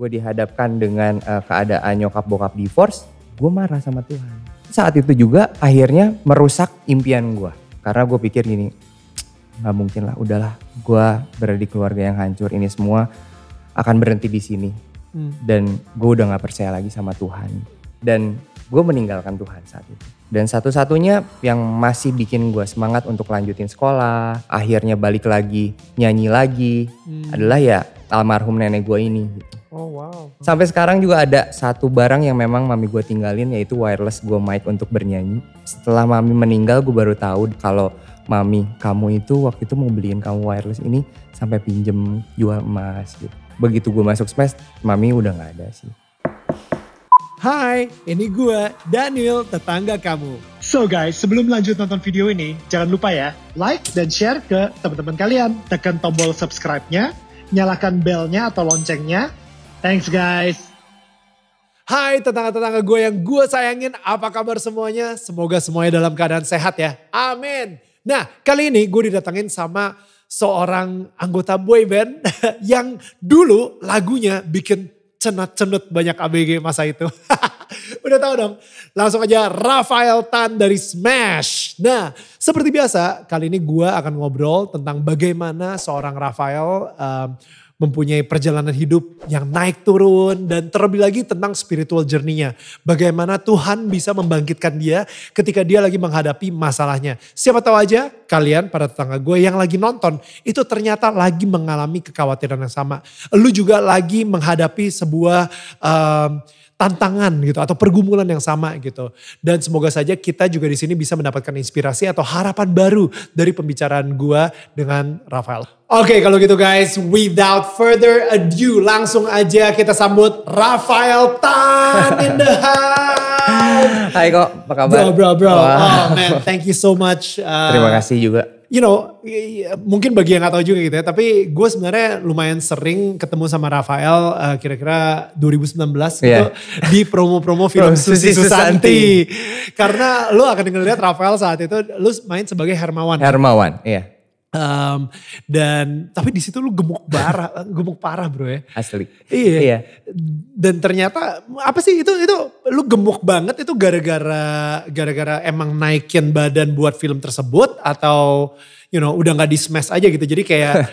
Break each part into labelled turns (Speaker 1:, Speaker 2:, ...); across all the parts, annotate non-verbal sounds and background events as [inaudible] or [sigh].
Speaker 1: gue dihadapkan dengan uh, keadaan nyokap bokap divorce, gue marah sama Tuhan. Saat itu juga akhirnya merusak impian gue. Karena gue pikir gini, nggak mungkin lah, udahlah gue berada di keluarga yang hancur ini semua akan berhenti di sini. Hmm. Dan gue udah nggak percaya lagi sama Tuhan. Dan gue meninggalkan Tuhan saat itu. Dan satu-satunya yang masih bikin gue semangat untuk lanjutin sekolah, akhirnya balik lagi, nyanyi lagi, hmm. adalah ya almarhum nenek gue ini. Gitu Oh wow. Sampai sekarang juga ada satu barang yang memang mami gue tinggalin yaitu wireless gue mic untuk bernyanyi. Setelah mami meninggal gue baru tahu kalau mami kamu itu waktu itu mau beliin kamu wireless ini sampai pinjem jual emas gitu. Begitu gue masuk smash, e mami udah gak ada sih. Hai, ini gue Daniel, tetangga
Speaker 2: kamu. So guys, sebelum lanjut nonton video ini, jangan lupa ya, like dan share ke teman-teman kalian. Tekan tombol subscribe-nya, nyalakan belnya atau loncengnya, Thanks guys. Hai tetangga-tetangga gue yang gue sayangin, apa kabar semuanya? Semoga semuanya dalam keadaan sehat ya. Amin. Nah, kali ini gue didatengin sama seorang anggota boy band [laughs] yang dulu lagunya bikin cenut-cenut banyak ABG masa itu. [laughs] Udah tau dong? Langsung aja Rafael Tan dari Smash. Nah, seperti biasa, kali ini gue akan ngobrol tentang bagaimana seorang Rafael um, mempunyai perjalanan hidup yang naik turun dan terlebih lagi tentang spiritual journey-nya. Bagaimana Tuhan bisa membangkitkan dia ketika dia lagi menghadapi masalahnya. Siapa tahu aja kalian para tetangga gue yang lagi nonton itu ternyata lagi mengalami kekhawatiran yang sama. Lu juga lagi menghadapi sebuah ehm, tantangan gitu atau pergumulan yang sama gitu. Dan semoga saja kita juga di sini bisa mendapatkan inspirasi atau harapan baru dari pembicaraan gua
Speaker 1: dengan Rafael.
Speaker 2: Oke okay, kalau gitu guys, without further ado langsung aja kita sambut Rafael Tan in the house.
Speaker 1: [laughs] Hai kok, apa kabar? Bro, bro, bro. Wow. Oh man,
Speaker 2: thank you so much.
Speaker 1: Uh, Terima kasih juga
Speaker 2: you know, mungkin bagi yang nggak tahu juga gitu ya, tapi gue sebenarnya lumayan sering ketemu sama Rafael uh, kira-kira 2019 yeah. itu di promo-promo film Susi Susanti. Karena lu akan ngeliat Rafael saat itu lu main sebagai Hermawan. Hermawan, iya. Um, dan tapi di situ lu gemuk parah, [laughs] gemuk parah bro ya. Asli. Iya. iya. Dan ternyata apa sih itu itu lu gemuk banget itu gara-gara gara-gara emang naikin badan buat film tersebut atau you know udah nggak di smash
Speaker 1: aja gitu. Jadi kayak [laughs]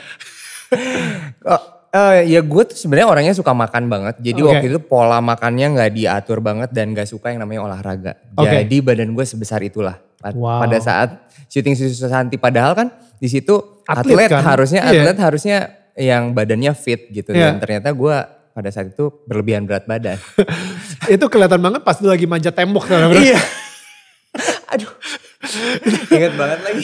Speaker 1: oh uh, ya gue tuh sebenarnya orangnya suka makan banget. Jadi okay. waktu itu pola makannya nggak diatur banget dan gak suka yang namanya olahraga. Okay. Jadi badan gue sebesar itulah wow. pada saat syuting Susi Susanti padahal kan di situ atlet, atlet kan? harusnya yeah. atlet harusnya yang badannya fit gitu yeah. dan ternyata gue pada saat itu berlebihan berat badan. [laughs] itu kelihatan banget pas lu lagi manjat tembok. [laughs] Iya. [laughs] Aduh [laughs] Ingat banget lagi.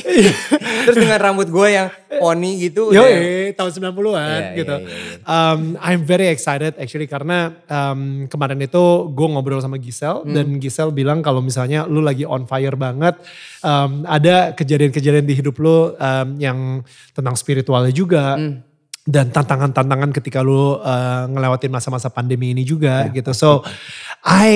Speaker 2: Terus dengan rambut gue yang poni gitu. Yo, udah... tahun 90-an yeah, iya, gitu. Yeah, yeah, Um, I'm very excited actually karena um, kemarin itu gue ngobrol sama Gisel hmm. dan Gisel bilang kalau misalnya lu lagi on fire banget, um, ada kejadian-kejadian di hidup lu um, yang tentang spiritualnya juga. Hmm. Dan tantangan-tantangan ketika lu uh, ngelewatin masa-masa pandemi ini juga yeah. gitu. So I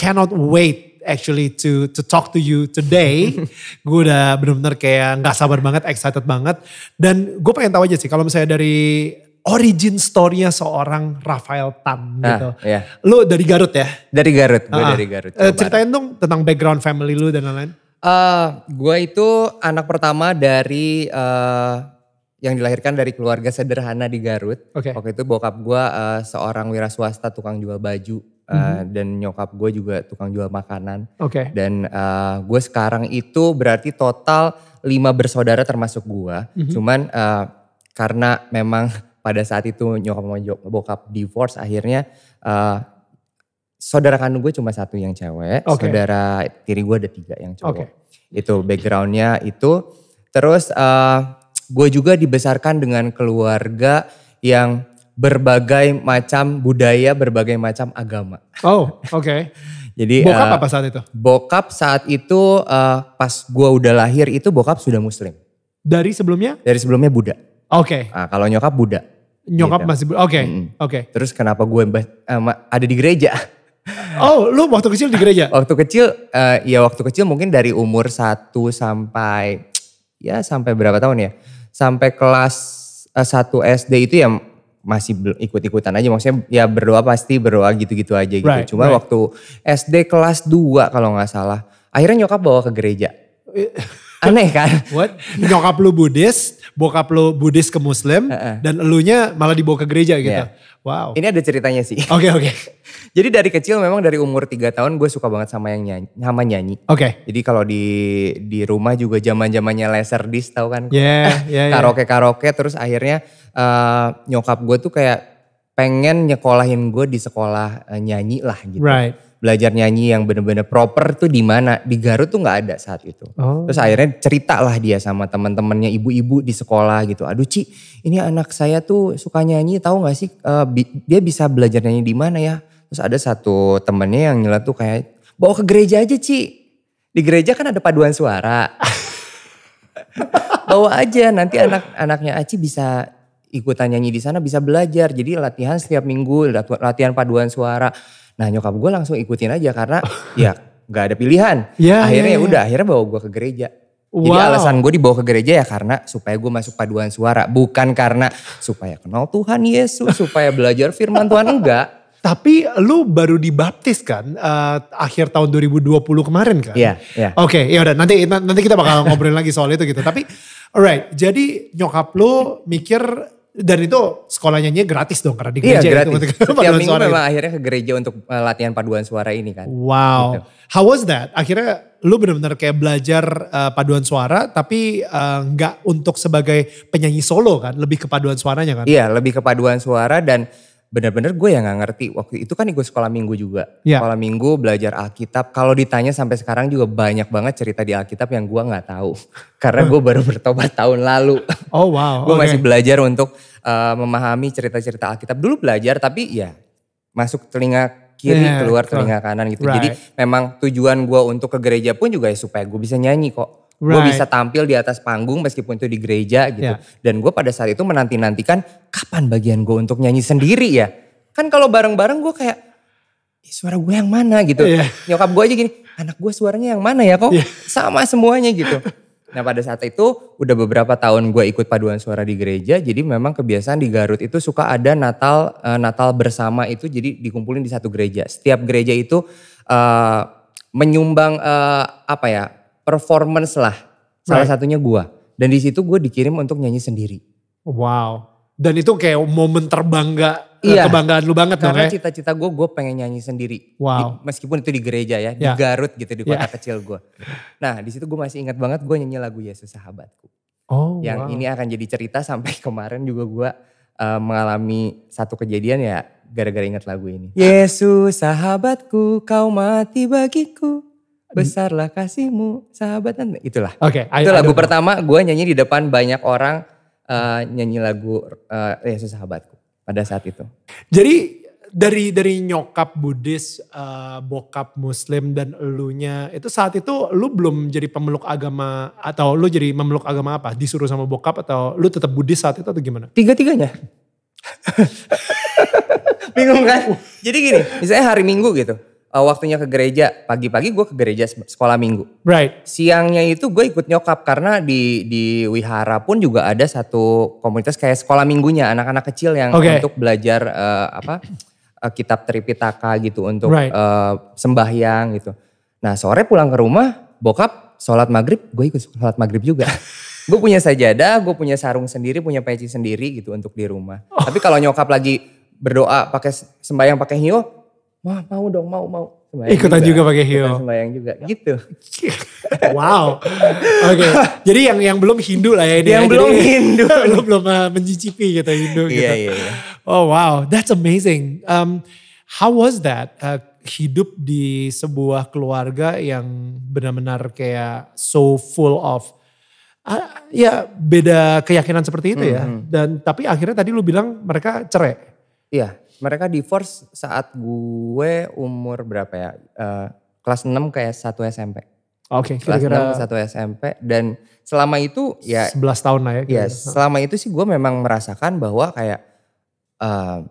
Speaker 2: cannot wait actually to to talk to you today. [laughs] gue udah bener-bener kayak nggak sabar banget, excited banget. Dan gue pengen tahu aja sih kalau misalnya dari origin story-nya seorang Rafael
Speaker 1: Tan ah, gitu. Iya.
Speaker 2: Lu dari Garut ya? Dari Garut, gue ah, ah, dari Garut. Uh, ceritain dong tentang background family lu dan lain-lain.
Speaker 1: Uh, eh, gue itu anak pertama dari uh, yang dilahirkan dari keluarga sederhana di Garut. Okay. Waktu itu bokap gue uh, seorang wira swasta tukang jual baju uh, hmm. dan nyokap gue juga tukang jual makanan. Oke. Okay. Dan uh, gue sekarang itu berarti total lima bersaudara termasuk gue. Hmm. Cuman uh, karena memang [laughs] pada saat itu nyokap sama bokap divorce akhirnya uh, saudara kandung gue cuma satu yang cewek, okay. saudara tiri gue ada tiga yang cowok. Okay. Itu backgroundnya itu. Terus uh, gue juga dibesarkan dengan keluarga yang berbagai macam budaya, berbagai macam agama. Oh, oke. Okay. [laughs] Jadi bokap uh, apa saat itu? Bokap saat itu uh, pas gua udah lahir itu bokap sudah muslim. Dari sebelumnya? Dari sebelumnya Buddha. Oke. Okay. Nah, kalau nyokap Buddha. Nyokap gitu. masih Buddha. Oke. Okay. Mm -hmm. Oke. Okay. Terus kenapa gue uh, eh, ada di gereja? [laughs] Oh, lu waktu kecil di gereja? Waktu kecil uh, ya waktu kecil mungkin dari umur satu sampai ya sampai berapa tahun ya? Sampai kelas uh, SD itu ya masih ikut-ikutan aja maksudnya ya berdoa pasti berdoa gitu-gitu aja gitu. Right, Cuma right. waktu SD kelas 2 kalau nggak salah, akhirnya nyokap bawa ke gereja. [laughs] Aneh kan? What? Nyokap lu Buddhis, bokap lu Buddhis
Speaker 2: ke Muslim, uh -uh. dan elunya malah dibawa ke gereja gitu.
Speaker 1: Yeah. Wow. Ini ada ceritanya sih. [laughs] Oke, okay, oke. Okay. [laughs] Jadi dari kecil memang dari umur 3 tahun gue suka banget sama yang nyanyi, sama nyanyi. Oke. Okay. Jadi kalau di di rumah juga zaman-zamannya laser disk tau kan. Iya, yeah, iya, yeah, Karaoke-karaoke terus akhirnya uh, nyokap gue tuh kayak pengen nyekolahin gue di sekolah uh, nyanyi lah gitu. Right. Belajar nyanyi yang bener-bener proper tuh di mana? Di Garut tuh nggak ada saat itu. Oh. Terus akhirnya cerita lah dia sama teman-temannya ibu-ibu di sekolah gitu. Aduh Ci, ini anak saya tuh suka nyanyi, tahu nggak sih? Uh, bi dia bisa belajar nyanyi di mana ya? Terus ada satu temennya yang nyela tuh kayak bawa ke gereja aja Ci. Di gereja kan ada paduan suara. [laughs] bawa aja nanti anak-anaknya Aci bisa ikutan nyanyi di sana bisa belajar. Jadi latihan setiap minggu, latihan paduan suara. Nah nyokap gue langsung ikutin aja karena [laughs] ya gak ada pilihan. Ya, ya akhirnya ya, ya. udah akhirnya bawa gue ke gereja. Wow. Jadi alasan gue dibawa ke gereja ya karena supaya gue masuk paduan suara. Bukan karena supaya kenal Tuhan Yesus, supaya belajar firman Tuhan. Enggak. Tapi lu baru dibaptis kan uh, akhir tahun 2020 kemarin kan? Iya.
Speaker 2: Yeah, yeah. Oke, okay, ya udah nanti nanti kita bakal ngobrolin lagi soal itu gitu. Tapi alright, jadi nyokap lu mikir dan itu sekolahnya gratis dong karena di iya, gereja iya, gratis. itu. Setiap minggu suara memang itu.
Speaker 1: akhirnya ke gereja untuk eh, latihan paduan suara ini kan. Wow.
Speaker 2: Gitu. How was
Speaker 1: that? Akhirnya
Speaker 2: lu benar-benar kayak belajar uh, paduan suara tapi nggak uh, untuk sebagai penyanyi solo kan, lebih ke paduan suaranya kan? Iya,
Speaker 1: lebih ke paduan suara dan benar-benar gue yang nggak ngerti waktu itu kan gue sekolah minggu juga yeah. sekolah minggu belajar Alkitab kalau ditanya sampai sekarang juga banyak banget cerita di Alkitab yang gue nggak tahu [laughs] karena gue baru bertobat tahun lalu [laughs] oh
Speaker 2: wow gue okay. masih belajar
Speaker 1: untuk uh, memahami cerita-cerita Alkitab dulu belajar tapi ya masuk telinga kiri yeah, keluar telinga kanan gitu right. jadi memang tujuan gue untuk ke gereja pun juga ya supaya gue bisa nyanyi kok Right. Gue bisa tampil di atas panggung meskipun itu di gereja gitu. Yeah. Dan gue pada saat itu menanti-nantikan kapan bagian gue untuk nyanyi sendiri ya. Kan kalau bareng-bareng gue kayak suara gue yang mana gitu. Yeah. Nyokap gue aja gini, anak gue suaranya yang mana ya kok yeah. sama semuanya gitu. Nah pada saat itu udah beberapa tahun gue ikut paduan suara di gereja, jadi memang kebiasaan di Garut itu suka ada Natal uh, Natal bersama itu jadi dikumpulin di satu gereja. Setiap gereja itu uh, menyumbang uh, apa ya performance lah. Salah satunya gue. Dan di situ gue dikirim untuk nyanyi sendiri. Wow. Dan itu kayak momen terbangga, iya, kebanggaan lu banget Karena dong eh? cita-cita gue, gue pengen nyanyi sendiri. Wow. Di, meskipun itu di gereja ya, yeah. di ya. Garut gitu, di kota yeah. kecil gue. Nah di situ gue masih ingat banget gue nyanyi lagu Yesus Sahabatku.
Speaker 2: Oh, Yang wow. ini
Speaker 1: akan jadi cerita sampai [laughs] kemarin juga gue uh, mengalami satu kejadian ya gara-gara ingat lagu ini. Yesus sahabatku kau mati bagiku besarlah kasihmu sahabat nanti itulah oke okay, itu lagu pertama gue nyanyi di depan banyak orang uh, nyanyi lagu uh, Yesus sahabatku pada saat itu jadi
Speaker 2: dari dari nyokap Buddhis uh, bokap Muslim dan elunya itu saat itu lu belum jadi pemeluk agama atau lu jadi memeluk agama apa disuruh sama bokap atau lu tetap Buddhis saat itu atau gimana
Speaker 1: tiga tiganya [laughs] bingung kan jadi gini misalnya hari Minggu gitu uh, waktunya ke gereja. Pagi-pagi gue ke gereja sekolah minggu. Right. Siangnya itu gue ikut nyokap karena di di wihara pun juga ada satu komunitas kayak sekolah minggunya anak-anak kecil yang okay. untuk belajar uh, apa uh, kitab Tripitaka gitu untuk right. uh, sembahyang gitu. Nah sore pulang ke rumah bokap sholat maghrib gue ikut sholat maghrib juga. [laughs] gue punya sajadah, gue punya sarung sendiri, punya peci sendiri gitu untuk di rumah. Oh. Tapi kalau nyokap lagi berdoa pakai sembahyang pakai hio, wah mau dong mau mau sembayang ikutan juga, juga pakai hiu. sembayang juga gitu [laughs] wow oke okay. jadi yang yang belum Hindu lah ya ini yang ya. belum jadi, Hindu [laughs] Belum belum uh,
Speaker 2: mencicipi gitu Hindu iya, gitu iya. iya, iya. oh wow that's amazing um, how was that uh, hidup di sebuah keluarga yang benar-benar kayak so full of uh, ya beda keyakinan seperti itu mm -hmm. ya mm-hmm. dan tapi akhirnya tadi lu bilang mereka cerai
Speaker 1: iya mereka divorce saat gue umur berapa ya? Uh, kelas 6 kayak satu SMP. Oke, okay, kelas kira-kira 6 1 SMP dan selama itu ya 11 tahun lah ya. Iya, selama itu sih gue memang merasakan bahwa kayak uh,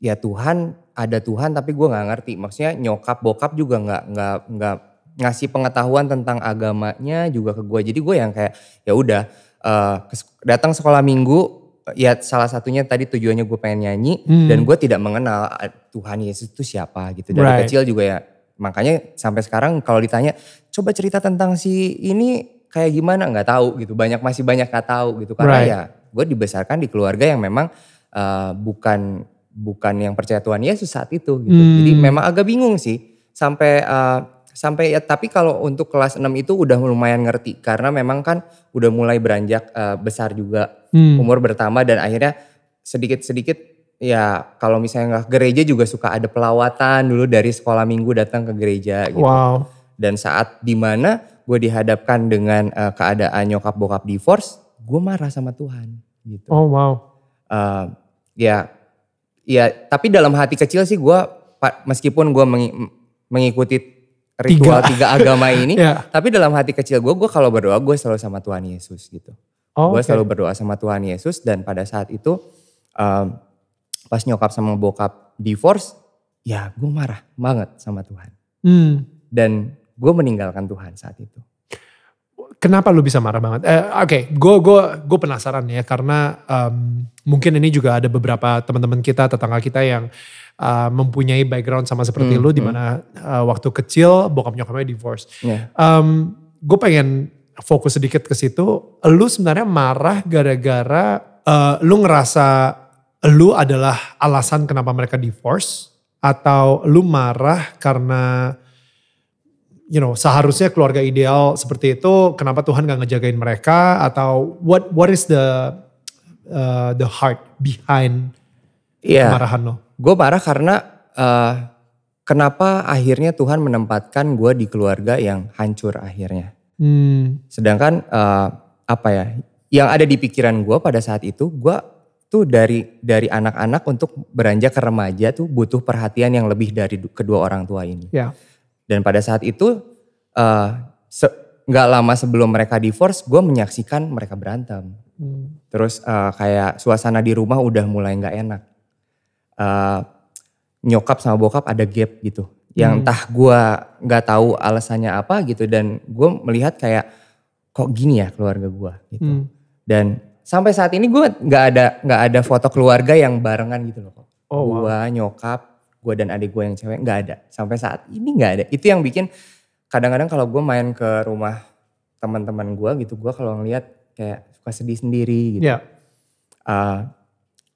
Speaker 1: ya Tuhan ada Tuhan tapi gue nggak ngerti. Maksudnya nyokap bokap juga nggak nggak nggak ngasih pengetahuan tentang agamanya juga ke gue. Jadi gue yang kayak ya udah uh, datang sekolah minggu ya salah satunya tadi tujuannya gue pengen nyanyi hmm. dan gue tidak mengenal ah, Tuhan Yesus itu siapa gitu dari right. kecil juga ya makanya sampai sekarang kalau ditanya coba cerita tentang si ini kayak gimana nggak tahu gitu banyak masih banyak nggak tahu gitu karena right. ya gue dibesarkan di keluarga yang memang uh, bukan bukan yang percaya Tuhan Yesus saat itu gitu hmm. jadi memang agak bingung sih sampai uh, sampai ya tapi kalau untuk kelas 6 itu udah lumayan ngerti karena memang kan udah mulai beranjak uh, besar juga hmm. umur bertambah dan akhirnya sedikit-sedikit ya kalau misalnya nggak gereja juga suka ada pelawatan dulu dari sekolah minggu datang ke gereja gitu. Wow. Dan saat dimana gue dihadapkan dengan uh, keadaan nyokap bokap divorce, gue marah sama Tuhan gitu. Oh wow. Uh, ya ya tapi dalam hati kecil sih gue meskipun gue mengikuti ritual tiga, tiga agama ini. [laughs] yeah. Tapi dalam hati kecil gue, gue kalau berdoa gue selalu sama Tuhan Yesus gitu. Oh, gue okay. selalu berdoa sama Tuhan Yesus dan pada saat itu um, pas nyokap sama bokap divorce, ya gue marah banget sama Tuhan. Hmm. Dan gue meninggalkan Tuhan saat itu. Kenapa lu bisa marah banget? Eh, Oke, okay. gue gue penasaran ya
Speaker 2: karena um, mungkin ini juga ada beberapa teman-teman kita, tetangga kita yang uh, mempunyai background sama seperti hmm, lu hmm. di mana uh, waktu kecil bokap nyokapnya divorce. Yeah. Um, gue pengen fokus sedikit ke situ. Lu sebenarnya marah gara-gara uh, lu ngerasa lu adalah alasan kenapa mereka divorce atau lu marah karena you know seharusnya keluarga ideal seperti itu kenapa Tuhan gak ngejagain mereka atau what what is the uh, the heart behind Iya. Kemarahan lo.
Speaker 1: Gue marah karena uh, kenapa akhirnya Tuhan menempatkan gue di keluarga yang hancur akhirnya.
Speaker 3: Hmm.
Speaker 1: Sedangkan uh, apa ya, yang ada di pikiran gue pada saat itu, gue tuh dari dari anak-anak untuk beranjak ke remaja tuh butuh perhatian yang lebih dari kedua orang tua ini. Ya. Dan pada saat itu uh, nggak lama sebelum mereka divorce, gue menyaksikan mereka berantem. Hmm. Terus uh, kayak suasana di rumah udah mulai nggak enak. Eh, nyokap sama bokap ada gap gitu. Yang hmm. entah gue nggak tahu alasannya apa gitu dan gue melihat kayak kok gini ya keluarga gue gitu. Hmm. Dan sampai saat ini gue nggak ada nggak ada foto keluarga yang barengan gitu loh. Oh, gue nyokap, gue dan adik gue yang cewek nggak ada. Sampai saat ini nggak ada. Itu yang bikin kadang-kadang kalau gue main ke rumah teman-teman gue gitu, gue kalau ngeliat kayak suka sedih sendiri gitu. Yeah. Ya. Uh,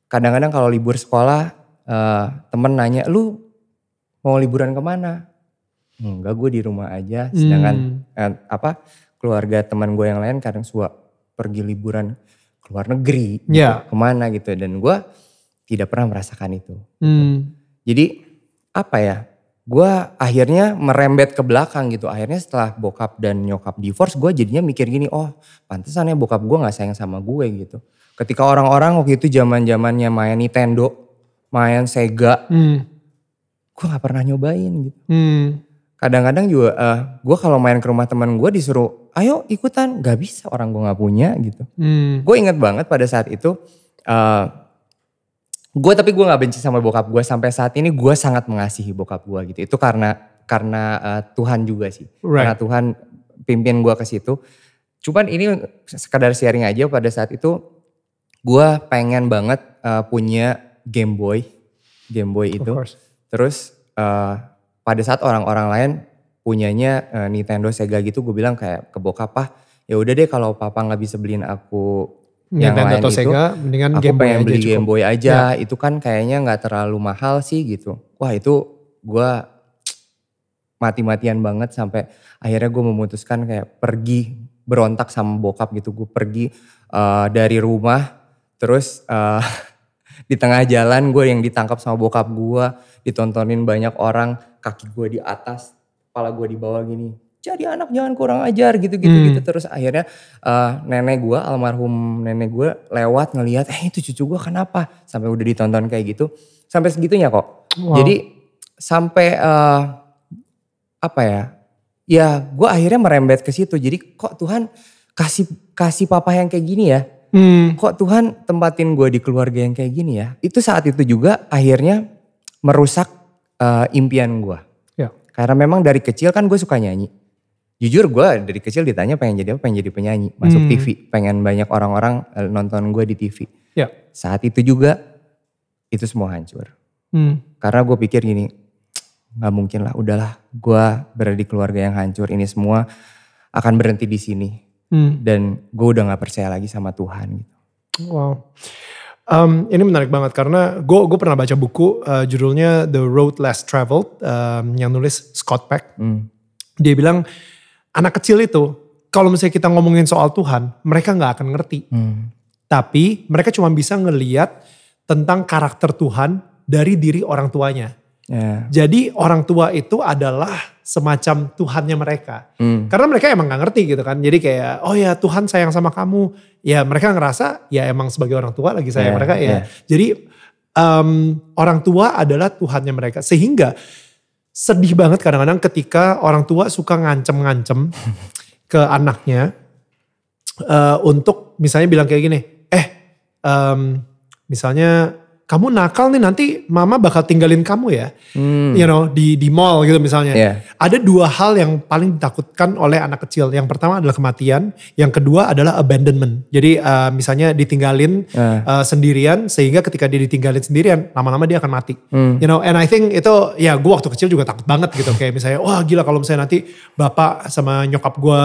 Speaker 1: kadang-kadang kalau libur sekolah uh, temen nanya lu mau liburan kemana? Enggak gue di rumah aja. Hmm. Sedangkan hmm. eh, apa keluarga teman gue yang lain kadang suka pergi liburan ke luar negeri, yeah. gitu, ya. kemana gitu. Dan gue tidak pernah merasakan itu. Hmm. Jadi apa ya? Gue akhirnya merembet ke belakang gitu. Akhirnya setelah bokap dan nyokap divorce, gue jadinya mikir gini, oh pantesan ya bokap gue gak sayang sama gue gitu. Ketika orang-orang waktu itu zaman zamannya main Nintendo, main Sega. Hmm. Gue gak pernah nyobain gitu. Hmm. Kadang-kadang juga uh, eh, gue kalau main ke rumah teman gue disuruh, ayo ikutan, Gak bisa orang gue gak punya gitu. Hmm. Gue inget banget pada saat itu. Uh, eh, gue tapi gue gak benci sama bokap gue sampai saat ini gue sangat mengasihi bokap gue gitu itu karena karena uh, Tuhan juga sih right. karena Tuhan pimpin gue ke situ cuman ini sekadar sharing aja pada saat itu gue pengen banget uh, punya Game Boy, Game Boy itu. Terus uh, pada saat orang-orang lain punyanya uh, Nintendo Sega gitu, gue bilang kayak ke bokap pah, ya udah deh kalau papa nggak bisa beliin aku
Speaker 3: yang Nintendo lain atau itu,
Speaker 1: Sega, mendingan aku Game Boy pengen beli Game Boy aja. Ya. Itu kan kayaknya nggak terlalu mahal sih gitu. Wah itu gue mati-matian banget sampai akhirnya gue memutuskan kayak pergi berontak sama bokap gitu. Gue pergi uh, dari rumah terus uh, [laughs] di tengah jalan gue yang ditangkap sama bokap gue ditontonin banyak orang kaki gue di atas kepala gue di bawah gini jadi anak jangan kurang ajar gitu gitu hmm. gitu terus akhirnya uh, nenek gue almarhum nenek gue lewat ngelihat eh itu cucu gue kenapa sampai udah ditonton kayak gitu sampai segitunya kok wow. jadi sampai uh, apa ya ya gue akhirnya merembet ke situ jadi kok Tuhan kasih kasih papa yang kayak gini ya Hmm. Kok Tuhan tempatin gue di keluarga yang kayak gini ya? Itu saat itu juga akhirnya merusak uh, impian gue. Ya. Karena memang dari kecil kan gue suka nyanyi. Jujur gue dari kecil ditanya pengen jadi apa? Pengen jadi penyanyi. Masuk hmm. TV. Pengen banyak orang-orang eh, nonton gue di TV. Ya. Saat itu juga itu semua hancur. Hmm. Karena gue pikir gini, nggak mungkin lah udahlah gue berada di keluarga yang hancur ini semua akan berhenti di sini hmm. dan gue udah gak percaya lagi sama Tuhan
Speaker 2: gitu. Wow. Um, ini menarik banget karena gue gue pernah baca buku uh, judulnya The Road Less Traveled um, yang nulis Scott Peck. Hmm. Dia bilang anak kecil itu kalau misalnya kita ngomongin soal Tuhan mereka nggak akan ngerti. Hmm. Tapi mereka cuma bisa ngeliat tentang karakter Tuhan dari diri orang tuanya. Yeah. Jadi orang tua itu adalah semacam Tuhannya mereka. Mm. Karena mereka emang gak ngerti gitu kan. Jadi kayak oh ya Tuhan sayang sama kamu. Ya mereka ngerasa ya emang sebagai orang tua lagi sayang yeah. mereka ya. Yeah. Jadi um, orang tua adalah Tuhannya mereka. Sehingga sedih banget kadang-kadang ketika orang tua suka ngancem-ngancem [laughs] ke anaknya. Uh, untuk misalnya bilang kayak gini. Eh um, misalnya kamu nakal nih nanti mama bakal tinggalin kamu ya. Hmm. You know, di di mall gitu misalnya. Yeah. Ada dua hal yang paling ditakutkan oleh anak kecil. Yang pertama adalah kematian, yang kedua adalah abandonment. Jadi uh, misalnya ditinggalin uh. Uh, sendirian sehingga ketika dia ditinggalin sendirian, lama-lama dia akan mati. Hmm. You know, and I think itu ya gue waktu kecil juga takut banget gitu kayak misalnya wah gila kalau misalnya nanti bapak sama nyokap gue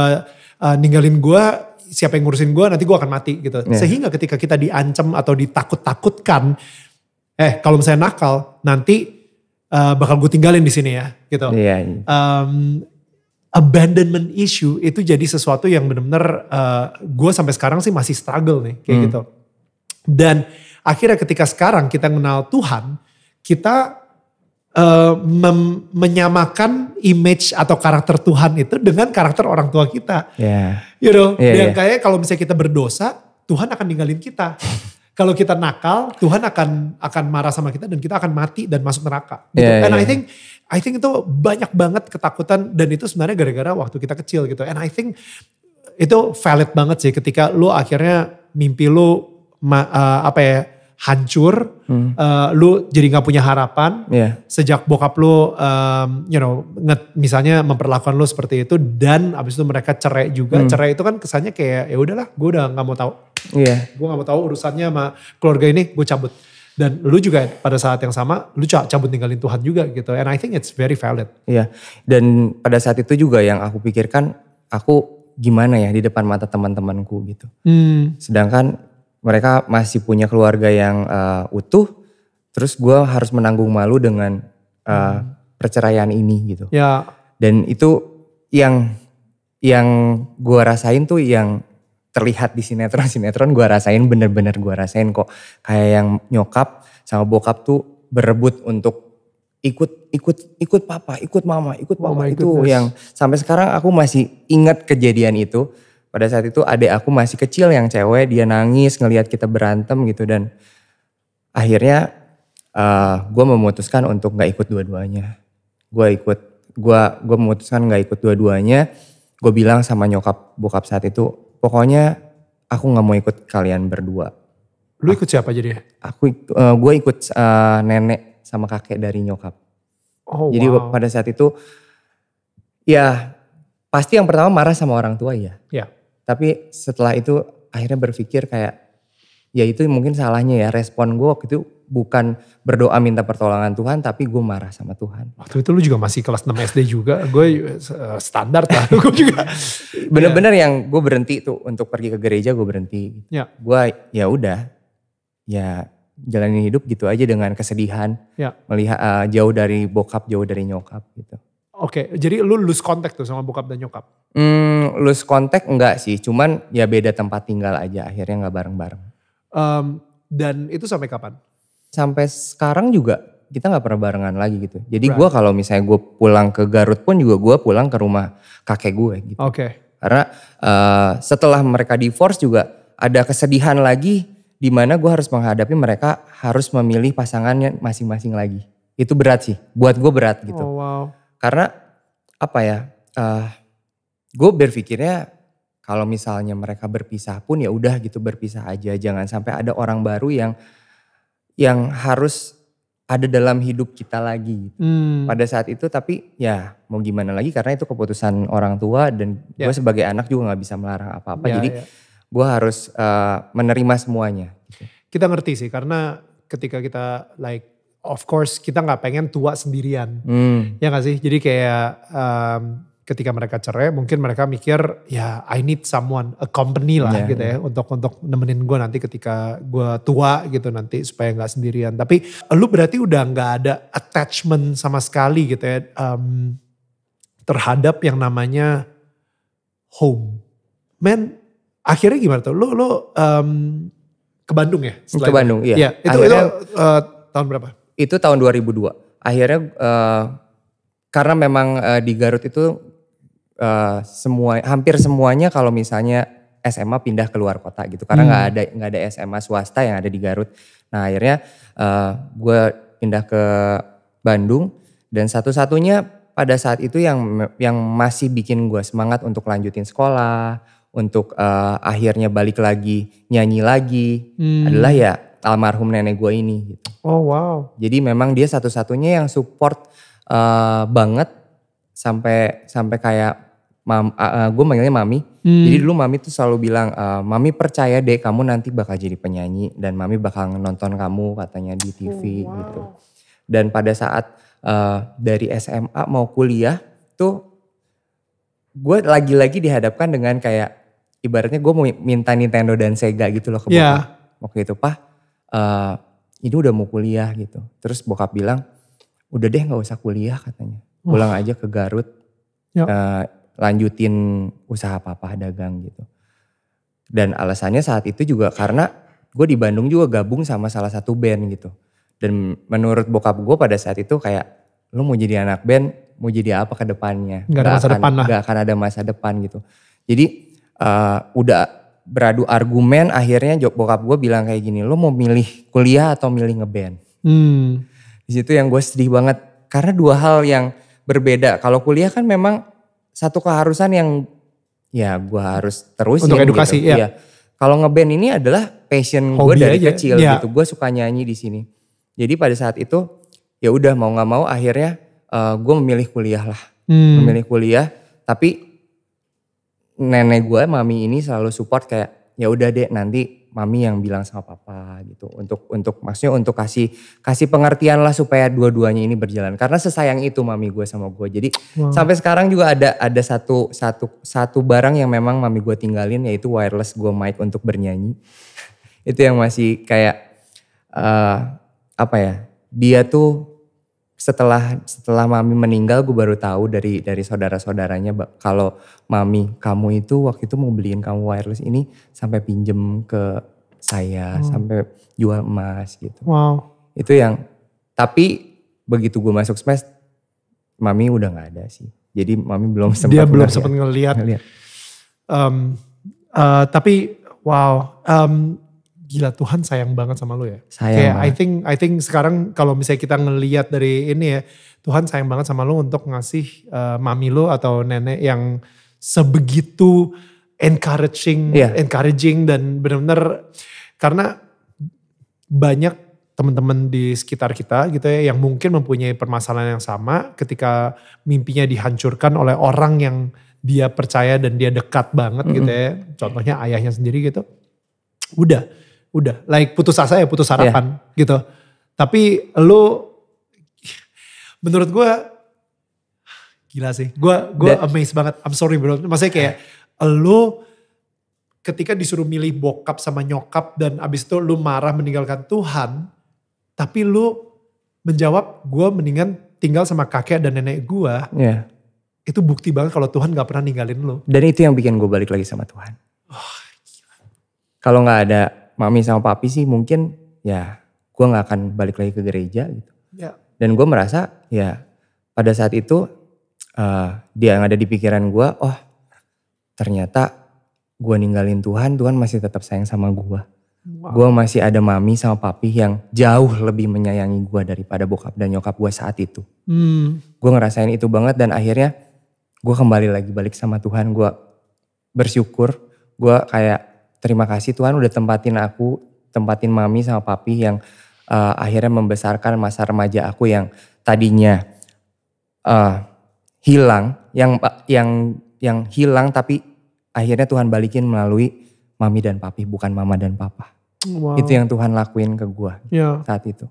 Speaker 2: uh, ninggalin gue siapa yang ngurusin gue nanti gue akan mati gitu. Yeah. Sehingga ketika kita diancam atau ditakut-takutkan eh kalau misalnya nakal nanti uh, bakal gue tinggalin di sini ya gitu. Iya. Um, abandonment issue itu jadi sesuatu yang benar-benar uh, eh, gue sampai sekarang sih masih struggle nih kayak hmm. gitu. Dan akhirnya ketika sekarang kita kenal Tuhan, kita uh, menyamakan image atau karakter Tuhan itu dengan karakter orang tua kita. Yeah. You know, yeah, yeah. kayak kalau misalnya kita berdosa, Tuhan akan ninggalin kita. [laughs] kalau kita nakal, Tuhan akan akan marah sama kita dan kita akan mati dan masuk neraka. Gitu. Yeah, And yeah. I think I think itu banyak banget ketakutan dan itu sebenarnya gara-gara waktu kita kecil gitu. And I think itu valid banget sih ketika lu akhirnya mimpi lu ma, uh, apa ya hancur, hmm. uh, lu jadi nggak punya harapan. Yeah. Sejak bokap lu, um, you know, nge, misalnya memperlakukan lu seperti itu, dan abis itu mereka cerai juga. Hmm. Cerai itu kan kesannya kayak ya udahlah, gue udah nggak mau tahu. Yeah. Gue nggak mau tahu urusannya sama keluarga ini, gue cabut. Dan lu juga pada saat yang sama, lu cabut tinggalin Tuhan juga gitu. And I think it's very valid.
Speaker 1: Iya. Yeah. Dan pada saat itu juga yang aku pikirkan, aku gimana ya di depan mata teman-temanku gitu. Hmm. Sedangkan mereka masih punya keluarga yang uh, utuh terus gue harus menanggung malu dengan uh, hmm. perceraian ini gitu ya dan itu yang yang gue rasain tuh yang terlihat di sinetron sinetron gue rasain bener-bener gue rasain kok kayak yang nyokap sama bokap tuh berebut untuk ikut ikut ikut papa ikut mama ikut oh papa oh itu goodness. yang sampai sekarang aku masih ingat kejadian itu pada saat itu adik aku masih kecil yang cewek dia nangis ngelihat kita berantem gitu dan akhirnya uh, eh, gue memutuskan untuk nggak ikut dua-duanya gue ikut gue gue memutuskan nggak ikut dua-duanya gue bilang sama nyokap bokap saat itu pokoknya aku nggak mau ikut kalian berdua lu ikut siapa jadi aku uh, eh, gue ikut uh, nenek sama kakek dari nyokap oh, jadi wow. pada saat itu ya pasti yang pertama marah sama orang tua ya, ya tapi setelah itu akhirnya berpikir kayak ya itu mungkin salahnya ya respon gue waktu itu bukan berdoa minta pertolongan Tuhan tapi gue marah sama Tuhan.
Speaker 2: Waktu itu lu juga masih kelas 6 SD juga, gue uh, eh,
Speaker 1: standar lah [laughs] gue juga. Bener-bener yeah. yang gue berhenti tuh untuk pergi ke gereja gue berhenti. Ya. Gue ya udah ya jalanin hidup gitu aja dengan kesedihan, yeah. melihat uh, jauh dari bokap, jauh dari nyokap gitu.
Speaker 2: Oke, okay, jadi lu lose kontak tuh sama bokap dan nyokap?
Speaker 1: Hmm, lose kontak enggak sih, cuman ya beda tempat tinggal aja akhirnya nggak bareng-bareng.
Speaker 2: Um, dan itu sampai kapan?
Speaker 1: Sampai sekarang juga kita nggak pernah barengan lagi gitu. Jadi right. gue kalau misalnya gue pulang ke Garut pun juga gue pulang ke rumah kakek gue gitu. Oke. Okay. Karena uh, setelah mereka divorce juga ada kesedihan lagi di mana gue harus menghadapi mereka harus memilih pasangannya masing-masing lagi. Itu berat sih, buat gue berat gitu. Oh wow karena apa ya? Uh, eh, gue berpikirnya kalau misalnya mereka berpisah pun ya udah gitu berpisah aja. Jangan sampai ada orang baru yang yang harus ada dalam hidup kita lagi gitu. hmm. pada saat itu tapi ya mau gimana lagi karena itu keputusan orang tua dan yeah. gue ya. sebagai anak juga nggak bisa melarang apa-apa yeah, jadi yeah. gue harus uh, menerima semuanya gitu.
Speaker 2: kita ngerti sih karena ketika kita like of course kita nggak pengen tua sendirian. Hmm. Ya nggak sih? Jadi kayak um, ketika mereka cerai mungkin mereka mikir ya I need someone, a company lah yeah, gitu ya untuk untuk nemenin gue nanti ketika gue tua gitu nanti supaya nggak sendirian. Tapi lu berarti udah nggak ada attachment sama sekali gitu ya um, terhadap yang namanya home. Men akhirnya gimana tuh? Lu lu um, ke Bandung ya? Ke Bandung, iya. Ya, itu, akhirnya, itu
Speaker 1: uh, eh, tahun berapa? Itu tahun 2002. Akhirnya uh, karena memang uh, di Garut itu uh, semua hampir semuanya kalau misalnya SMA pindah ke luar kota gitu karena nggak hmm. ada nggak ada SMA swasta yang ada di Garut. Nah akhirnya uh, gue pindah ke Bandung dan satu-satunya pada saat itu yang yang masih bikin gue semangat untuk lanjutin sekolah, untuk uh, akhirnya balik lagi nyanyi lagi hmm. adalah ya almarhum nenek gue ini. Gitu.
Speaker 2: Oh wow.
Speaker 1: Jadi memang dia satu-satunya yang support uh, banget sampai sampai kayak mam, uh, gue manggilnya mami. Hmm. Jadi dulu mami tuh selalu bilang, uh, mami percaya deh kamu nanti bakal jadi penyanyi dan mami bakal nonton kamu katanya di TV oh, wow. gitu. Dan pada saat uh, dari SMA mau kuliah tuh gue lagi-lagi dihadapkan dengan kayak ibaratnya gue mau minta Nintendo dan Sega gitu loh ke yeah. Oke Waktu itu, Pak uh, ini udah mau kuliah gitu. Terus bokap bilang, udah deh nggak usah kuliah katanya. Pulang aja ke Garut, uh, lanjutin usaha papa dagang gitu. Dan alasannya saat itu juga karena gue di Bandung juga gabung sama salah satu band gitu. Dan menurut bokap gue pada saat itu kayak, lu mau jadi anak band, mau jadi apa ke depannya. Gak, ada masa akan, depan lah. Gak akan ada masa depan gitu. Jadi uh, udah beradu argumen akhirnya jok bokap gue bilang kayak gini lo mau milih kuliah atau milih ngeband hmm. di situ yang gue sedih banget karena dua hal yang berbeda kalau kuliah kan memang satu keharusan yang ya gue harus terus untuk gitu. edukasi gitu. ya, iya. kalau ngeband ini adalah passion gue dari aja. kecil ya. gitu gue suka nyanyi di sini jadi pada saat itu ya udah mau nggak mau akhirnya uh, eh, gue memilih kuliah lah hmm. memilih kuliah tapi nenek gue mami ini selalu support kayak ya udah deh nanti mami yang bilang sama papa gitu untuk untuk maksudnya untuk kasih kasih pengertian lah supaya dua-duanya ini berjalan karena sesayang itu mami gue sama gue jadi wow. sampai sekarang juga ada ada satu satu satu barang yang memang mami gue tinggalin yaitu wireless gue mic untuk bernyanyi [laughs] itu yang masih kayak uh, apa ya dia tuh setelah setelah mami meninggal gue baru tahu dari dari saudara saudaranya kalau mami kamu itu waktu itu mau beliin kamu wireless ini sampai pinjem ke saya hmm. sampai jual emas gitu. Wow. Itu yang tapi begitu gue masuk smash e mami udah nggak ada sih. Jadi mami belum sempat dia belum sempat
Speaker 2: ngelihat. ngelihat. Um, uh, eh, tapi wow um, gila Tuhan sayang banget sama lu ya. Sayang Kayak banget. I think I think sekarang kalau misalnya kita ngelihat dari ini ya, Tuhan sayang banget sama lu untuk ngasih uh, mami lu atau nenek yang sebegitu encouraging, yeah. encouraging dan benar-benar karena banyak teman-teman di sekitar kita gitu ya yang mungkin mempunyai permasalahan yang sama ketika mimpinya dihancurkan oleh orang yang dia percaya dan dia dekat banget mm -hmm. gitu ya. Contohnya ayahnya sendiri gitu. Udah udah like putus asa ya putus iya. harapan yeah. gitu tapi lu menurut gue gila sih gue gue amazed banget I'm sorry bro maksudnya kayak lu ketika disuruh milih bokap sama nyokap dan abis itu lu marah meninggalkan Tuhan tapi lu menjawab gue mendingan tinggal sama kakek dan nenek gue yeah. itu bukti banget kalau Tuhan gak pernah ninggalin lu
Speaker 1: dan itu yang bikin gue balik lagi sama Tuhan oh, kalau nggak ada mami sama papi sih mungkin ya gue nggak akan balik lagi ke gereja gitu. Ya. Dan gue merasa ya pada saat itu uh, dia yang ada di pikiran gue, oh ternyata gue ninggalin Tuhan, Tuhan masih tetap sayang sama gue. Wow. Gue masih ada mami sama papi yang jauh lebih menyayangi gue daripada bokap dan nyokap gue saat itu. Hmm. Gue ngerasain itu banget dan akhirnya gue kembali lagi balik sama Tuhan. Gue bersyukur, gue kayak terima kasih Tuhan udah tempatin aku, tempatin mami sama papi yang uh, akhirnya membesarkan masa remaja aku yang tadinya uh, hilang, yang yang yang hilang tapi akhirnya Tuhan balikin melalui mami dan papi, bukan mama dan papa. Wow. Itu yang Tuhan lakuin ke gue yeah. saat itu.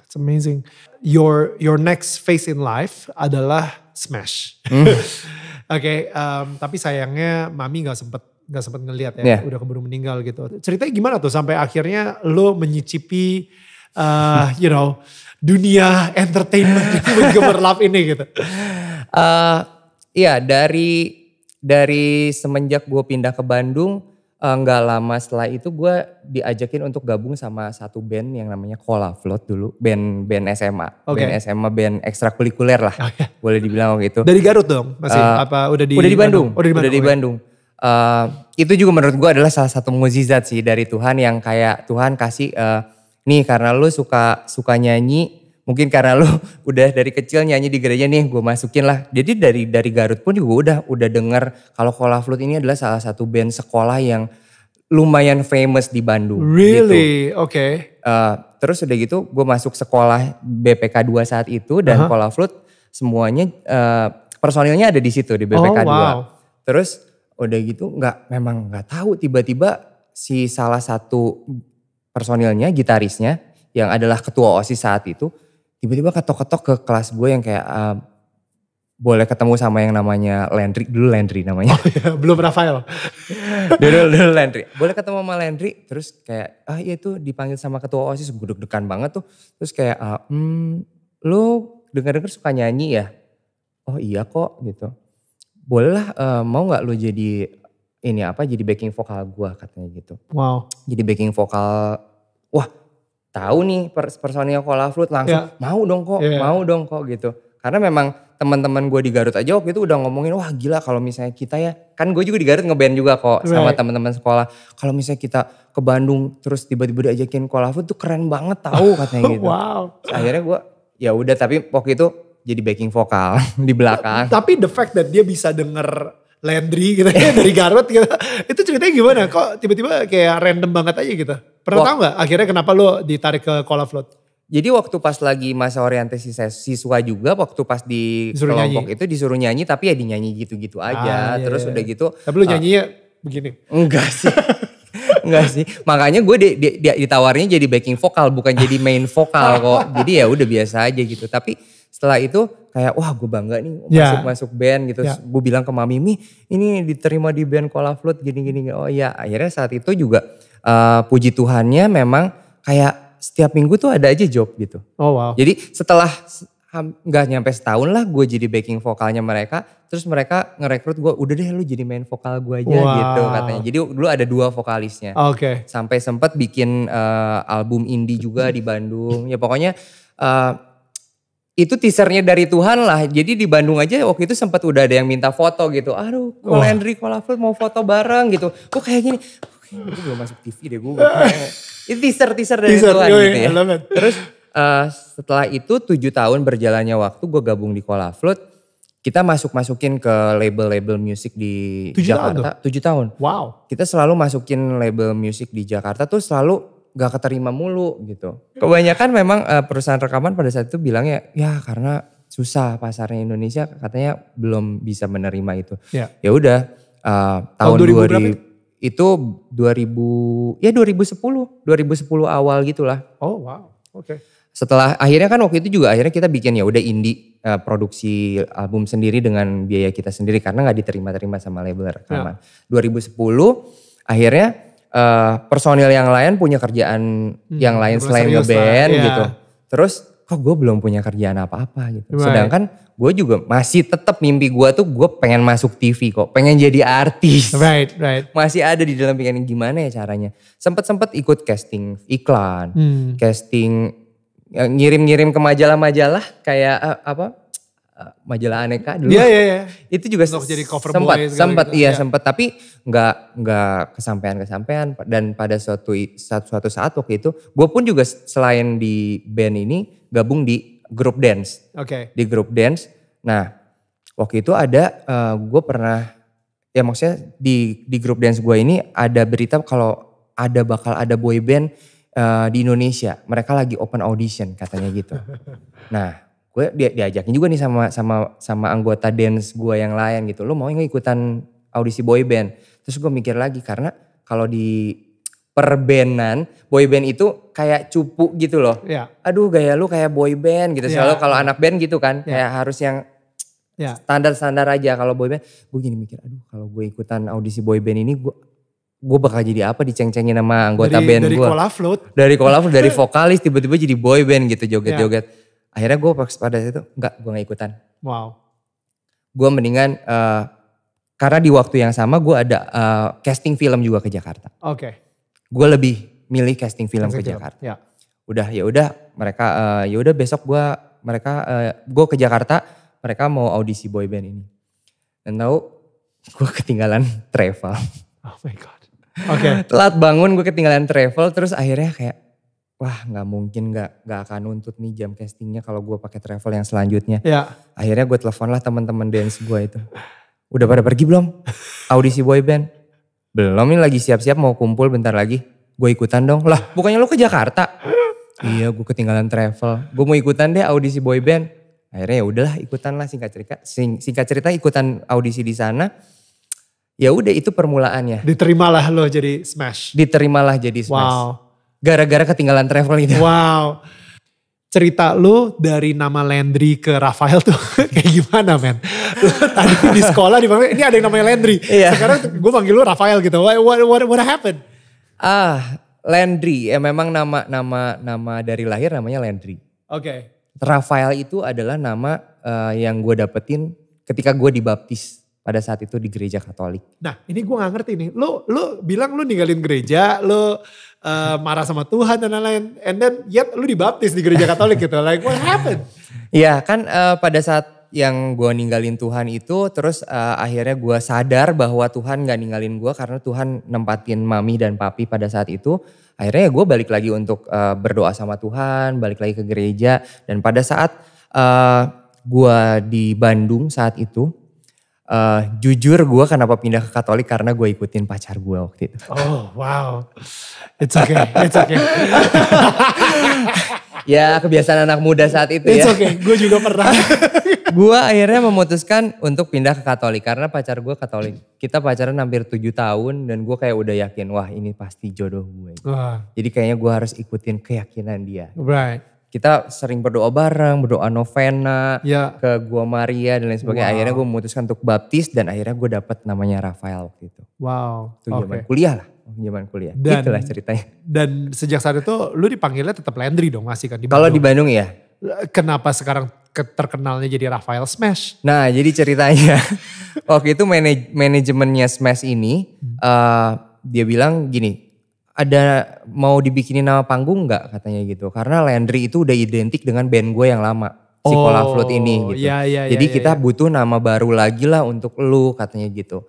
Speaker 2: that's amazing. Your your next phase in life adalah smash. Oke, hmm. [laughs] okay, um, tapi sayangnya mami nggak sempet nggak sempat ngelihat ya, yeah. udah keburu meninggal gitu. Ceritanya gimana tuh sampai akhirnya lo menyicipi uh, you know dunia entertainment [laughs] berlap ini gitu.
Speaker 1: Uh, ya dari dari semenjak gue pindah ke Bandung eh, nggak uh, lama setelah itu gue diajakin untuk gabung sama satu band yang namanya Kola Float dulu band band SMA okay. band SMA band ekstrakurikuler lah okay. boleh dibilang gitu dari Garut dong masih uh, apa udah di udah di Bandung, Bandung. Oh, udah di Bandung, udah ya? di Bandung uh, itu juga menurut gue adalah salah satu mukjizat sih dari Tuhan yang kayak Tuhan kasih uh, nih karena lu suka suka nyanyi mungkin karena lu [laughs] udah dari kecil nyanyi di gereja nih gue masukin lah jadi dari dari Garut pun juga udah udah dengar kalau Kola Flute ini adalah salah satu band sekolah yang lumayan famous di Bandung really gitu. oke okay. uh, eh, terus udah gitu gue masuk sekolah BPK 2 saat itu dan uh -huh. Kola Flute semuanya uh, personilnya ada di situ di BPK oh, terus udah gitu nggak memang nggak tahu tiba-tiba si salah satu personilnya gitarisnya yang adalah ketua osis saat itu tiba-tiba ketok-ketok ke kelas gue yang kayak uh, boleh ketemu sama yang namanya Landry dulu Landry namanya oh, iya, belum Rafael [laughs] dulu dulu Landry boleh ketemu sama Landry terus kayak ah iya tuh dipanggil sama ketua osis gue deg-degan banget tuh terus kayak uh, hmm, lo denger dengar suka nyanyi ya oh iya kok gitu Bolehlah uh, mau nggak lu jadi ini apa jadi backing vokal gue katanya gitu. Wow. Jadi backing vokal, wah tahu nih pers personil Kola Fruit langsung yeah. mau dong kok, yeah. mau dong kok gitu. Karena memang teman-teman gue di Garut aja waktu itu udah ngomongin wah gila kalau misalnya kita ya kan gue juga di Garut ngeband juga kok right. sama teman-teman sekolah kalau misalnya kita ke Bandung terus tiba-tiba diajakin Kola Fruit tuh keren banget tahu katanya [laughs] gitu. wow. Akhirnya gue ya udah tapi waktu itu jadi backing vokal [laughs] di belakang. Tapi the fact that dia bisa denger Landry gitu ya dari Garut gitu. Itu ceritanya gimana? Kok tiba-tiba kayak random banget aja gitu? Pernah Wah. tau nggak akhirnya kenapa lo ditarik ke of Float? Jadi waktu pas lagi masa orientasi siswa juga waktu pas di disuruh kelompok nyanyi. itu disuruh nyanyi tapi ya dinyanyi gitu-gitu ah, aja. Ah, iya, Terus iya. udah iya. gitu. Tapi lu ah. nyanyinya uh,
Speaker 2: begini? Enggak
Speaker 1: sih. [laughs] Enggak sih. Makanya gue di, di, di, ditawarnya jadi backing vokal bukan jadi main vokal kok. [laughs] Jadi ya udah biasa aja gitu. Tapi setelah itu kayak wah gue bangga nih ya. masuk yeah. masuk band gitu yeah. Ya. gue bilang ke mami mi ini diterima di band Kola Flute gini gini oh iya akhirnya saat itu juga uh, puji Tuhannya memang kayak setiap minggu tuh ada aja job gitu oh wow jadi setelah nggak nyampe setahun lah gue jadi backing vokalnya mereka terus mereka ngerekrut gue udah deh lu jadi main vokal gue aja wow. gitu katanya jadi dulu ada dua vokalisnya oke okay. sampai sempat bikin uh, album indie juga di Bandung ya pokoknya uh, itu teasernya dari Tuhan lah. Jadi di Bandung aja waktu itu sempat udah ada yang minta foto gitu. Aduh, kalau oh. Henry Kolafel mau foto bareng gitu. Kok kayak gini? Gue belum masuk TV deh gue. itu teaser-teaser dari teaser, Tuhan gitu ya. Terus uh, setelah itu tujuh tahun berjalannya waktu gue gabung di Flut. Kita masuk-masukin ke label-label musik di 7 Jakarta. tujuh tahun. Wow. Kita selalu masukin label musik di Jakarta tuh selalu gak keterima mulu gitu. Kebanyakan memang uh, perusahaan rekaman pada saat itu bilangnya ya karena susah pasarnya Indonesia katanya belum bisa menerima itu. Ya, ya udah uh, tahun, tahun 2000, 2000 itu ribu ya dua dua ribu sepuluh ribu sepuluh awal gitulah. Oh wow. Oke. Okay. Setelah akhirnya kan waktu itu juga akhirnya kita bikin ya udah indie uh, produksi album sendiri dengan biaya kita sendiri karena nggak diterima-terima sama label rekaman. Ya. dua ribu sepuluh akhirnya uh, personil yang lain punya kerjaan hmm, yang lain selain ngeband yeah. gitu. Terus kok gue belum punya kerjaan apa-apa gitu. Right. Sedangkan gue juga masih tetap mimpi gue tuh gue pengen masuk TV kok, pengen jadi artis. Right, right. Masih ada di dalam pikiran gimana ya caranya. Sempet-sempet ikut casting iklan, hmm. casting ya, ngirim-ngirim ke majalah-majalah kayak eh, apa eh, majalah aneka dulu. Iya, iya, iya. Itu juga sempat, jadi cover sempat, gitu. iya, iya. sempat. Tapi nggak nggak kesampaian kesampaian dan pada suatu saat suatu saat waktu itu gue pun juga selain di band ini gabung di grup dance oke okay. di grup dance nah waktu itu ada uh, eh, gue pernah ya maksudnya di di grup dance gue ini ada berita kalau ada bakal ada boy band uh, di Indonesia mereka lagi open audition katanya gitu [laughs] nah gue dia, diajakin juga nih sama sama sama anggota dance gue yang lain gitu lo mau nggak ikutan audisi boy band Terus gue mikir lagi karena kalau di perbenan boyband itu kayak cupu gitu loh. Yeah. Aduh gaya lu kayak boyband band gitu. Ya. Selalu kalau anak band gitu kan yeah. kayak harus yang yeah. standar-standar aja kalau boyband, Gue gini mikir, aduh kalau gue ikutan audisi boyband ini gue gue bakal jadi apa diceng-cengin sama anggota dari, band gue. Dari kola float. Dari kola float, dari [laughs] vokalis tiba-tiba jadi boy band gitu joget-joget. Yeah. Akhirnya gue pada pada itu enggak gue gak ikutan. Wow. Gue mendingan uh, karena di waktu yang sama gue ada uh, casting film juga ke Jakarta. Oke. Okay. Gue lebih milih casting film casting ke film. Jakarta. Ya. Udah ya udah mereka uh, ya udah besok gue mereka uh, eh, gue ke Jakarta mereka mau audisi boy band ini. Dan tahu gue ketinggalan [laughs] travel. Oh my god. Oke. Okay. [laughs] Telat bangun gue ketinggalan travel terus akhirnya kayak wah nggak mungkin nggak nggak akan nuntut nih jam castingnya kalau gue pakai travel yang selanjutnya. Ya. Akhirnya gue telepon lah teman-teman dance gue itu. Udah pada pergi belum? Audisi boy band Belum ini lagi siap-siap mau kumpul bentar lagi. Gue ikutan dong. Lah bukannya lo ke Jakarta? iya gue ketinggalan travel. Gue mau ikutan deh audisi boy band Akhirnya ya udahlah ikutan lah singkat cerita. Sing, singkat cerita ikutan audisi di sana. Ya udah itu permulaannya. Diterimalah lo jadi smash. Diterimalah jadi smash. Wow. Gara-gara
Speaker 2: ketinggalan travel ini Wow cerita lu dari nama Landry ke Rafael tuh [laughs] kayak gimana men?
Speaker 1: tadi di sekolah di ini ada yang namanya Landry. Iya. Sekarang gue panggil lu Rafael gitu. What what what, what happened? Ah, Landry ya memang nama nama nama dari lahir namanya Landry. Oke. Okay. Rafael itu adalah nama uh, yang gue dapetin ketika gue dibaptis pada saat itu di gereja Katolik. Nah, ini
Speaker 2: gue gak ngerti nih. Lu lu bilang lu ninggalin gereja, lu uh, marah sama Tuhan dan lain-lain, and then yet lu dibaptis di gereja Katolik gitu. Like what happened? [laughs]
Speaker 1: Iya, kan uh, pada saat yang gue ninggalin Tuhan itu, terus uh, akhirnya gue sadar bahwa Tuhan gak ninggalin gue karena Tuhan nempatin mami dan papi pada saat itu. Akhirnya ya gue balik lagi untuk uh, berdoa sama Tuhan, balik lagi ke gereja. Dan pada saat uh, gue di Bandung saat itu, Uh, jujur gue kenapa pindah ke Katolik karena gue ikutin pacar gue waktu itu. Oh wow, it's okay, it's okay. [laughs] ya kebiasaan anak muda saat itu it's ya. It's okay,
Speaker 2: gue juga pernah.
Speaker 1: [laughs] gue akhirnya memutuskan untuk pindah ke Katolik karena pacar gue Katolik. Kita pacaran hampir tujuh tahun dan gue kayak udah yakin, wah ini pasti jodoh gue. Wah. Jadi kayaknya gue harus ikutin keyakinan dia. Right kita sering berdoa bareng, berdoa novena ya. ke gua Maria dan lain sebagainya. Wow. Akhirnya gue memutuskan untuk baptis dan akhirnya gue dapet namanya Rafael gitu. Wow. Itu zaman kuliah lah, zaman kuliah. Dan, Itulah ceritanya.
Speaker 2: Dan sejak saat itu lu dipanggilnya tetap Landry dong masih kan di Kalau di Bandung ya. Kenapa sekarang terkenalnya jadi
Speaker 1: Rafael Smash? Nah jadi ceritanya [laughs] waktu itu manaj manajemennya Smash ini hmm. uh, dia bilang gini, ada mau dibikinin nama panggung nggak katanya gitu karena Landry itu udah identik dengan band gue yang lama si Kola oh, Float ini gitu. Ya, ya, Jadi ya, kita iya. butuh nama baru lagi lah untuk lu katanya gitu.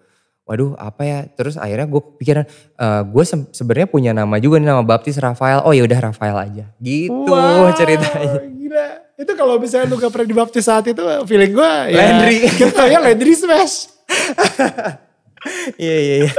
Speaker 1: Waduh apa ya terus akhirnya gue pikiran uh, eh, gue se sebenarnya punya nama juga nih nama baptis Rafael oh ya udah Rafael aja gitu wow, ceritanya.
Speaker 2: Gila itu kalau misalnya lu gak pernah dibaptis saat itu feeling gue ya, Landry gitu [laughs] Landry smash. [laughs] Iya iya iya.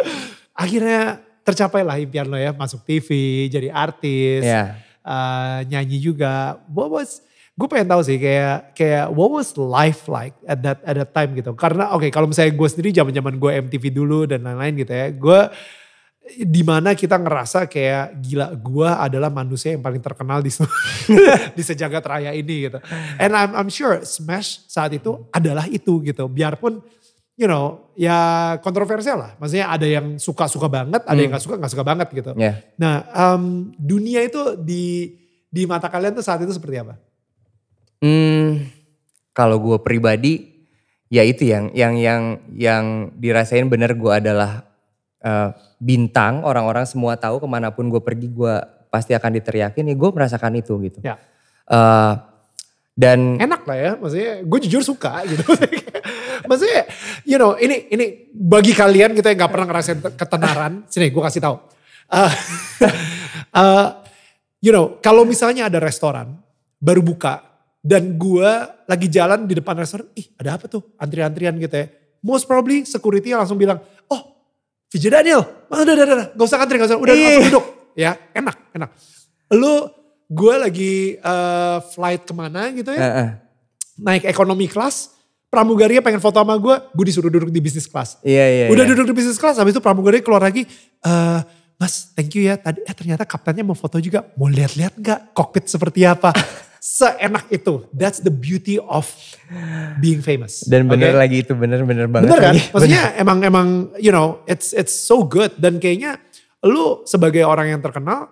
Speaker 2: Akhirnya tercapai lah impian lo ya masuk TV jadi artis yeah. Iya. uh, nyanyi juga what was gue pengen tahu sih kayak kayak what was life like at that at that time gitu karena oke okay, kalau misalnya gue sendiri zaman zaman gue MTV dulu dan lain-lain gitu ya gue dimana kita ngerasa kayak gila gue adalah manusia yang paling terkenal di [laughs] di sejagat raya ini gitu. And I'm, I'm sure Smash saat itu adalah itu gitu. Biarpun you know, ya kontroversial lah. Maksudnya ada yang suka-suka banget, ada hmm. yang gak suka gak suka banget gitu. Yeah. Nah, um, dunia itu di di mata kalian tuh saat itu seperti apa?
Speaker 1: Hmm, kalau gue pribadi, ya itu yang yang yang yang dirasain bener gue adalah uh, bintang. Orang-orang semua tahu kemanapun gue pergi, gue pasti akan diteriakin. Ya gue merasakan itu gitu. Yeah. Ya. Uh, dan enak lah ya, maksudnya gue jujur suka gitu. [laughs] Maksudnya, you know, ini ini bagi kalian kita yang nggak pernah
Speaker 2: ngerasain ketenaran, sini gue kasih tahu. Uh, uh, [laughs] you know, kalau misalnya ada restoran baru buka dan gue lagi jalan di depan restoran, ih ada apa tuh antrian-antrian gitu ya. Most probably security langsung bilang, oh VJ Daniel, udah, udah, udah, udah, gak usah antri, gak usah, udah langsung duduk. Ya, enak, enak. Lu, gue lagi uh, flight kemana gitu ya, uh -uh. naik ekonomi kelas, pramugarinya pengen foto sama gue, gue disuruh duduk di bisnis kelas. Iya, yeah, iya. Yeah, Udah yeah. duduk di bisnis kelas, habis itu pramugari keluar lagi, eh mas thank you ya, tadi eh, ternyata kaptennya mau foto juga, mau lihat-lihat gak kokpit seperti apa. [laughs] Seenak itu, that's the beauty of
Speaker 1: being famous. Dan bener okay? lagi itu bener-bener banget. Bener kan? Lagi.
Speaker 2: Maksudnya emang emang you know it's it's so good dan kayaknya lu sebagai orang yang terkenal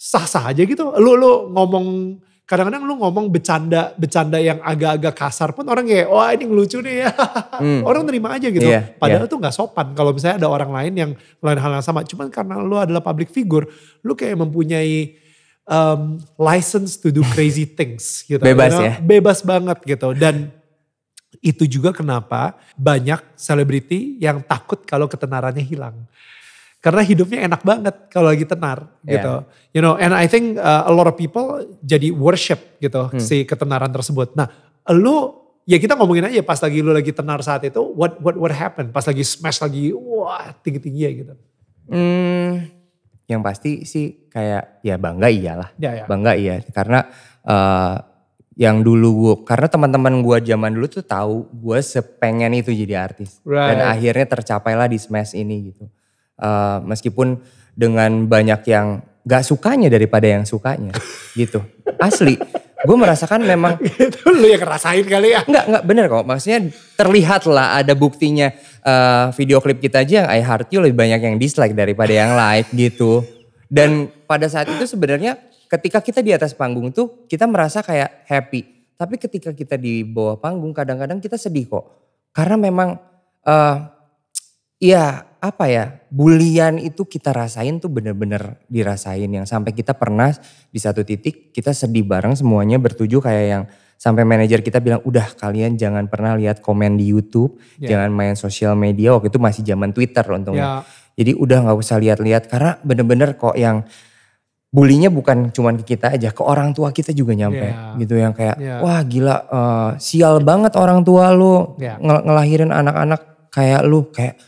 Speaker 2: sah-sah aja gitu. Lu lu ngomong kadang-kadang lu ngomong bercanda bercanda yang agak-agak kasar pun orang kayak wah oh, ini lucu nih ya hmm. [laughs] orang terima aja gitu yeah, padahal yeah. tuh nggak sopan kalau misalnya ada orang lain yang lain hal yang sama cuman karena lu adalah public figure lu kayak mempunyai um, license to do [laughs] crazy things gitu bebas karena ya bebas banget gitu dan itu juga kenapa banyak selebriti yang takut kalau ketenarannya hilang karena hidupnya enak banget kalau lagi tenar yeah. gitu. You know, and I think uh, a lot of people jadi worship gitu hmm. si ketenaran tersebut. Nah, lu ya kita ngomongin aja pas lagi lu lagi tenar saat itu what what what happened pas lagi smash lagi wah tinggi-tinggi ya gitu.
Speaker 1: Hmm, yang pasti sih kayak ya bangga iyalah. Ya, ya. Bangga iya karena uh, yang dulu gue karena teman-teman gue zaman dulu tuh tahu gue sepengen itu jadi artis right. dan akhirnya tercapailah di smash ini gitu Eh, meskipun dengan banyak yang gak sukanya daripada yang sukanya [laughs] gitu. Asli, gue merasakan memang. [laughs] Itu lu yang ngerasain kali ya? nggak nggak bener kok. Maksudnya terlihat lah ada buktinya uh, video klip kita aja yang I Heart You lebih banyak yang dislike daripada yang like [laughs] gitu. Dan pada saat itu sebenarnya ketika kita di atas panggung tuh kita merasa kayak happy. Tapi ketika kita di bawah panggung kadang-kadang kita sedih kok. Karena memang uh, ya apa ya bulian itu kita rasain tuh bener-bener dirasain yang sampai kita pernah di satu titik kita sedih bareng semuanya bertuju kayak yang sampai manajer kita bilang udah kalian jangan pernah lihat komen di YouTube yeah. jangan main sosial media waktu itu masih zaman Twitter untungnya yeah. jadi udah nggak usah lihat-lihat karena bener-bener kok yang bulinya bukan cuman ke kita aja ke orang tua kita juga nyampe yeah. gitu yang kayak yeah. wah gila uh, sial banget orang tua lu yeah. Ya. ngelahirin anak-anak kayak lu kayak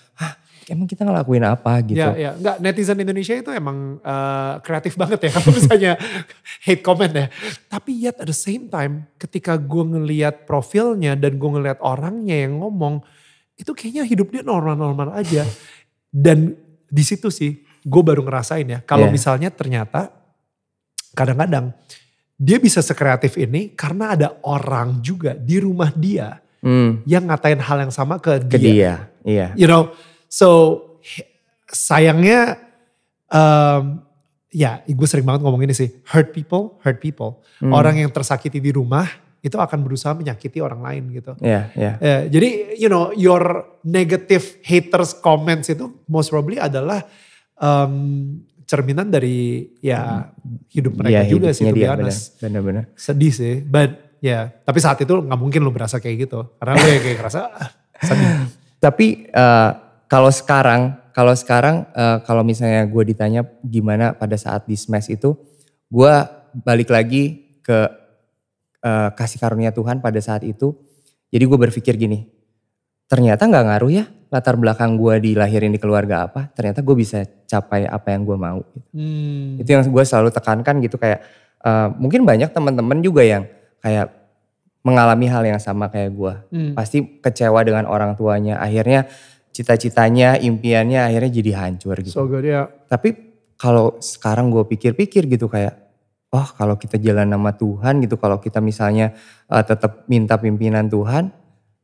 Speaker 1: emang kita ngelakuin apa gitu. Ya, ya.
Speaker 2: Enggak, netizen Indonesia itu emang uh, kreatif banget ya [laughs] kalau misalnya hate comment ya. Tapi yet at the same time ketika gue ngeliat profilnya dan gue ngeliat orangnya yang ngomong, itu kayaknya hidup dia normal-normal aja. dan di situ sih gue baru ngerasain ya, kalau yeah. misalnya ternyata kadang-kadang dia bisa sekreatif ini karena ada orang juga di rumah dia mm. yang ngatain hal yang sama ke, ke dia. dia. Yeah. You know, So sayangnya um, ya gue sering banget ngomong ini sih hurt people hurt people hmm. orang yang tersakiti di rumah itu akan berusaha menyakiti orang lain gitu. Iya, yeah, iya. Yeah. Yeah, jadi you know your negative haters comments itu most probably adalah um, cerminan dari ya hidup iya, mereka yeah, juga sih Bener, benar-benar. Sedih sih, but ya, yeah. tapi saat itu nggak mungkin lu berasa kayak gitu
Speaker 1: karena lu kayak ngerasa ah, sedih. [laughs] Tapi uh, kalau sekarang, kalau sekarang, uh, kalau misalnya gue ditanya gimana pada saat di smash itu, gue balik lagi ke uh, kasih karunia Tuhan pada saat itu. Jadi gue berpikir gini, ternyata nggak ngaruh ya latar belakang gue dilahirin di keluarga apa, ternyata gue bisa capai apa yang gue mau. Gitu. Hmm. Itu yang gue selalu tekankan gitu kayak uh, mungkin banyak teman-teman juga yang kayak mengalami hal yang sama kayak gue, hmm. pasti kecewa dengan orang tuanya, akhirnya cita-citanya, impiannya akhirnya jadi hancur gitu. So good, yeah. Tapi kalau sekarang gue pikir-pikir gitu kayak, oh, kalau kita jalan nama Tuhan gitu, kalau kita misalnya uh, eh, tetap minta pimpinan Tuhan,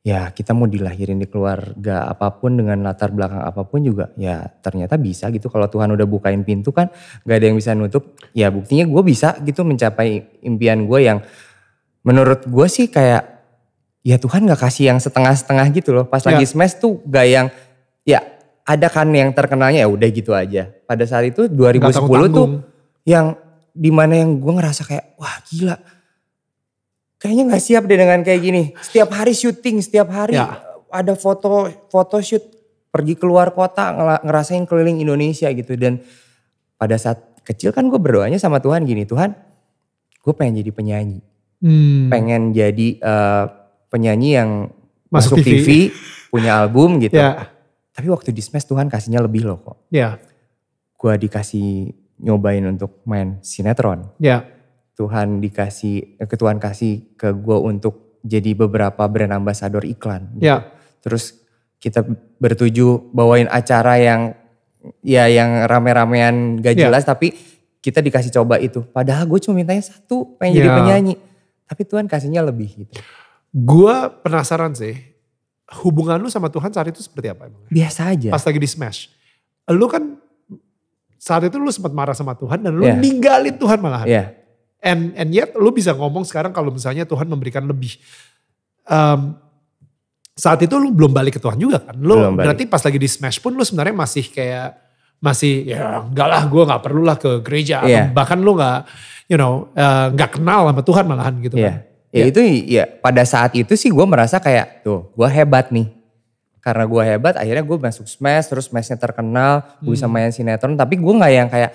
Speaker 1: ya kita mau dilahirin di keluarga apapun dengan latar belakang apapun juga ya ternyata bisa gitu kalau Tuhan udah bukain pintu kan gak ada yang bisa nutup ya buktinya gue bisa gitu mencapai impian gue yang menurut gue sih kayak ya Tuhan gak kasih yang setengah-setengah gitu loh. Pas ya. lagi smash tuh gak yang ya ada kan yang terkenalnya ya udah gitu aja. Pada saat itu 2010 tuh yang dimana yang gue ngerasa kayak wah gila. Kayaknya gak siap deh dengan kayak gini. Setiap hari syuting, setiap hari ya. ada foto foto shoot, pergi keluar kota ngerasain keliling Indonesia gitu dan pada saat kecil kan gue berdoanya sama Tuhan gini, Tuhan, gue pengen jadi penyanyi. Hmm. Pengen jadi uh, penyanyi yang masuk, masuk TV. TV, punya album gitu. Yeah. Tapi waktu di Smash Tuhan kasihnya lebih loh kok. Iya. Yeah. Gua dikasih nyobain untuk main sinetron. Iya. Yeah. Tuhan dikasih, ke eh, Tuhan kasih ke gue untuk jadi beberapa brand ambassador iklan. Gitu. Yeah. Terus kita bertuju bawain acara yang ya yang rame-ramean gak ya. jelas yeah. tapi kita dikasih coba itu. Padahal gue cuma mintanya satu pengen yeah. jadi ya. penyanyi. Tapi Tuhan kasihnya lebih gitu. Gue penasaran
Speaker 2: sih, hubungan lu sama Tuhan saat itu seperti apa? Emang?
Speaker 1: Biasa aja. Pas
Speaker 2: lagi di smash. Lu kan saat itu lu sempat marah sama Tuhan dan lu yeah. ninggalin Tuhan malahan. Yeah. And, and yet lu bisa ngomong sekarang kalau misalnya Tuhan memberikan lebih. Um, saat itu lu belum balik ke Tuhan juga kan. Lu belum berarti pas lagi di smash pun lu sebenarnya masih kayak masih ya enggak lah gue nggak perlulah ke gereja yeah. bahkan lu gak you know eh, nggak uh, gak kenal sama Tuhan malahan gitu yeah. kan
Speaker 1: Ya, ya, itu ya pada saat itu sih gue merasa kayak tuh gue hebat nih. Karena gue hebat akhirnya gue masuk smash terus smashnya terkenal. Gue bisa hmm. main sinetron tapi gue gak yang kayak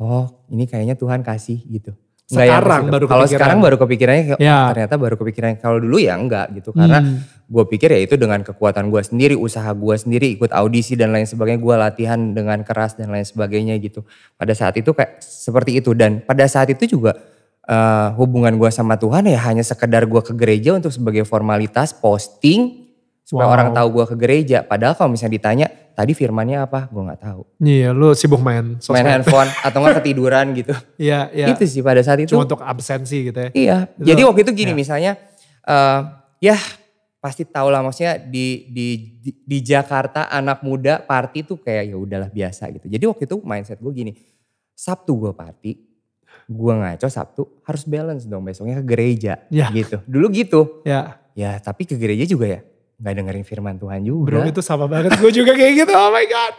Speaker 1: oh ini kayaknya Tuhan kasih gitu. Sekarang baru Kalau sekarang baru kepikirannya ya. Oh, ternyata baru kepikiran kalau dulu ya enggak gitu. Karena hmm. gue pikir ya itu dengan kekuatan gue sendiri, usaha gue sendiri ikut audisi dan lain sebagainya. Gue latihan dengan keras dan lain sebagainya gitu. Pada saat itu kayak seperti itu dan pada saat itu juga uh, hubungan gue sama Tuhan ya hanya sekedar gue ke gereja untuk sebagai formalitas posting supaya wow. orang tahu gue ke gereja. Padahal kalau misalnya ditanya tadi firmannya apa, gue nggak tahu.
Speaker 2: Iya, yeah, lu sibuk main sosmed. main handphone
Speaker 1: atau nggak ketiduran gitu. [laughs] Iya, yeah, Itu sih pada saat itu. Cuma untuk absensi gitu ya. Iya. Itu, Jadi waktu itu gini iya. misalnya, uh, ya pasti tau lah maksudnya di, di di di Jakarta anak muda party tuh kayak ya udahlah biasa gitu. Jadi waktu itu mindset gue gini, Sabtu gue party, Gue ngaco Sabtu harus balance dong besoknya ke gereja ya. gitu. Dulu gitu. Ya. Ya tapi ke gereja juga ya Gak dengerin firman Tuhan juga. Bro itu sama banget gue juga
Speaker 2: kayak gitu. Oh my god.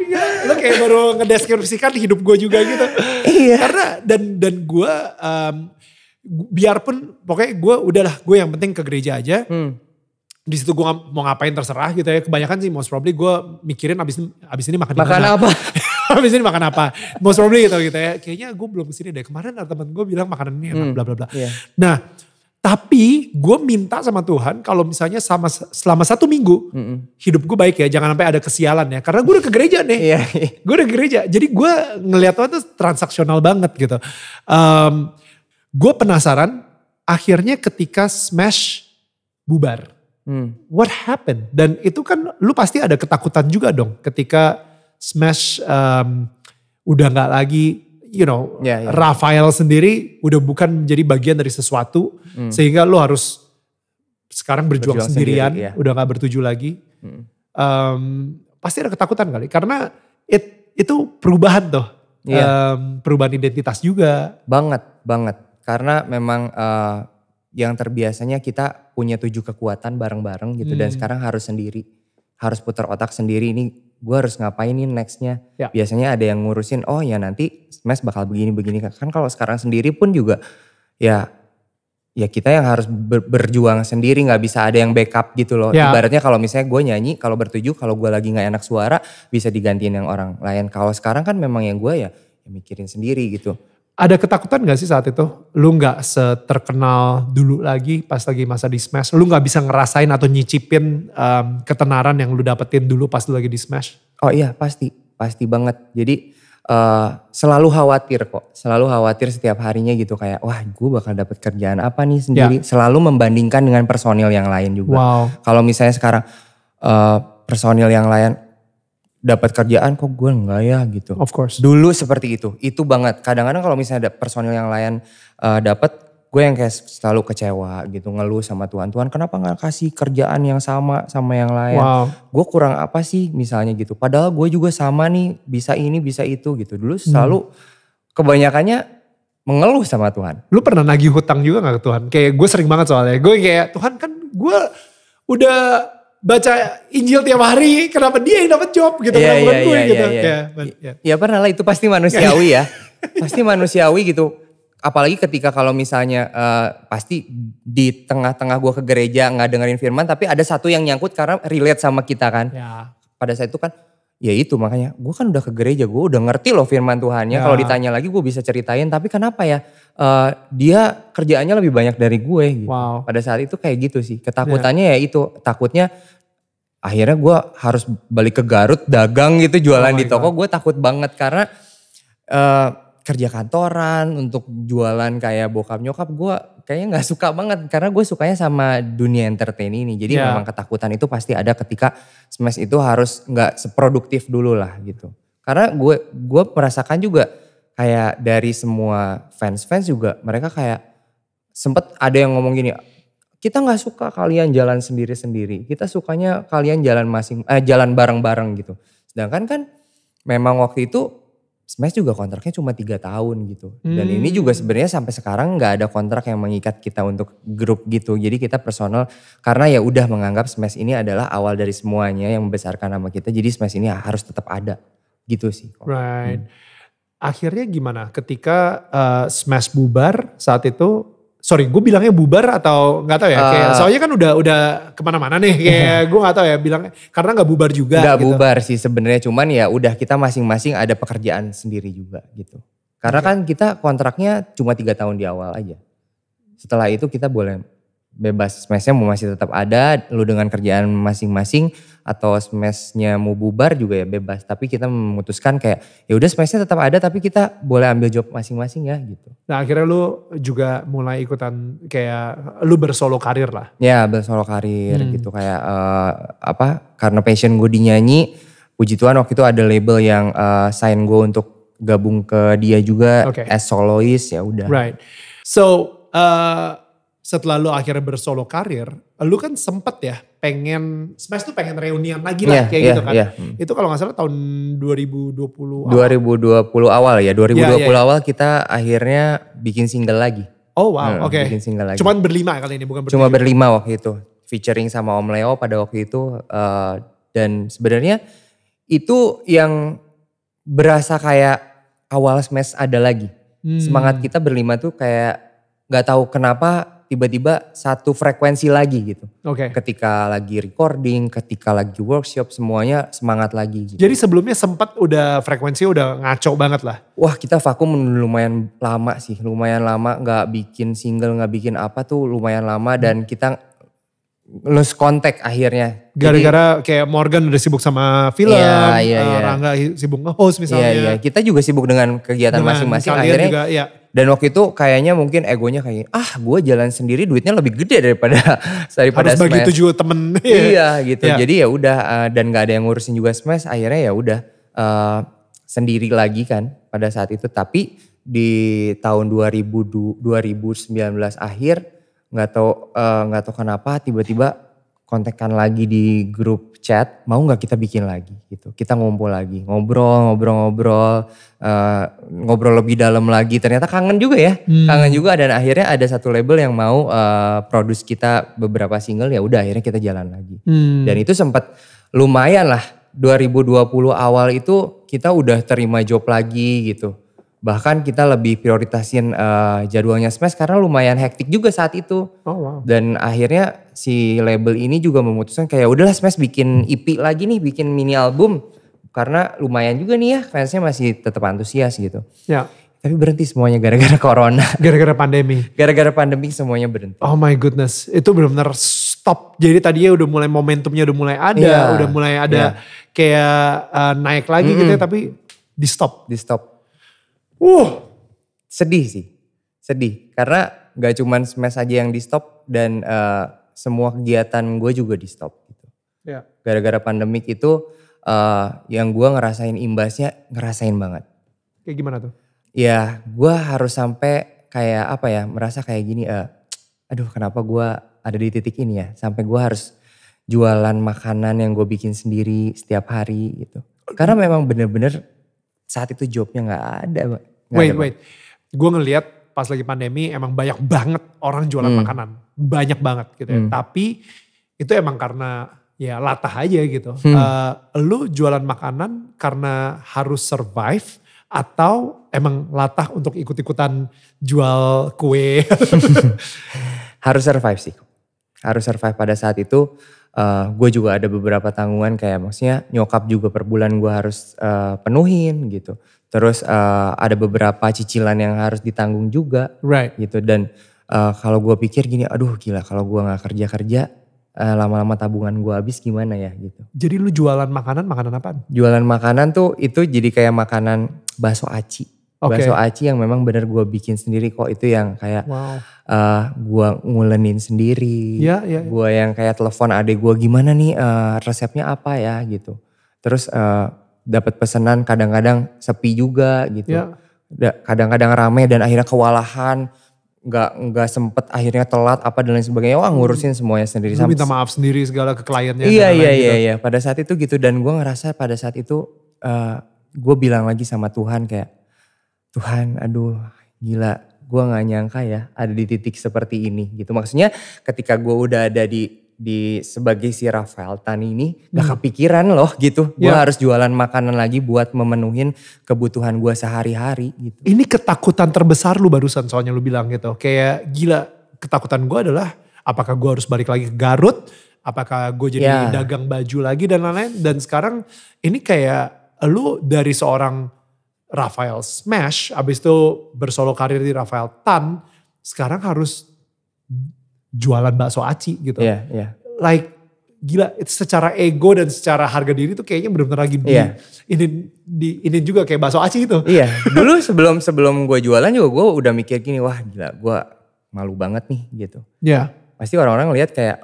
Speaker 2: Lo kayak baru ngedeskripsikan hidup gue juga gitu. iya. Karena dan dan gue um, biarpun pokoknya gue udahlah gue yang penting ke gereja aja. Hmm. Di situ gue mau ngapain terserah gitu ya. Kebanyakan sih most probably gue mikirin abis abis ini makan, makan apa. [laughs] habis [laughs] ini makan apa? Most probably gitu gitu ya. Kayaknya gue belum kesini deh. Kemarin ada temen gue bilang makanan ini enak, hmm, bla bla bla. Iya. Nah, tapi gue minta sama Tuhan kalau misalnya sama selama satu minggu mm -mm. hidup gue baik ya, jangan sampai ada kesialan ya. Karena gue udah ke gereja nih, yeah. Iya. gue udah ke gereja. Jadi gue ngeliat Tuhan tuh transaksional banget gitu. Um, gue penasaran. Akhirnya ketika Smash bubar, mm. what happened? Dan itu kan lu pasti ada ketakutan juga dong ketika Smash um, udah nggak lagi you know yeah, yeah. Rafael sendiri udah bukan menjadi bagian dari sesuatu mm. sehingga lo harus sekarang berjuang, berjuang sendirian sendiri, iya. yeah. udah nggak bertuju lagi mm. um, pasti ada ketakutan kali karena it, itu perubahan tuh
Speaker 1: yeah. um, perubahan identitas juga banget banget karena memang uh, yang terbiasanya kita punya tujuh kekuatan bareng-bareng gitu hmm. dan sekarang harus sendiri harus putar otak sendiri ini gue harus ngapain nih nextnya. Ya. Biasanya ada yang ngurusin, oh ya nanti mes bakal begini-begini. Kan kalau sekarang sendiri pun juga ya ya kita yang harus ber, berjuang sendiri nggak bisa ada yang backup gitu loh. Ya. Ibaratnya kalau misalnya gue nyanyi, kalau bertujuh kalau gue lagi nggak enak suara bisa digantiin yang orang lain. Kalau sekarang kan memang yang gue ya, ya mikirin sendiri gitu
Speaker 2: ada ketakutan gak sih saat itu? Lu gak seterkenal dulu lagi pas lagi masa di Smash? Lu gak bisa ngerasain atau nyicipin um, ketenaran yang lu dapetin dulu pas lu lagi di Smash?
Speaker 1: Oh iya pasti, pasti banget. Jadi uh, selalu khawatir kok, selalu khawatir setiap harinya gitu kayak wah gue bakal dapet kerjaan apa nih sendiri. Ya. Selalu membandingkan dengan personil yang lain juga. Wow. Kalau misalnya sekarang uh, personil yang lain, dapat kerjaan kok gue enggak ya gitu. Of course. Dulu seperti itu, itu banget. Kadang-kadang kalau misalnya ada personil yang lain uh, eh, dapat, gue yang kayak selalu kecewa gitu, ngeluh sama Tuhan. Tuhan kenapa nggak kasih kerjaan yang sama sama yang lain? Wow. Gue kurang apa sih misalnya gitu. Padahal gue juga sama nih, bisa ini bisa itu gitu. Dulu selalu hmm. kebanyakannya mengeluh sama Tuhan. Lu
Speaker 2: pernah nagih hutang juga gak ke Tuhan? Kayak gue sering banget soalnya. Gue kayak Tuhan kan gue udah baca Injil tiap hari, kenapa dia yang dapat job gitu, yeah, kenapa yeah, gue yeah, gitu. Yeah, yeah. Yeah,
Speaker 3: yeah.
Speaker 1: Ya pernah ya. ya, ya lah itu pasti manusiawi ya. [laughs] pasti manusiawi gitu. Apalagi ketika kalau misalnya uh, pasti di tengah-tengah gue ke gereja nggak dengerin firman, tapi ada satu yang nyangkut karena relate sama kita kan. Yeah. Pada saat itu kan, ya itu makanya gue kan udah ke gereja, gue udah ngerti loh firman Tuhan Yeah. Kalau ditanya lagi gue bisa ceritain, tapi kenapa ya uh, dia kerjaannya lebih banyak dari gue gitu. Wow. Pada saat itu kayak gitu sih. Ketakutannya yeah. ya itu, takutnya akhirnya gue harus balik ke Garut dagang gitu jualan oh di toko gue takut banget karena uh, kerja kantoran untuk jualan kayak bokap nyokap gue kayaknya nggak suka banget karena gue sukanya sama dunia entertain ini jadi yeah. memang ketakutan itu pasti ada ketika smash itu harus nggak seproduktif dulu lah gitu karena gue gue merasakan juga kayak dari semua fans fans juga mereka kayak sempet ada yang ngomong gini kita nggak suka kalian jalan sendiri-sendiri. Kita sukanya kalian jalan masing eh, jalan bareng-bareng gitu. Sedangkan kan memang waktu itu Smash juga kontraknya cuma tiga tahun gitu. Hmm. Dan ini juga hmm. sebenarnya sampai sekarang nggak ada kontrak yang mengikat kita untuk grup gitu. Jadi kita personal karena ya udah menganggap Smash ini adalah awal dari semuanya yang membesarkan nama kita. Jadi Smash ini harus tetap ada gitu sih.
Speaker 2: Right. Hmm. Akhirnya gimana ketika uh, Smash bubar saat
Speaker 1: itu sorry gue bilangnya bubar atau nggak tahu ya uh, soalnya kan udah udah
Speaker 2: kemana-mana nih kayak [laughs]
Speaker 1: gue nggak tahu ya bilang karena nggak bubar juga nggak gitu. bubar sih sebenarnya cuman ya udah kita masing-masing ada pekerjaan sendiri juga gitu karena okay. kan kita kontraknya cuma tiga tahun di awal aja setelah itu kita boleh bebas smesnya mau masih tetap ada lu dengan kerjaan masing-masing atau smesnya mau bubar juga ya bebas tapi kita memutuskan kayak ya udah smesnya tetap ada tapi kita boleh ambil job masing-masing ya gitu
Speaker 2: nah akhirnya lu juga mulai ikutan kayak lu bersolo karir lah
Speaker 1: ya bersolo karir hmm. gitu kayak uh, apa karena passion gue dinyanyi puji Tuhan waktu itu ada label yang uh, sign gue untuk gabung ke dia juga okay. as soloist ya udah right
Speaker 2: so uh, setelah lu akhirnya bersolo karir, lu kan sempet ya pengen, Smash tuh pengen reunian lagi lah yeah, kayak yeah, gitu kan. Yeah. Itu kalau gak salah tahun 2020
Speaker 1: awal. 2020 awal ya, 2020 yeah, yeah. awal kita akhirnya bikin single lagi. Oh wow, hmm, oke. Okay. Bikin single lagi. Cuman berlima kali ini bukan berlima. Cuma berlima waktu itu. Featuring sama Om Leo pada waktu itu. Uh, dan sebenarnya itu yang berasa kayak awal smash ada lagi. Hmm. Semangat kita berlima tuh kayak gak tahu kenapa tiba-tiba satu frekuensi lagi gitu. Oke. Okay. Ketika lagi recording, ketika lagi workshop semuanya semangat lagi gitu. Jadi sebelumnya sempat udah frekuensi udah ngaco banget lah. Wah kita vakum lumayan lama sih, lumayan lama nggak bikin single nggak bikin apa tuh lumayan lama hmm. dan kita lose contact akhirnya. Gara-gara kayak Morgan udah sibuk sama film, iya, iya, eh, iya. Rangga sibuk
Speaker 2: nge-host iya, misalnya. Iya, iya.
Speaker 1: Kita juga sibuk dengan kegiatan masing-masing akhirnya. Juga, iya dan waktu itu kayaknya mungkin egonya kayak ah gue jalan sendiri duitnya lebih gede daripada [laughs] daripada harus bagi tujuh temen. [laughs] iya gitu. Yeah. Jadi ya udah uh, dan gak ada yang ngurusin juga smash. Akhirnya ya udah uh, sendiri lagi kan pada saat itu. Tapi di tahun 2000 2019 akhir nggak tau eh, nggak uh, tahu kenapa tiba-tiba kontekan lagi di grup chat, mau nggak kita bikin lagi gitu. Kita ngumpul lagi, ngobrol, ngobrol, ngobrol, uh, ngobrol lebih dalam lagi. Ternyata kangen juga ya, hmm. kangen juga. Dan akhirnya ada satu label yang mau uh, produce kita beberapa single. Ya udah, akhirnya kita jalan lagi. Hmm. Dan itu sempat lumayan lah. 2020 awal itu kita udah terima job lagi gitu bahkan kita lebih prioritasin uh, jadwalnya smash karena lumayan hektik juga saat itu oh, wow. dan akhirnya si label ini juga memutuskan kayak udahlah smash bikin EP lagi nih bikin mini album karena lumayan juga nih ya fansnya masih tetap antusias gitu ya tapi berhenti semuanya gara-gara [laughs] corona gara-gara pandemi gara-gara pandemi semuanya berhenti
Speaker 2: oh my goodness itu benar-benar stop jadi tadinya udah mulai momentumnya udah mulai ada yeah. udah mulai ada
Speaker 1: yeah. kayak uh, naik lagi mm -hmm. gitu ya tapi
Speaker 2: di stop di stop
Speaker 1: Uh, sedih sih, sedih karena gak cuman smash aja yang di stop dan uh, semua kegiatan gue juga di stop gitu. Ya. Gara-gara pandemik itu uh, yang gue ngerasain imbasnya ngerasain banget. Kayak gimana tuh? Ya, gue harus sampai kayak apa ya, merasa kayak gini. Uh, aduh, kenapa gue ada di titik ini ya? Sampai gue harus jualan makanan yang gue bikin sendiri setiap hari gitu. Karena memang bener-bener saat itu jobnya gak ada, Ya, wait, gitu.
Speaker 2: wait. Gue ngelihat pas lagi pandemi emang banyak banget orang jualan hmm. makanan. Banyak banget gitu ya. Hmm. Tapi itu emang karena ya latah aja gitu. Hmm. Uh, lu jualan makanan karena harus survive atau emang latah untuk ikut-ikutan jual kue?
Speaker 1: [laughs] harus survive sih. Harus survive pada saat itu uh, eh, gue juga ada beberapa tanggungan kayak maksudnya nyokap juga per bulan gue harus uh, penuhin gitu terus uh, ada beberapa cicilan yang harus ditanggung juga right. gitu dan uh, kalau gue pikir gini aduh gila kalau gue gak kerja kerja lama-lama tabungan gue habis gimana ya gitu
Speaker 2: jadi lu jualan makanan makanan apa
Speaker 1: jualan makanan tuh itu jadi kayak makanan bakso aci Okay. Bakso aci yang memang benar gue bikin sendiri kok itu yang kayak wow. uh, eh, gue ngulenin sendiri. Yeah, yeah, ya. Gue yang kayak telepon adik gue gimana nih uh, resepnya apa ya gitu. Terus uh, eh, dapat pesanan kadang-kadang sepi juga gitu. Ya. Kadang-kadang rame dan akhirnya kewalahan nggak nggak sempet akhirnya telat apa dan lain sebagainya wah ngurusin hmm. semuanya sendiri Lu minta
Speaker 2: maaf sendiri segala ke kliennya iya iya iya gitu. Iya, iya
Speaker 1: pada saat itu gitu dan gue ngerasa pada saat itu uh, gue bilang lagi sama Tuhan kayak Tuhan aduh gila gue gak nyangka ya ada di titik seperti ini gitu maksudnya ketika gue udah ada di di sebagai si Rafael Tan ini hmm. gak kepikiran loh gitu. Gue yeah. harus jualan makanan lagi buat memenuhin kebutuhan gue sehari-hari gitu. Ini ketakutan terbesar lu barusan soalnya lu bilang gitu.
Speaker 2: Kayak gila ketakutan gue adalah apakah gue harus balik lagi ke Garut. Apakah gue jadi yeah. dagang baju lagi dan lain-lain. Dan sekarang ini kayak lu dari seorang Rafael Smash, abis itu bersolo karir di Rafael Tan, sekarang harus jualan bakso aci gitu. Yeah, yeah. Like gila itu secara ego dan secara harga diri tuh kayaknya benar-benar lagi di, iya. ini di ini juga
Speaker 1: kayak bakso aci gitu. Iya. Yeah. [laughs] Dulu sebelum sebelum gue jualan juga gue udah mikir gini wah gila gue malu banget nih gitu. Iya. Yeah. Pasti orang-orang lihat kayak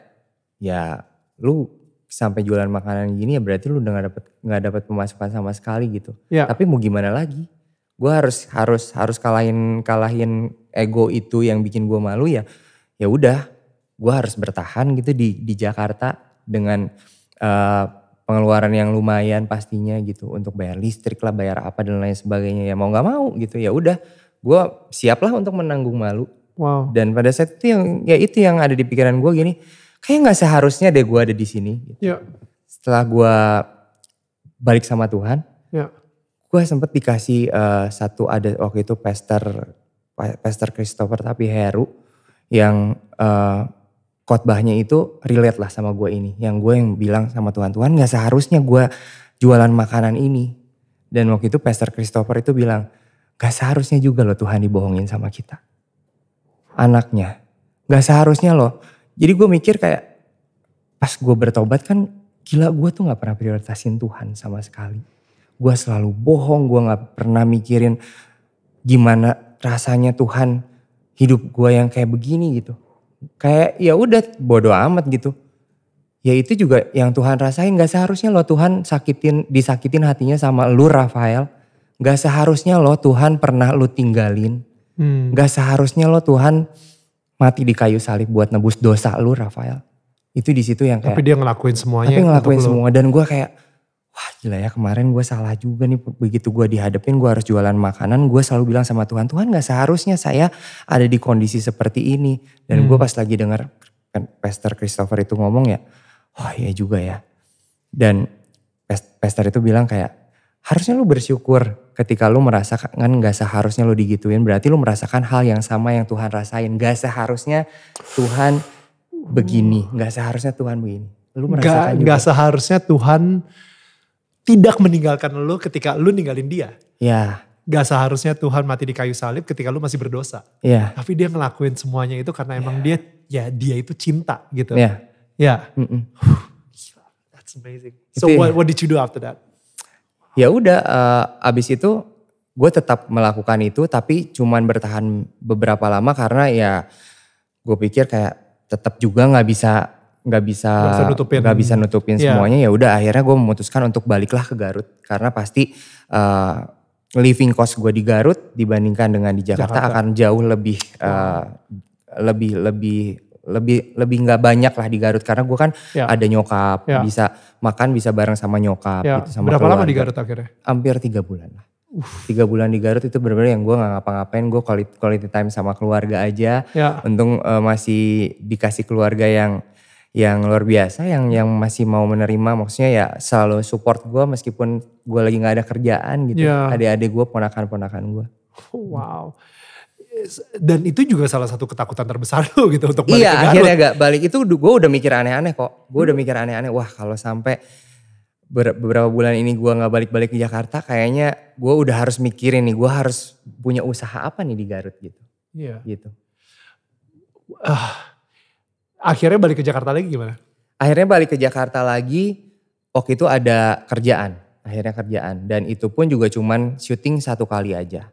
Speaker 1: ya lu sampai jualan makanan gini ya berarti lu udah nggak dapat nggak dapat pemasukan sama sekali gitu. Ya. Tapi mau gimana lagi? Gue harus harus harus kalahin kalahin ego itu yang bikin gue malu ya. Ya udah, gue harus bertahan gitu di di Jakarta dengan uh, pengeluaran yang lumayan pastinya gitu untuk bayar listrik lah, bayar apa dan lain sebagainya ya mau nggak mau gitu ya udah. Gue siaplah untuk menanggung malu. Wow. Dan pada saat itu yang ya itu yang ada di pikiran gue gini kayak nggak seharusnya deh gue ada di sini. Gitu. Ya. Setelah gue balik sama Tuhan, ya. gue sempet dikasih uh, satu ada waktu itu pastor pastor Christopher tapi Heru yang uh, khotbahnya itu relate lah sama gue ini. Yang gue yang bilang sama Tuhan, Tuhan nggak seharusnya gue jualan makanan ini. Dan waktu itu Pastor Christopher itu bilang, gak seharusnya juga loh Tuhan dibohongin sama kita. Anaknya. Gak seharusnya loh jadi gue mikir kayak pas gue bertobat kan gila gue tuh gak pernah prioritasin Tuhan sama sekali. Gue selalu bohong, gue gak pernah mikirin gimana rasanya Tuhan hidup gue yang kayak begini gitu. Kayak ya udah bodoh amat gitu. Ya itu juga yang Tuhan rasain gak seharusnya lo Tuhan sakitin disakitin hatinya sama lu Rafael. Gak seharusnya lo Tuhan pernah lu tinggalin. Hmm. Gak seharusnya lo Tuhan mati di kayu salib buat nebus dosa lu Rafael. Itu di situ yang kayak. Tapi dia ngelakuin semuanya. Tapi ngelakuin semua lu. dan gue kayak wah gila ya kemarin gue salah juga nih begitu gue dihadapin gue harus jualan makanan gue selalu bilang sama Tuhan Tuhan gak seharusnya saya ada di kondisi seperti ini dan hmm. gue pas lagi denger kan Pastor Christopher itu ngomong ya wah oh, iya juga ya dan Pastor itu bilang kayak harusnya lu bersyukur ketika lu merasakan gak seharusnya lu digituin berarti lu merasakan hal yang sama yang Tuhan rasain gak seharusnya Tuhan begini gak seharusnya Tuhan begini lu merasakan gak
Speaker 2: seharusnya Tuhan tidak meninggalkan lu ketika lu ninggalin dia ya Gak seharusnya Tuhan mati di kayu salib ketika lu masih berdosa. ya Tapi dia ngelakuin semuanya itu karena emang ya. dia, ya dia itu cinta gitu. ya
Speaker 1: Ya. Mm -mm.
Speaker 2: That's amazing. So ya. what what did you do after that?
Speaker 1: ya udah uh, abis itu gue tetap melakukan itu tapi cuman bertahan beberapa lama karena ya gue pikir kayak tetap juga nggak bisa nggak bisa nggak bisa nutupin yeah. semuanya ya udah akhirnya gue memutuskan untuk baliklah ke Garut karena pasti uh, living cost gue di Garut dibandingkan dengan di Jakarta, Jakarta. akan jauh lebih uh, lebih lebih lebih lebih nggak banyak lah di Garut karena gue kan ya. ada nyokap ya. bisa makan bisa bareng sama nyokap ya. gitu sama berapa keluarga. lama di Garut akhirnya hampir tiga bulan lah tiga bulan di Garut itu benar-benar yang gue nggak ngapa-ngapain gue quality, quality time sama keluarga aja ya. untung uh, masih dikasih keluarga yang yang luar biasa yang yang masih mau menerima maksudnya ya selalu support gue meskipun gue lagi nggak ada kerjaan gitu ya. adik-adik gue ponakan-ponakan gue wow dan itu juga salah satu ketakutan terbesar lo [laughs] gitu untuk balik iya, ke Garut. Iya akhirnya gak balik itu gue udah mikir aneh-aneh kok. Gue udah mikir aneh-aneh wah kalau sampai beberapa bulan ini gue nggak balik-balik ke Jakarta kayaknya gue udah harus mikirin nih gue harus punya usaha apa nih di Garut gitu. Iya. Gitu. Uh,
Speaker 2: akhirnya balik ke Jakarta lagi gimana?
Speaker 1: Akhirnya balik ke Jakarta lagi waktu itu ada kerjaan akhirnya kerjaan dan itu pun juga cuman syuting satu kali aja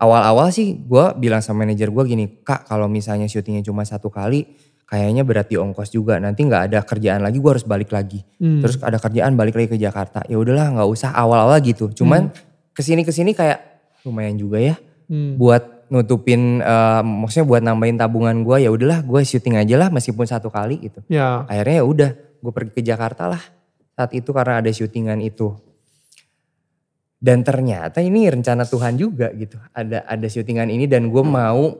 Speaker 1: awal-awal sih gue bilang sama manajer gue gini, kak kalau misalnya syutingnya cuma satu kali, kayaknya berarti ongkos juga. Nanti nggak ada kerjaan lagi, gue harus balik lagi. Hmm. Terus ada kerjaan balik lagi ke Jakarta. Ya udahlah, nggak usah awal-awal gitu. Cuman hmm. kesini kesini kayak lumayan juga ya, hmm. buat nutupin, uh, maksudnya buat nambahin tabungan gue. Ya udahlah, gue syuting aja lah meskipun satu kali gitu. Ya. Akhirnya ya udah, gue pergi ke Jakarta lah saat itu karena ada syutingan itu dan ternyata ini rencana Tuhan juga gitu ada ada syutingan ini dan gue hmm. mau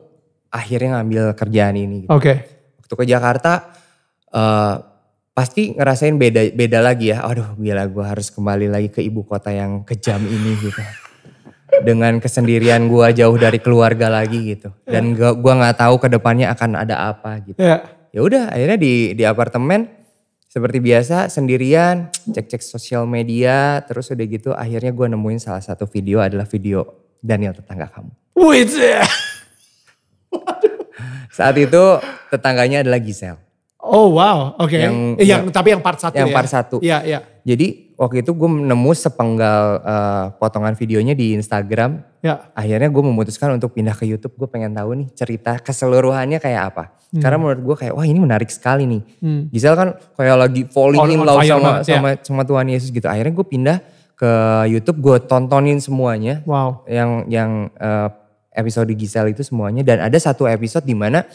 Speaker 1: akhirnya ngambil kerjaan ini gitu. oke okay. waktu ke Jakarta uh, pasti ngerasain beda beda lagi ya aduh gila gue harus kembali lagi ke ibu kota yang kejam ini gitu dengan kesendirian gue jauh dari keluarga lagi gitu dan ya. gue gak tahu kedepannya akan ada apa gitu yeah. ya udah akhirnya di di apartemen seperti biasa sendirian cek-cek sosial media terus udah gitu akhirnya gue nemuin salah satu video adalah video Daniel tetangga kamu. Wih. Saat itu tetangganya adalah Gisel.
Speaker 2: Oh wow, oke. Okay. Yang, eh, yang, yang tapi yang part satu. Yang ya? part satu. Iya iya.
Speaker 1: Jadi waktu itu gue nemu sepenggal uh, potongan videonya di Instagram. Ya. Akhirnya gue memutuskan untuk pindah ke YouTube. Gue pengen tahu nih cerita keseluruhannya kayak apa. Hmm. Karena menurut gue kayak wah ini menarik sekali nih. Hmm. Gisel kan kayak lagi falling in love sama, sama ya. sama Tuhan Yesus gitu. Akhirnya gue pindah ke YouTube. Gue tontonin semuanya. Wow. Yang yang uh, episode Gisel itu semuanya. Dan ada satu episode di mana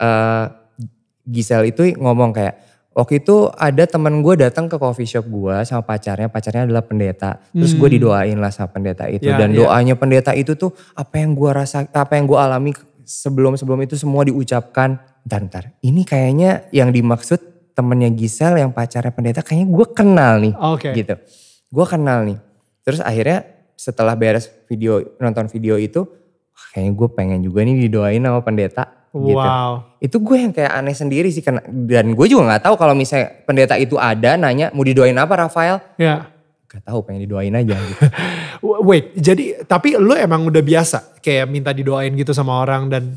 Speaker 1: uh, eh, Gisel itu ngomong kayak Waktu itu ada teman gue datang ke coffee shop gue sama pacarnya, pacarnya adalah pendeta. Terus gue hmm. didoain lah sama pendeta itu yeah, dan yeah. doanya pendeta itu tuh apa yang gue rasa, apa yang gue alami sebelum-sebelum itu semua diucapkan. Dan ntar ini kayaknya yang dimaksud temennya Gisel yang pacarnya pendeta kayaknya gue kenal nih okay. gitu. Gue kenal nih. Terus akhirnya setelah beres video nonton video itu kayaknya gue pengen juga nih didoain sama pendeta Gitu. Wow. Itu gue yang kayak aneh sendiri sih karena dan gue juga nggak tahu kalau misalnya pendeta itu ada nanya mau didoain apa Rafael? Ya. Gak tahu pengen didoain aja gitu. [laughs] Wait,
Speaker 2: jadi tapi lu emang udah biasa kayak minta didoain gitu sama orang dan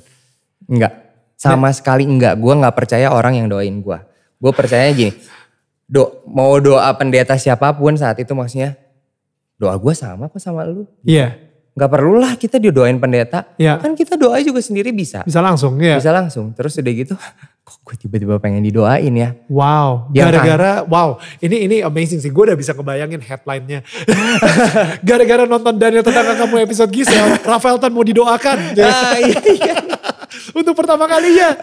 Speaker 1: enggak. Sama ya. sekali enggak. Gue nggak percaya orang yang doain gue. Gue percaya gini. Do, mau doa pendeta siapapun saat itu maksudnya doa gue sama kok sama lu. Iya. Gitu. Yeah nggak lah kita didoain pendeta. Ya. Kan kita doa juga sendiri bisa. Bisa langsung ya. Bisa langsung. Terus udah gitu [laughs] kok gue tiba-tiba pengen didoain ya. Wow, ya kan? gara-gara wow,
Speaker 2: ini ini amazing sih. Gue udah bisa kebayangin headline-nya. [laughs] gara-gara nonton Daniel tetangga kamu episode
Speaker 1: Gisel, [laughs] Rafael Tan mau didoakan.
Speaker 2: ah, iya, iya. Untuk pertama
Speaker 1: kalinya.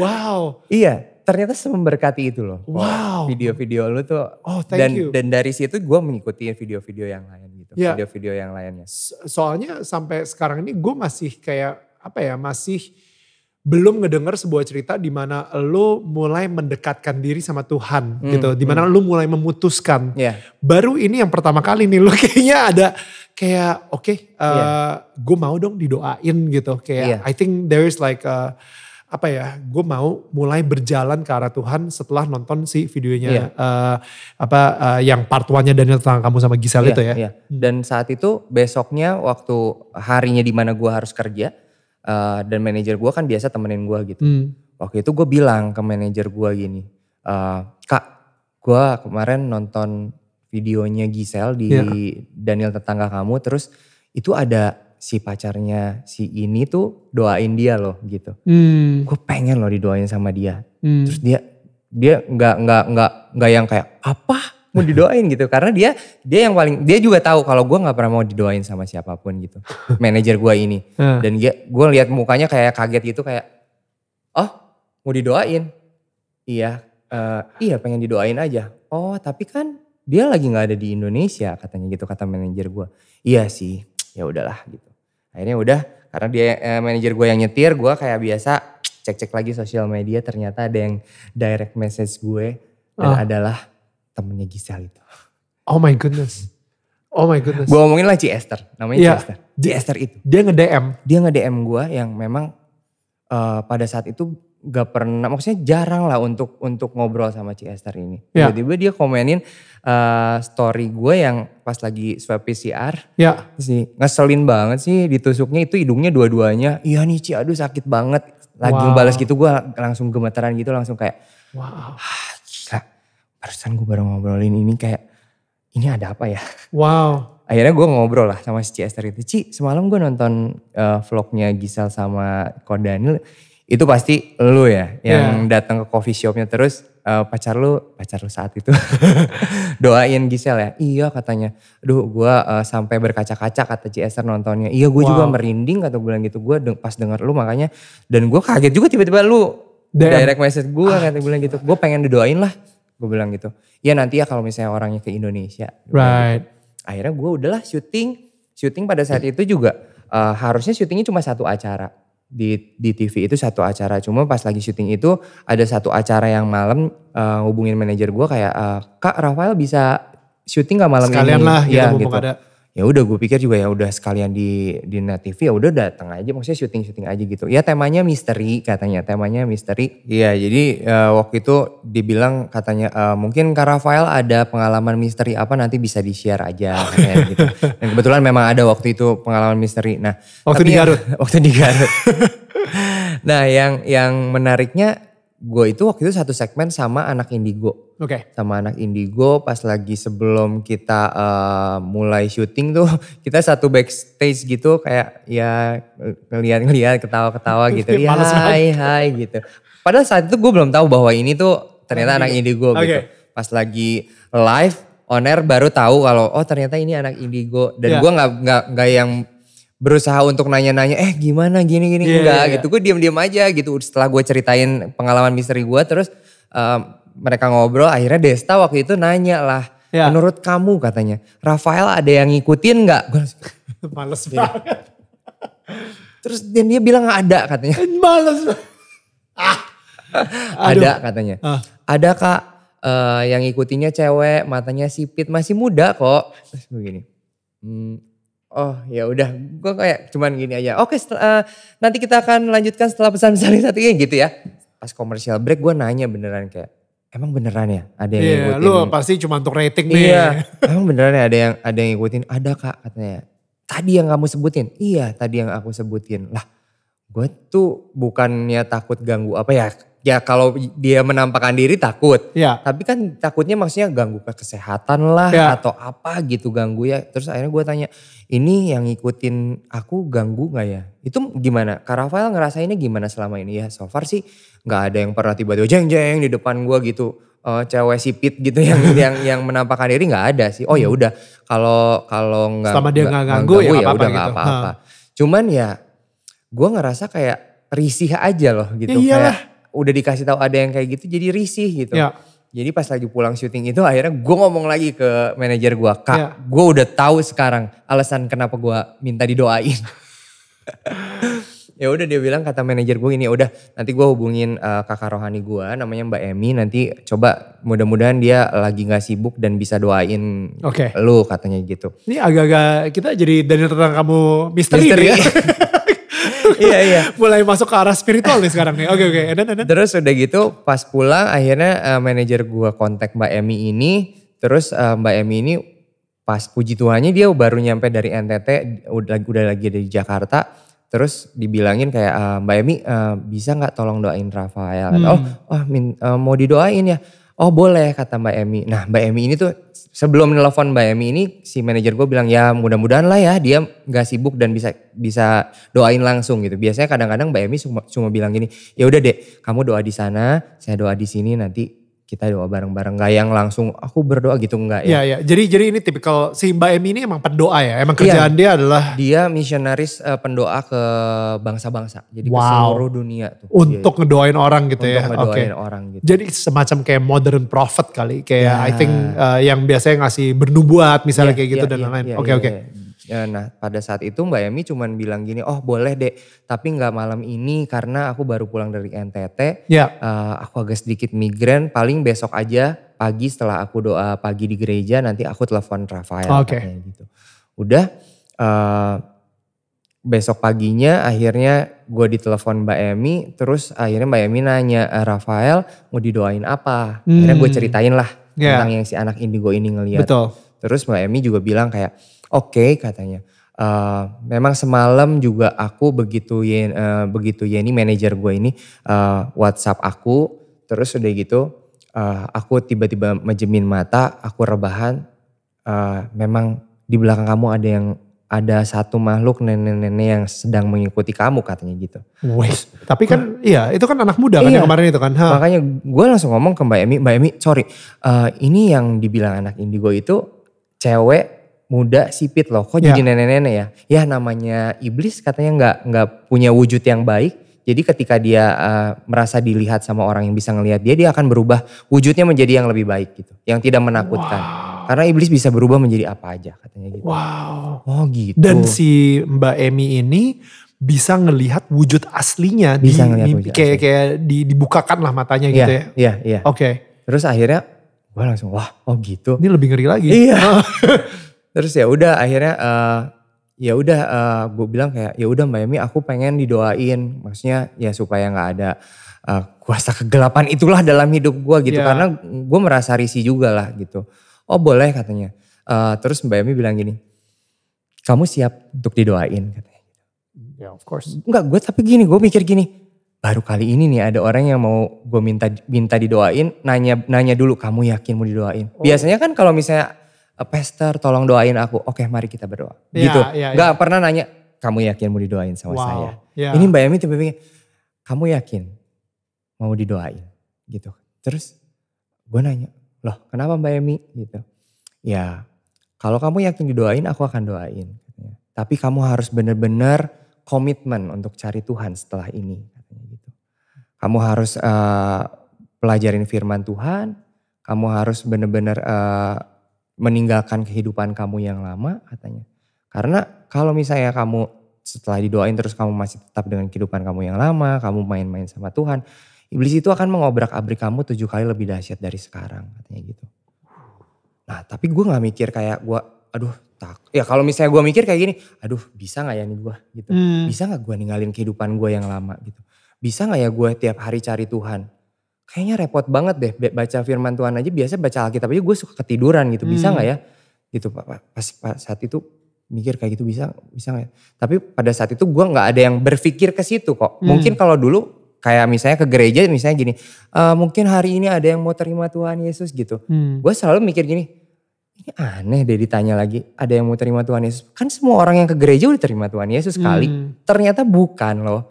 Speaker 1: Wow. Iya, ternyata memberkati itu loh. Wow. Video-video lu tuh. Oh, thank dan, you. Dan dari situ gue mengikuti video-video yang lain gitu. video ya. Video-video yang lainnya.
Speaker 2: Soalnya sampai sekarang ini gue masih kayak apa ya masih belum ngedengar sebuah cerita di mana lo mulai mendekatkan diri sama Tuhan hmm, gitu, di mana hmm. lo mulai memutuskan. Yeah. Baru ini yang pertama kali nih lo [laughs] kayaknya ada kayak oke, okay, ya. uh, yeah. gue mau dong didoain gitu. Kayak yeah. I think there is like a, apa ya gue mau mulai berjalan ke arah Tuhan setelah nonton si videonya yeah. Iya. uh, apa uh, yang part one-nya Daniel tentang kamu sama Gisel yeah, itu ya yeah.
Speaker 1: Hmm. dan saat itu besoknya waktu harinya di mana gue harus kerja uh, dan manajer gue kan biasa temenin gue gitu hmm. waktu itu gue bilang ke manajer gue gini uh, kak gue kemarin nonton videonya Gisel di yeah. Daniel tetangga kamu terus itu ada si pacarnya si ini tuh doain dia loh gitu. Hmm. Gue pengen loh didoain sama dia. Hmm. Terus dia dia nggak nggak nggak nggak yang kayak apa mau didoain gitu karena dia dia yang paling dia juga tahu kalau gue nggak pernah mau didoain sama siapapun gitu manajer gue ini hmm. dan dia gue lihat mukanya kayak kaget gitu kayak oh mau didoain iya uh, iya pengen didoain aja oh tapi kan dia lagi nggak ada di Indonesia katanya gitu kata manajer gue iya sih ya udahlah gitu Akhirnya udah karena dia eh, manajer gue yang nyetir, gue kayak biasa cek-cek lagi sosial media ternyata ada yang direct message gue dan oh. adalah temennya Gisel itu.
Speaker 2: Oh my goodness.
Speaker 1: Oh my goodness. Gue omongin lah Esther, namanya yeah. Esther. Esther itu. Dia nge-DM. Dia nge-DM gue yang memang uh, pada saat itu gak pernah maksudnya jarang lah untuk untuk ngobrol sama Ci Esther ini. tiba ya. Tiba-tiba dia komenin uh, story gue yang pas lagi swab PCR. Ya. Yeah. Sih ngeselin banget sih ditusuknya itu hidungnya dua-duanya. Iya nih Ci aduh sakit banget. Lagi wow. balas gitu gue langsung gemetaran gitu langsung kayak wow. Ah, gila. Barusan gue baru ngobrolin ini kayak ini ada apa ya? Wow. Akhirnya gue ngobrol lah sama si Ci Esther itu. Ci semalam gue nonton uh, vlognya Gisel sama Kodanil itu pasti lu ya yang yeah. datang ke coffee shopnya terus uh, pacar lu pacar lu saat itu [laughs] doain Gisel ya iya katanya duh gue uh, sampai berkaca-kaca kata CSR nontonnya iya gue wow. juga merinding kata gue bilang gitu gue de pas dengar lu makanya dan gue kaget juga tiba-tiba lu Damn. direct message gue ah. kata gue bilang gitu gue pengen didoain lah gue bilang gitu ya nanti ya kalau misalnya orangnya ke Indonesia right gitu. akhirnya gue udahlah syuting syuting pada saat iya. itu juga uh, harusnya syutingnya cuma satu acara di di TV itu satu acara. Cuma pas lagi syuting itu ada satu acara yang malam uh, hubungin manajer gue kayak uh, Kak Rafael bisa syuting gak malam Sekalian ini? Sekalian lah ya, gitu, iya, ya udah gue pikir juga ya udah sekalian di di net TV ya udah datang aja maksudnya syuting syuting aja gitu ya temanya misteri katanya temanya misteri iya jadi uh, waktu itu dibilang katanya uh, mungkin Kak Rafael ada pengalaman misteri apa nanti bisa di share aja [laughs] katanya, gitu dan kebetulan memang ada waktu itu pengalaman misteri nah waktu tapi di Garut ya, [laughs] waktu di Garut nah yang yang menariknya gue itu waktu itu satu segmen sama anak indigo. Oke. Okay. Sama anak indigo pas lagi sebelum kita uh, mulai syuting tuh [laughs] kita satu backstage gitu kayak ya ngeliat-ngeliat ketawa-ketawa gitu. [laughs] ya hai hai gitu. Padahal saat itu gue belum tahu bahwa ini tuh ternyata anak indigo, okay. gitu. Pas lagi live on air baru tahu kalau oh ternyata ini anak indigo dan yeah. gue nggak nggak nggak yang berusaha untuk nanya-nanya eh gimana gini gini yeah, enggak yeah, iya. gitu gue diam-diam aja gitu setelah gue ceritain pengalaman misteri gue terus um, mereka ngobrol akhirnya Desta waktu itu nanya lah yeah. menurut kamu katanya Rafael ada yang ngikutin nggak gue [laughs] males iya. banget terus dan dia bilang nggak ada katanya [laughs] males ah [laughs] ada katanya ah. ada kak uh, yang ngikutinnya cewek matanya sipit masih muda kok begini hmm, oh ya udah gue kayak cuman gini aja oke setelah, eh, uh, nanti kita akan lanjutkan setelah pesan-pesan satu ini gitu ya pas komersial break gue nanya beneran kayak emang beneran ya ada yang yeah, ngikutin lu pasti cuma untuk rating nih iya emang beneran ya ada yang ada yang ngikutin ada kak katanya tadi yang kamu sebutin iya tadi yang aku sebutin lah gue tuh bukannya takut ganggu apa ya ya kalau dia menampakkan diri takut. Ya. Tapi kan takutnya maksudnya ganggu ke kesehatan lah ya. atau apa gitu ganggu ya. Terus akhirnya gue tanya, ini yang ngikutin aku ganggu gak ya? Itu gimana? Kak Rafael ngerasainnya gimana selama ini ya? So far sih gak ada yang pernah tiba-tiba jeng jeng di depan gue gitu. Uh, cewek sipit gitu yang [laughs] yang yang menampakkan diri nggak ada sih. Oh ya hmm. udah kalau kalau nggak sama dia nggak ganggu, ganggu ya, ya udah nggak gitu. apa-apa. Cuman ya gue ngerasa kayak risih aja loh gitu. Ya Kayak udah dikasih tahu ada yang kayak gitu jadi risih gitu. Ya jadi pas lagi pulang syuting itu akhirnya gue ngomong lagi ke manajer gue, kak, yeah. gue udah tahu sekarang alasan kenapa gue minta didoain. [laughs] ya udah dia bilang kata manajer gue ini udah nanti gue hubungin uh, kakak rohani gue namanya Mbak Emi nanti coba mudah-mudahan dia lagi nggak sibuk dan bisa doain okay. lu katanya gitu.
Speaker 2: Ini agak-agak kita jadi dari tentang kamu misteri, misteri. Gitu ya. [laughs] [laughs] Iya iya.
Speaker 1: Mulai masuk ke arah spiritual nih sekarang nih. Oke okay, oke. Okay. Terus udah gitu pas pulang akhirnya uh, manajer gua kontak Mbak Emi ini. Terus uh, Mbak Emi ini pas puji Tuhannya dia baru nyampe dari NTT udah udah lagi ada di Jakarta terus dibilangin kayak uh, Mbak Emi uh, bisa nggak tolong doain Rafael hmm. oh oh min, uh, mau didoain ya oh boleh kata Mbak Emi. Nah Mbak Emi ini tuh sebelum nelfon Mbak Emi ini si manajer gue bilang ya mudah-mudahan lah ya dia nggak sibuk dan bisa bisa doain langsung gitu. Biasanya kadang-kadang Mbak Emi cuma, bilang gini, ya udah deh kamu doa di sana, saya doa di sini nanti kita doa bareng-bareng nggak yang langsung aku berdoa gitu nggak ya. Iya ya. Jadi jadi ini tipikal si Mbak Emi ini emang pendoa ya. Emang iya. kerjaan iya. dia adalah dia misionaris uh, pendoa ke bangsa-bangsa. Jadi wow. ke seluruh dunia tuh. Untuk jadi, iya, iya.
Speaker 2: ngedoain orang gitu untuk ya. Untuk ngedoain okay. orang gitu. Jadi semacam kayak modern prophet kali kayak ya. I think uh, yang biasanya ngasih bernubuat misalnya ya, kayak gitu ya, dan lain-lain. Oke oke.
Speaker 1: Eh, nah pada saat itu Mbak Yami cuman bilang gini, oh boleh deh tapi gak malam ini karena aku baru pulang dari NTT. Ya. Uh, aku agak sedikit migran paling besok aja pagi setelah aku doa pagi di gereja nanti aku telepon Rafael. Oh, oke. Okay. gitu. Udah uh, besok paginya akhirnya gue ditelepon Mbak Emi terus akhirnya Mbak Emi nanya Rafael mau didoain apa hmm. akhirnya gue ceritain lah yeah. tentang yang si anak indigo ini ngeliat Betul. terus Mbak Emi juga bilang kayak Oke okay, katanya. Uh, memang semalam juga aku begitu Yen, uh, eh, begitu ini manajer gue ini uh, WhatsApp aku terus udah gitu uh, aku tiba-tiba menjemin mata aku rebahan uh, memang di belakang kamu ada yang ada satu makhluk nenek-nenek yang sedang mengikuti kamu katanya gitu. Wes, tapi kan iya itu kan anak muda kan iya. yang kemarin itu kan. Ha. Makanya gue langsung ngomong ke Mbak Emi, Mbak Emi sorry uh, ini yang dibilang anak indigo itu cewek muda sipit loh. Kok jadi ya. nenek-nenek ya? Ya namanya iblis katanya nggak nggak punya wujud yang baik. Jadi ketika dia uh, merasa dilihat sama orang yang bisa ngelihat dia, dia akan berubah wujudnya menjadi yang lebih baik gitu, yang tidak menakutkan. Wow. Karena iblis bisa berubah menjadi apa aja katanya
Speaker 2: gitu. Wow. Oh gitu. Dan si Mbak Emi ini bisa ngelihat wujud aslinya bisa di, ngelihat wujud kayak
Speaker 1: asli. kayak di, dibukakan lah matanya iya, gitu ya. Iya, iya iya. Oke. Okay. Terus akhirnya gue langsung wah oh
Speaker 2: gitu. Ini lebih ngeri lagi. Iya.
Speaker 1: [laughs] terus ya udah akhirnya uh, ya udah uh, eh, gue bilang kayak ya udah Mbak Miami aku pengen didoain maksudnya ya supaya nggak ada uh, kuasa kegelapan itulah dalam hidup gue gitu yeah. karena gue merasa risih juga lah gitu oh boleh katanya uh, terus Mbak Yami bilang gini kamu siap untuk didoain katanya ya yeah, of course enggak gue tapi gini gue mikir gini baru kali ini nih ada orang yang mau gue minta minta didoain nanya nanya dulu kamu yakin mau didoain oh. biasanya kan kalau misalnya Eh, Pastor tolong doain aku. Oke mari kita berdoa. Ya, gitu. Ya, ya. Gak iya. pernah nanya, kamu yakin mau didoain sama wow, saya? Ya. Ini Mbak Yami tiba-tiba, kamu yakin mau didoain? Gitu. Terus gue nanya, loh kenapa Mbak Yami? Gitu. Ya kalau kamu yakin didoain aku akan doain. Tapi kamu harus benar-benar komitmen untuk cari Tuhan setelah ini. gitu. Kamu harus uh, pelajarin firman Tuhan, kamu harus benar-benar uh, meninggalkan kehidupan kamu yang lama katanya. Karena kalau misalnya kamu setelah didoain terus kamu masih tetap dengan kehidupan kamu yang lama, kamu main-main sama Tuhan, iblis itu akan mengobrak-abrik kamu tujuh kali lebih dahsyat dari sekarang katanya gitu. Nah tapi gue gak mikir kayak gue aduh tak ya kalau misalnya gue mikir kayak gini aduh bisa gak ya nih gue gitu. Hmm. Bisa gak gue ninggalin kehidupan gue yang lama gitu. Bisa gak ya gue tiap hari cari Tuhan kayaknya repot banget deh baca firman Tuhan aja biasa baca Alkitab aja gue suka ketiduran gitu bisa hmm. nggak hmm. ya gitu pas, pas saat itu mikir kayak gitu bisa bisa gak ya? tapi pada saat itu gue nggak ada yang berpikir ke situ kok hmm. mungkin kalau dulu kayak misalnya ke gereja misalnya gini e, mungkin hari ini ada yang mau terima Tuhan Yesus gitu hmm. gue selalu mikir gini ini aneh deh ditanya lagi ada yang mau terima Tuhan Yesus kan semua orang yang ke gereja udah terima Tuhan Yesus kali hmm. ternyata bukan loh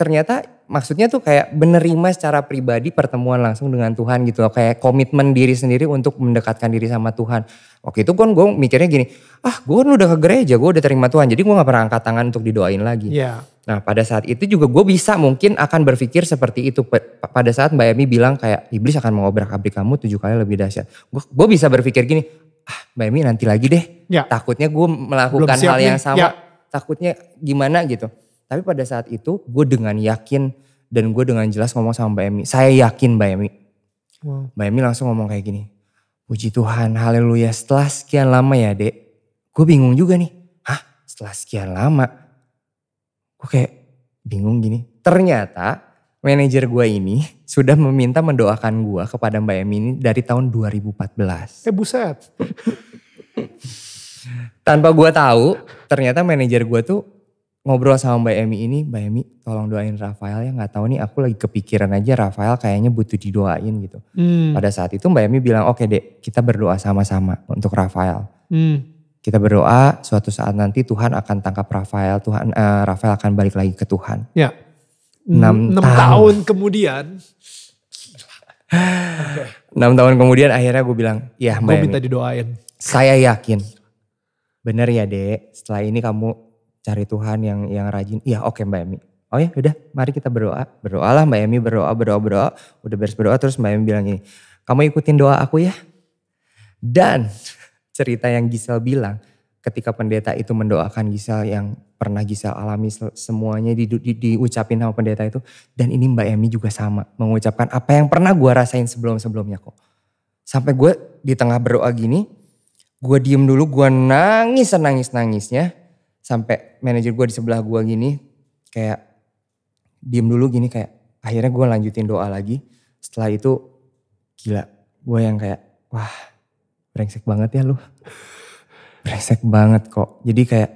Speaker 1: ternyata maksudnya tuh kayak menerima secara pribadi pertemuan langsung dengan Tuhan gitu loh. Kayak komitmen diri sendiri untuk mendekatkan diri sama Tuhan. Waktu itu kan gue mikirnya gini, ah gue kan udah ke gereja, gue udah terima Tuhan. Jadi gue gak pernah angkat tangan untuk didoain lagi. Yeah. Nah pada saat itu juga gue bisa mungkin akan berpikir seperti itu. Pada saat Mbak Emi bilang kayak iblis akan mengobrak abrik kamu tujuh kali lebih dahsyat. Gue bisa berpikir gini, ah Mbak Emi nanti lagi deh. Yeah. Takutnya gue melakukan hal yang sama. Yeah. Takutnya gimana gitu. Tapi pada saat itu gue dengan yakin dan gue dengan jelas ngomong sama Mbak Emi. Saya yakin Mbak Emi. Wow. Mbak Emi langsung ngomong kayak gini. Puji Tuhan, haleluya. Setelah sekian lama ya dek. Gue bingung juga nih. Hah setelah sekian lama? Gue kayak bingung gini. Ternyata manajer gue ini [laughs] sudah meminta mendoakan gue kepada Mbak Emi ini dari tahun 2014. Eh buset. Tanpa gue tahu ternyata manajer gue tuh ngobrol sama Mbak Emi ini, Mbak Emi tolong doain Rafael ya nggak tahu nih aku lagi kepikiran aja Rafael kayaknya butuh didoain gitu. Hmm. Pada saat itu Mbak Emi bilang oke okay, dek kita berdoa sama-sama untuk Rafael. Hmm. Kita berdoa suatu saat nanti Tuhan akan tangkap Rafael, Tuhan uh, Rafael akan balik lagi ke Tuhan. Ya. 6, hmm, tahun. tahun kemudian. [laughs] enam tahun kemudian akhirnya gue bilang, ya Mbak Gue minta didoain. Saya yakin. Bener ya dek, setelah ini kamu cari Tuhan yang yang rajin. Iya oke okay, Mbak Emi. Oh ya udah mari kita berdoa. Berdoalah Mbak Emi berdoa berdoa berdoa. Udah beres berdoa terus Mbak Emi bilang ini. Kamu ikutin doa aku ya. Dan [laughs] cerita yang Gisel bilang ketika pendeta itu mendoakan Gisel yang pernah Gisel alami semuanya di, di, diucapin sama pendeta itu. Dan ini Mbak Emi juga sama mengucapkan apa yang pernah gue rasain sebelum-sebelumnya kok. Sampai gue di tengah berdoa gini, gue diem dulu, gue nangis nangis nangisnya sampai manajer gue di sebelah gue gini kayak diem dulu gini kayak akhirnya gue lanjutin doa lagi setelah itu gila gue yang kayak wah brengsek banget ya lu brengsek banget kok jadi kayak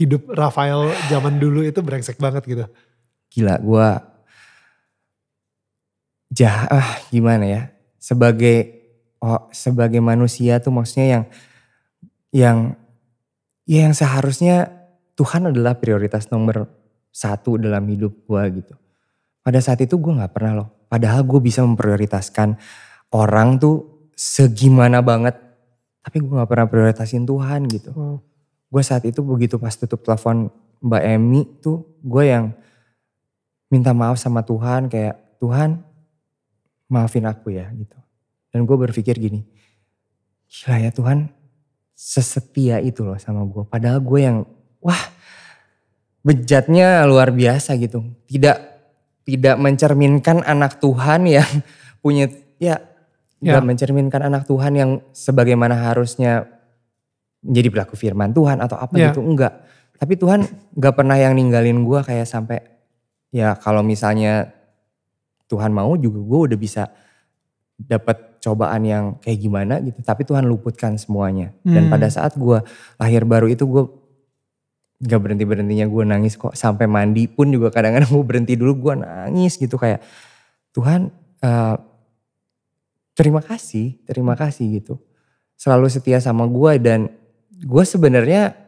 Speaker 2: hidup Rafael zaman dulu itu brengsek banget gitu
Speaker 1: gila gue jahat ah gimana ya sebagai oh, sebagai manusia tuh maksudnya yang yang ya yang seharusnya Tuhan adalah prioritas nomor satu dalam hidup gue gitu. Pada saat itu gue gak pernah loh. Padahal gue bisa memprioritaskan orang tuh segimana banget. Tapi gue gak pernah prioritasin Tuhan gitu. Wow. Gue saat itu begitu pas tutup telepon Mbak Emi tuh gue yang minta maaf sama Tuhan kayak Tuhan maafin aku ya gitu. Dan gue berpikir gini, gila ya Tuhan sesetia itu loh sama gue. Padahal gue yang wah bejatnya luar biasa gitu. Tidak tidak mencerminkan anak Tuhan yang [laughs] punya ya, ya. tidak ya. mencerminkan anak Tuhan yang sebagaimana harusnya menjadi pelaku firman Tuhan atau apa ya. gitu enggak. Tapi Tuhan nggak pernah yang ninggalin gue kayak sampai ya kalau misalnya Tuhan mau juga gue udah bisa dapat cobaan yang kayak gimana gitu. Tapi Tuhan luputkan semuanya. Hmm. Dan pada saat gue lahir baru itu gue nggak berhenti berhentinya gue nangis kok sampai mandi pun juga kadang-kadang gue berhenti dulu gue nangis gitu kayak Tuhan uh, terima kasih terima kasih gitu selalu setia sama gue dan gue sebenarnya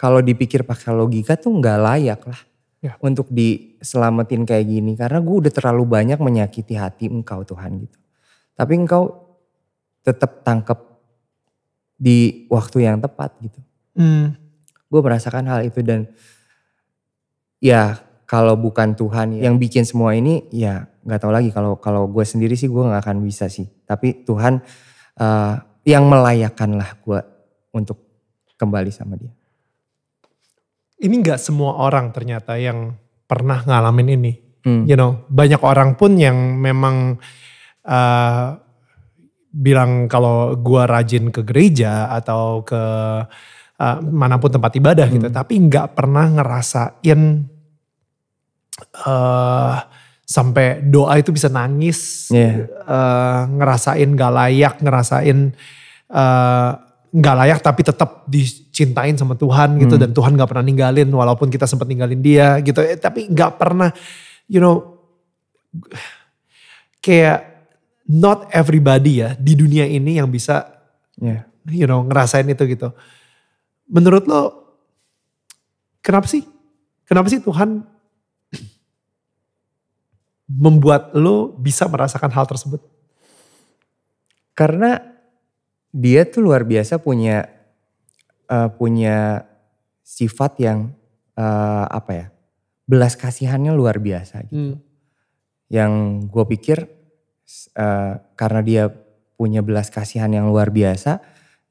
Speaker 1: kalau dipikir pakai logika tuh nggak layak lah ya. untuk diselamatin kayak gini karena gue udah terlalu banyak menyakiti hati engkau Tuhan gitu tapi engkau tetap tangkep di waktu yang tepat gitu. Hmm Gue merasakan hal itu dan ya kalau bukan Tuhan yang bikin semua ini ya nggak tahu lagi kalau kalau gue sendiri sih gue nggak akan bisa sih tapi Tuhan uh, yang melayakan lah gue untuk kembali sama dia
Speaker 2: ini nggak semua orang ternyata yang pernah ngalamin ini hmm. you know banyak orang pun yang memang uh, bilang kalau gue rajin ke gereja atau ke uh, manapun tempat ibadah gitu. hmm. gitu, tapi nggak pernah ngerasain uh, sampai doa itu bisa nangis, yeah. Iya. uh, ngerasain gak layak, ngerasain eh, nggak uh, layak tapi tetap dicintain sama Tuhan gitu hmm. dan Tuhan nggak pernah ninggalin walaupun kita sempat ninggalin dia gitu, eh, tapi nggak pernah, you know, kayak not everybody ya di dunia ini yang bisa, yeah. you know, ngerasain itu gitu. Menurut lo, kenapa sih? Kenapa sih Tuhan membuat lo bisa merasakan hal tersebut?
Speaker 1: Karena dia tuh luar biasa punya uh, punya sifat yang uh, apa ya? Belas kasihannya luar biasa gitu. Hmm. Yang gue pikir uh, karena dia punya belas kasihan yang luar biasa,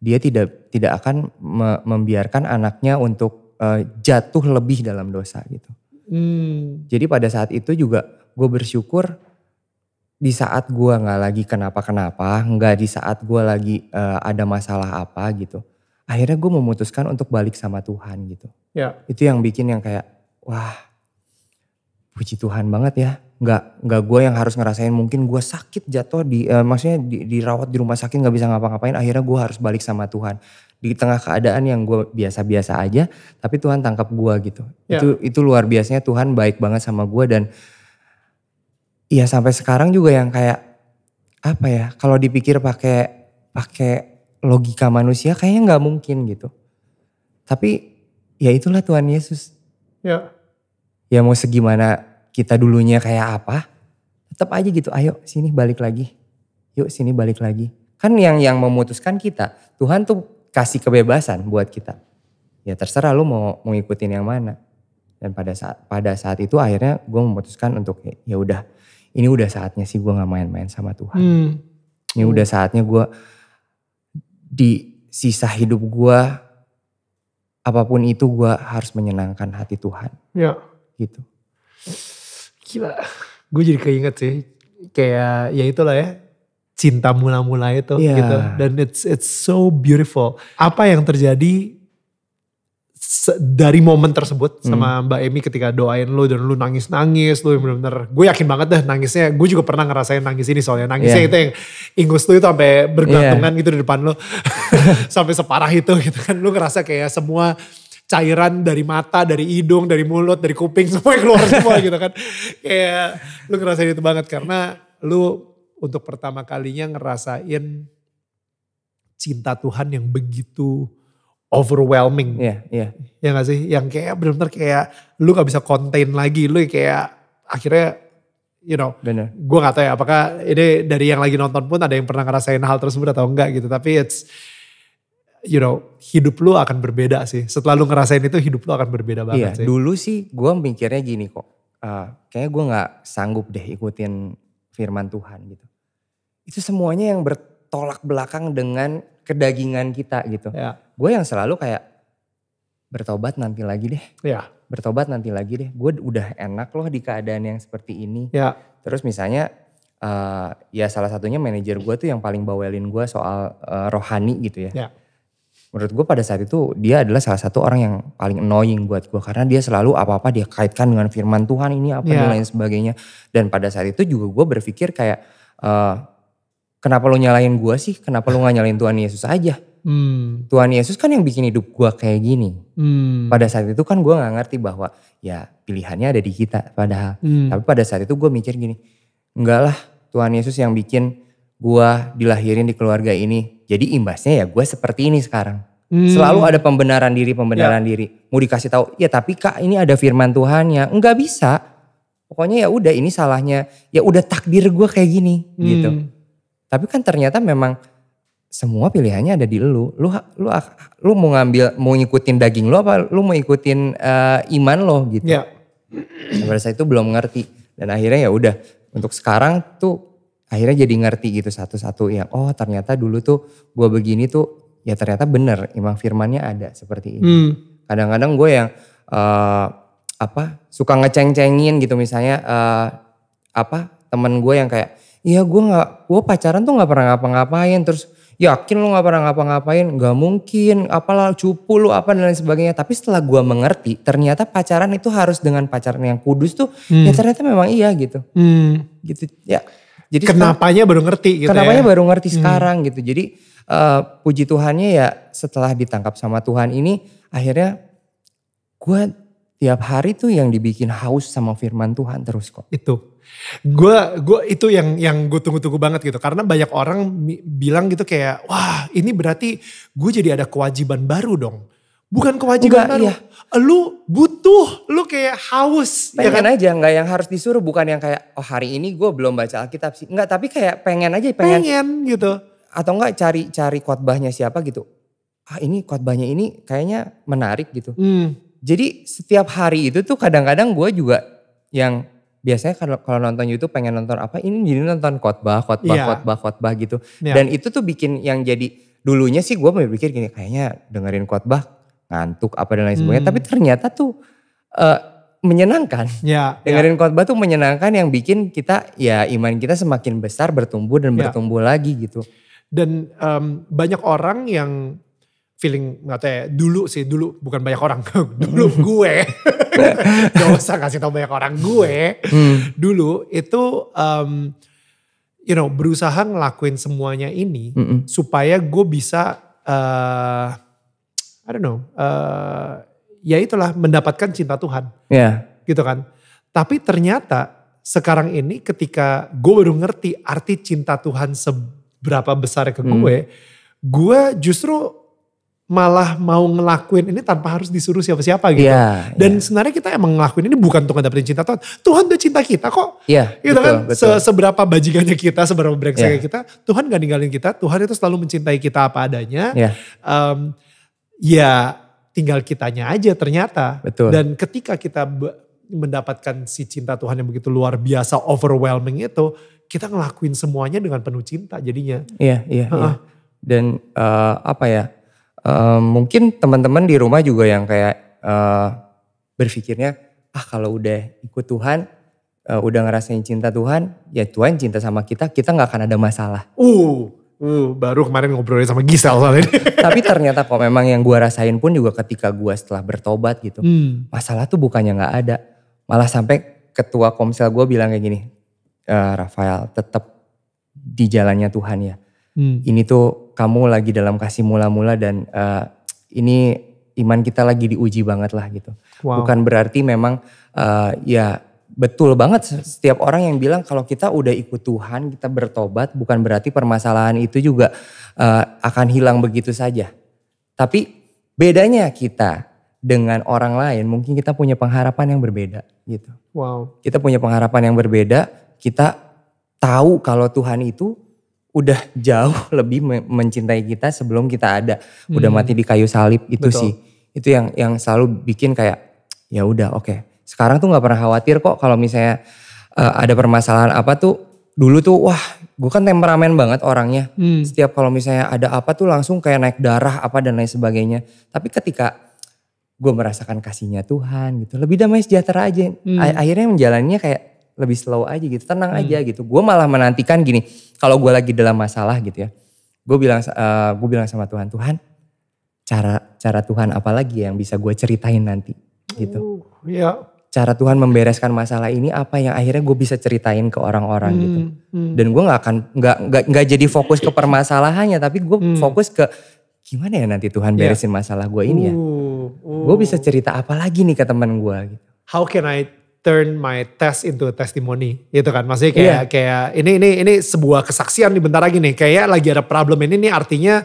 Speaker 1: dia tidak tidak akan me membiarkan anaknya untuk uh, jatuh lebih dalam dosa gitu.
Speaker 3: Hmm.
Speaker 1: Jadi pada saat itu juga gue bersyukur di saat gue nggak lagi kenapa-kenapa, nggak di saat gue lagi uh, ada masalah apa gitu. Akhirnya gue memutuskan untuk balik sama Tuhan gitu. Ya. Itu yang bikin yang kayak wah puji Tuhan banget ya nggak nggak gue yang harus ngerasain mungkin gue sakit jatuh di uh, maksudnya di, dirawat di rumah sakit nggak bisa ngapa-ngapain akhirnya gue harus balik sama Tuhan di tengah keadaan yang gue biasa-biasa aja tapi Tuhan tangkap gue gitu yeah. itu itu luar biasanya Tuhan baik banget sama gue dan ya sampai sekarang juga yang kayak apa ya kalau dipikir pakai pakai logika manusia kayaknya nggak mungkin gitu tapi ya itulah Tuhan Yesus ya yeah. ya mau segimana kita dulunya kayak apa, tetap aja gitu, ayo sini balik lagi. Yuk sini balik lagi. Kan yang yang memutuskan kita, Tuhan tuh kasih kebebasan buat kita. Ya terserah lu mau mau yang mana. Dan pada saat pada saat itu akhirnya gue memutuskan untuk ya udah ini udah saatnya sih gue nggak main-main sama Tuhan. Hmm. Ini udah saatnya gue di sisa hidup gue apapun itu gue harus menyenangkan hati Tuhan. Ya. Gitu
Speaker 2: gila gue jadi keinget sih kayak ya itulah ya cinta mula-mula itu yeah. gitu dan it's it's so beautiful apa yang terjadi dari momen tersebut hmm. sama Mbak Emi ketika doain lu dan lu nangis-nangis lu bener-bener gue yakin banget deh nangisnya gue juga pernah ngerasain nangis ini soalnya nangisnya yeah. itu yang ingus lu itu sampai bergantungan yeah. gitu di depan lu [laughs] sampai separah itu gitu kan lu ngerasa kayak semua cairan dari mata, dari hidung, dari mulut, dari kuping [laughs] semuanya keluar semua gitu kan. Kayak lu ngerasain itu banget karena lu untuk pertama kalinya ngerasain cinta Tuhan yang begitu overwhelming. Iya, yeah, iya. Yeah. Ya gak sih? Yang kayak bener-bener kayak lu gak bisa contain lagi. Lu kayak akhirnya you know. Bener. Gue gak tau ya apakah ini dari yang lagi nonton pun ada yang pernah ngerasain hal tersebut atau enggak gitu. Tapi it's you know hidup lu akan berbeda sih. Setelah lu ngerasain itu hidup
Speaker 1: lu akan berbeda banget iya, sih. Dulu sih gue mikirnya gini kok, uh, kayaknya gue gak sanggup deh ikutin firman Tuhan gitu. Itu semuanya yang bertolak belakang dengan kedagingan kita gitu. Ya. Gue yang selalu kayak bertobat nanti lagi deh. Ya. Bertobat nanti lagi deh. Gue udah enak loh di keadaan yang seperti ini. Ya. Terus misalnya uh, ya salah satunya manajer gue tuh yang paling bawelin gue soal uh, rohani gitu ya. ya menurut gue pada saat itu dia adalah salah satu orang yang paling annoying buat gue karena dia selalu apa-apa dia kaitkan dengan firman Tuhan ini apa yeah. dan iya. lain sebagainya dan pada saat itu juga gue berpikir kayak uh, kenapa lo nyalain gue sih kenapa lo nggak nyalain Tuhan Yesus aja
Speaker 3: hmm.
Speaker 1: Tuhan Yesus kan yang bikin hidup gue kayak gini
Speaker 3: hmm. pada
Speaker 1: saat itu kan gue nggak ngerti bahwa ya pilihannya ada di kita padahal hmm. tapi pada saat itu gue mikir gini enggak lah Tuhan Yesus yang bikin gue dilahirin di keluarga ini jadi imbasnya ya gue seperti ini sekarang. Hmm. Selalu ada pembenaran diri, pembenaran ya. diri. Mau dikasih tahu, ya tapi kak ini ada firman Tuhan ya. Enggak bisa. Pokoknya ya udah ini salahnya. Ya udah takdir gue kayak gini hmm. gitu. Tapi kan ternyata memang semua pilihannya ada di lu. Lu lu lu mau ngambil mau ngikutin daging lu apa lu mau ikutin uh, eh, iman lo gitu. Ya. Pada saya itu belum ngerti dan akhirnya ya udah untuk sekarang tuh akhirnya jadi ngerti gitu satu-satu ya oh ternyata dulu tuh gue begini tuh ya ternyata bener emang firmannya ada seperti ini hmm. kadang-kadang gue yang uh, apa suka ngeceng-cengin gitu misalnya uh, apa temen gue yang kayak iya gue nggak gue pacaran tuh nggak pernah ngapa-ngapain terus yakin lu nggak pernah ngapa-ngapain nggak mungkin apalah cupu lu apa dan lain sebagainya tapi setelah gue mengerti ternyata pacaran itu harus dengan pacaran yang kudus tuh ya hmm. ya ternyata memang iya gitu
Speaker 3: hmm.
Speaker 1: gitu ya jadi kenapanya baru ngerti gitu ya? Kenapanya ya? baru ngerti hmm. sekarang gitu. Jadi uh, puji Tuhannya ya setelah ditangkap sama Tuhan ini akhirnya gue tiap hari tuh yang dibikin haus sama firman Tuhan terus kok. Itu.
Speaker 2: Gue gua itu yang yang gue tunggu-tunggu banget gitu karena banyak orang bilang gitu kayak wah ini berarti gue jadi ada kewajiban baru dong Bukan kewajiban Enggak, Iya.
Speaker 1: Lu butuh, lu kayak haus. Pengen ya kan? aja, nggak yang harus disuruh. Bukan yang kayak, oh hari ini gue belum baca Alkitab sih. Enggak, tapi kayak pengen aja. Pengen, pengen gitu. Atau enggak cari cari khotbahnya siapa gitu. Ah ini khotbahnya ini kayaknya menarik gitu. Hmm. Jadi setiap hari itu tuh kadang-kadang gue juga yang biasanya kalau nonton YouTube pengen nonton apa ini jadi nonton khotbah khotbah yeah. khotbah khotbah gitu yeah. dan itu tuh bikin yang jadi dulunya sih gue berpikir gini kayaknya dengerin khotbah ngantuk apa dan lain sebagainya. Hmm. Tapi ternyata tuh uh, menyenangkan. Ya, Dengerin ya. khotbah tuh menyenangkan yang bikin kita ya iman kita semakin besar bertumbuh dan ya. bertumbuh lagi gitu. Dan um,
Speaker 2: banyak orang yang feeling nggak ya dulu sih dulu bukan banyak orang [laughs] dulu hmm. gue [laughs] gak usah kasih tau banyak orang gue hmm. dulu itu um, you know berusaha ngelakuin semuanya ini mm -mm. supaya gue bisa uh, I don't know, uh, ya itulah mendapatkan cinta Tuhan. Yeah. Gitu kan. Tapi ternyata sekarang ini ketika gue baru ngerti arti cinta Tuhan seberapa besar ke gue, hmm. gue justru malah mau ngelakuin ini tanpa harus disuruh siapa-siapa gitu. Yeah, Dan yeah. sebenarnya kita emang ngelakuin ini bukan untuk mendapatkan cinta Tuhan. Tuhan tuh cinta kita kok.
Speaker 3: Iya. Yeah, gitu betul, kan betul. Se
Speaker 2: seberapa bajikannya kita, seberapa brengseknya yeah. kita, Tuhan gak ninggalin kita. Tuhan itu selalu mencintai kita apa adanya. Yeah. Ya. Um, ya tinggal kitanya aja ternyata. Betul. Dan ketika kita mendapatkan si cinta Tuhan yang begitu luar biasa overwhelming itu, kita ngelakuin semuanya dengan penuh cinta jadinya. Iya, iya, uh -uh. iya.
Speaker 1: Dan uh, apa ya? Uh, mungkin teman-teman di rumah juga yang kayak uh, berpikirnya, ah kalau udah ikut Tuhan, uh, udah ngerasain cinta Tuhan, ya Tuhan cinta sama kita, kita nggak akan ada masalah. Uh, Uh, baru kemarin ngobrolin sama Gisel soal ini. [laughs] Tapi ternyata kok memang yang gue rasain pun juga ketika gue setelah bertobat gitu. Hmm. Masalah tuh bukannya gak ada. Malah sampai ketua komsel gue bilang kayak gini. E, Rafael tetap di jalannya Tuhan ya. Hmm. Ini tuh kamu lagi dalam kasih mula-mula dan uh, ini iman kita lagi diuji banget lah gitu. Wow. Bukan berarti memang uh, ya Betul banget setiap orang yang bilang kalau kita udah ikut Tuhan, kita bertobat bukan berarti permasalahan itu juga uh, akan hilang begitu saja. Tapi bedanya kita dengan orang lain mungkin kita punya pengharapan yang berbeda gitu. Wow. Kita punya pengharapan yang berbeda, kita tahu kalau Tuhan itu udah jauh [laughs] lebih mencintai kita sebelum kita ada, hmm. udah mati di kayu salib itu Betul. sih. Itu yang yang selalu bikin kayak ya udah oke. Okay sekarang tuh nggak pernah khawatir kok kalau misalnya uh, ada permasalahan apa tuh. Dulu tuh wah gue kan temperamen banget orangnya. Hmm. Setiap kalau misalnya ada apa tuh langsung kayak naik darah apa dan lain sebagainya. Tapi ketika gue merasakan kasihnya Tuhan gitu. Lebih damai sejahtera aja. Hmm. Akhirnya menjalannya kayak lebih slow aja gitu, tenang hmm. aja gitu. Gue malah menantikan gini, kalau gue lagi dalam masalah gitu ya, gue bilang uh, eh, gue bilang sama Tuhan, Tuhan, cara cara Tuhan apa lagi yang bisa gue ceritain nanti gitu. Uh, ya cara Tuhan membereskan masalah ini apa yang akhirnya gue bisa ceritain ke orang-orang hmm, gitu hmm. dan gue nggak akan nggak nggak jadi fokus ke permasalahannya tapi gue hmm. fokus ke gimana ya nanti Tuhan iya. beresin yeah. masalah gue ini ya
Speaker 2: uh, uh.
Speaker 1: gue bisa cerita apa lagi nih ke teman gue gitu
Speaker 2: how can I turn my test into a testimony gitu kan maksudnya kayak yeah. kayak ini ini ini sebuah kesaksian di bentar lagi nih kayak lagi ada problem ini nih artinya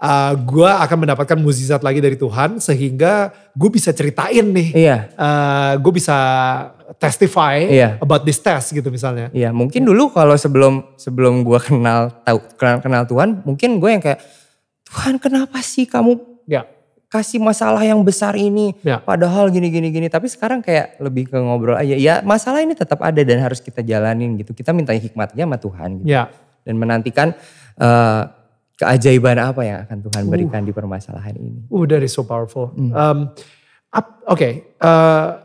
Speaker 2: uh, eh, gue akan mendapatkan mukjizat lagi dari Tuhan sehingga gue bisa ceritain nih. Iya. Uh, eh, gue bisa testify iya. about this test gitu misalnya.
Speaker 1: Iya, mungkin dulu kalau sebelum sebelum gue kenal tahu kenal, kenal Tuhan, mungkin gue yang kayak Tuhan kenapa sih kamu ya. kasih masalah yang besar ini? Ya. Padahal gini gini gini. Tapi sekarang kayak lebih ke ngobrol aja. Ya masalah ini tetap ada dan harus kita jalanin gitu. Kita minta hikmatnya sama Tuhan. Gitu. Ya. Dan menantikan uh, keajaiban apa yang akan Tuhan uh. berikan di permasalahan ini?
Speaker 2: Uh, that is so powerful. Mm.
Speaker 1: Um, Oke,
Speaker 2: okay, uh,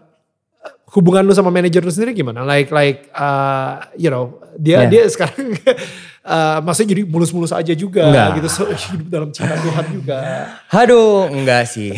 Speaker 2: hubungan lu sama manajer lu sendiri gimana? Like like uh, you know dia yeah. dia sekarang [laughs] uh, maksudnya jadi mulus-mulus aja juga enggak. gitu so, [laughs] hidup dalam cinta Tuhan juga.
Speaker 1: Haduh, enggak sih.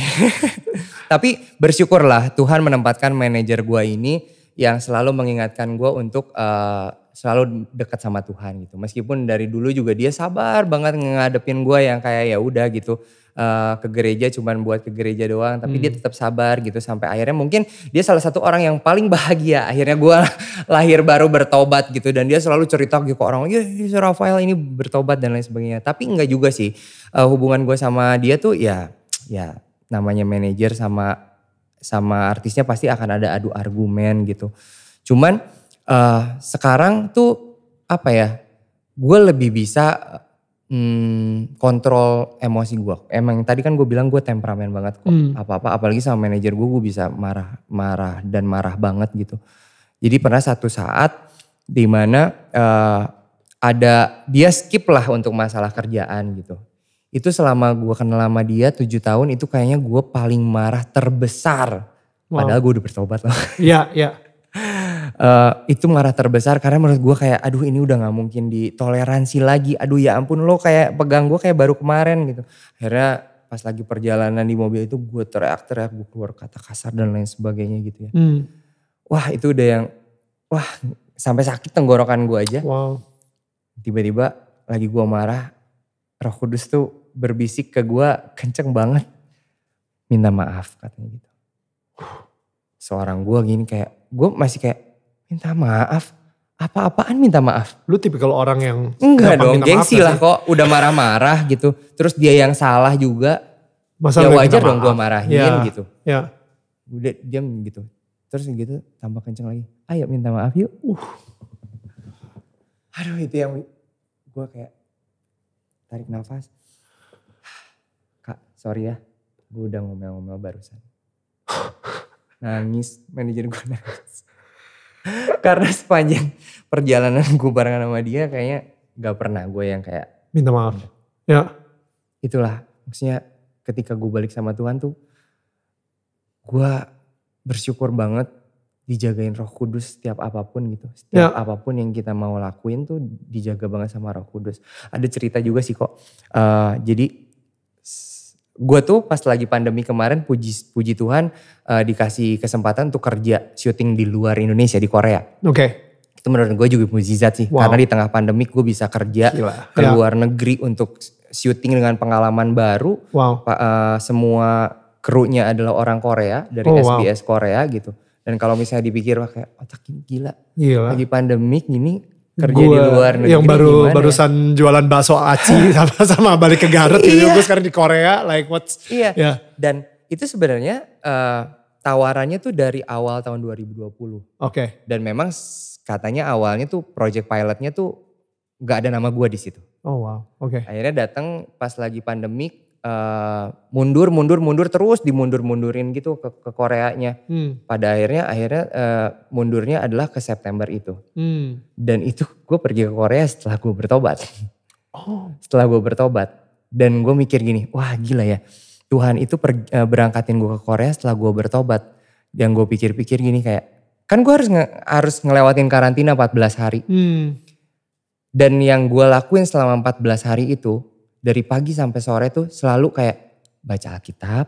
Speaker 1: [laughs] Tapi bersyukurlah Tuhan menempatkan manajer gua ini yang selalu mengingatkan gua untuk uh, selalu dekat sama Tuhan gitu. Meskipun dari dulu juga dia sabar banget ngadepin gue yang kayak ya udah gitu uh, ke gereja cuman buat ke gereja doang, tapi hmm. dia tetap sabar gitu sampai akhirnya mungkin dia salah satu orang yang paling bahagia. Akhirnya gue [laughs] lahir baru bertobat gitu dan dia selalu cerita gitu ke orang, ya, ya si Rafael ini bertobat dan lain sebagainya. Tapi enggak juga sih uh, hubungan gue sama dia tuh ya ya namanya manajer sama sama artisnya pasti akan ada adu argumen gitu. Cuman uh, sekarang tuh apa ya gue lebih bisa hmm, kontrol emosi gue emang tadi kan gue bilang gue temperamen banget kok hmm. apa apa apalagi sama manajer gue gue bisa marah marah dan marah banget gitu jadi pernah satu saat dimana uh, eh, ada dia skip lah untuk masalah kerjaan gitu itu selama gue kenal sama dia tujuh tahun itu kayaknya gue paling marah terbesar wow. padahal gue udah bertobat loh. Iya iya uh, itu marah terbesar karena menurut gue kayak aduh ini udah nggak mungkin ditoleransi lagi aduh ya ampun lo kayak pegang gue kayak baru kemarin gitu akhirnya pas lagi perjalanan di mobil itu gue teriak-teriak gue keluar kata kasar dan lain sebagainya gitu ya hmm. wah itu udah yang wah sampai sakit tenggorokan gue aja wow tiba-tiba lagi gue marah Roh Kudus tuh berbisik ke gue kenceng banget minta maaf katanya gitu seorang gue gini kayak gue masih kayak Minta maaf? Apa-apaan minta maaf? Lu kalau orang yang... Enggak dong, gengsi lah kok. Udah marah-marah gitu. Terus dia yang salah juga. Masa ya wajar dong gue marahin ya, gitu. Ya. Udah diam gitu. Terus gitu tambah kenceng lagi. Ayo minta maaf yuk. Uh. Aduh itu yang gue kayak tarik nafas. Kak, sorry ya, gue udah ngomel-ngomel barusan. [laughs] Nangis, manajer gue nangis. [laughs] Karena sepanjang perjalanan gue barengan sama dia kayaknya gak pernah gue yang kayak. Minta maaf. Ya. Itulah maksudnya ketika gue balik sama Tuhan tuh gue bersyukur banget dijagain roh kudus setiap apapun gitu. Setiap yeah. apapun yang kita mau lakuin tuh dijaga banget sama roh kudus. Ada cerita juga sih kok. Uh, jadi gue tuh pas lagi pandemi kemarin puji puji Tuhan uh, dikasih kesempatan untuk kerja syuting di luar Indonesia di Korea. Oke. Okay. Itu menurut gue juga mujizat sih wow. karena di tengah pandemi gue bisa kerja Gila. ke ya. luar negeri untuk syuting dengan pengalaman baru. Wow. Uh, semua krunya adalah orang Korea dari oh, SBS wow. Korea gitu. Dan kalau misalnya dipikir wah kayak otak gila. gila. Lagi pandemik gini kerja gua, di luar negeri yang baru gimana? Ya? barusan jualan bakso aci [laughs] sama sama balik ke Garut gitu iya. gue sekarang di Korea like what iya yeah. dan itu sebenarnya uh, tawarannya tuh dari awal tahun 2020 oke okay. dan memang katanya awalnya tuh project pilotnya tuh nggak ada nama gue di situ oh wow oke okay. akhirnya datang pas lagi pandemik Eh, mundur mundur mundur terus dimundur mundurin gitu ke, ke Koreanya. Hmm. Pada akhirnya akhirnya uh, mundurnya adalah ke September itu. Hmm. Dan itu gue pergi ke Korea setelah gue bertobat. Oh. Setelah gue bertobat dan gue mikir gini, wah gila ya Tuhan itu per, uh, berangkatin gue ke Korea setelah gue bertobat. Dan gue pikir-pikir gini kayak kan gue harus nge, harus ngelewatin karantina 14 hari. Hmm. Dan yang gue lakuin selama 14 hari itu dari pagi sampai sore tuh selalu kayak baca Alkitab,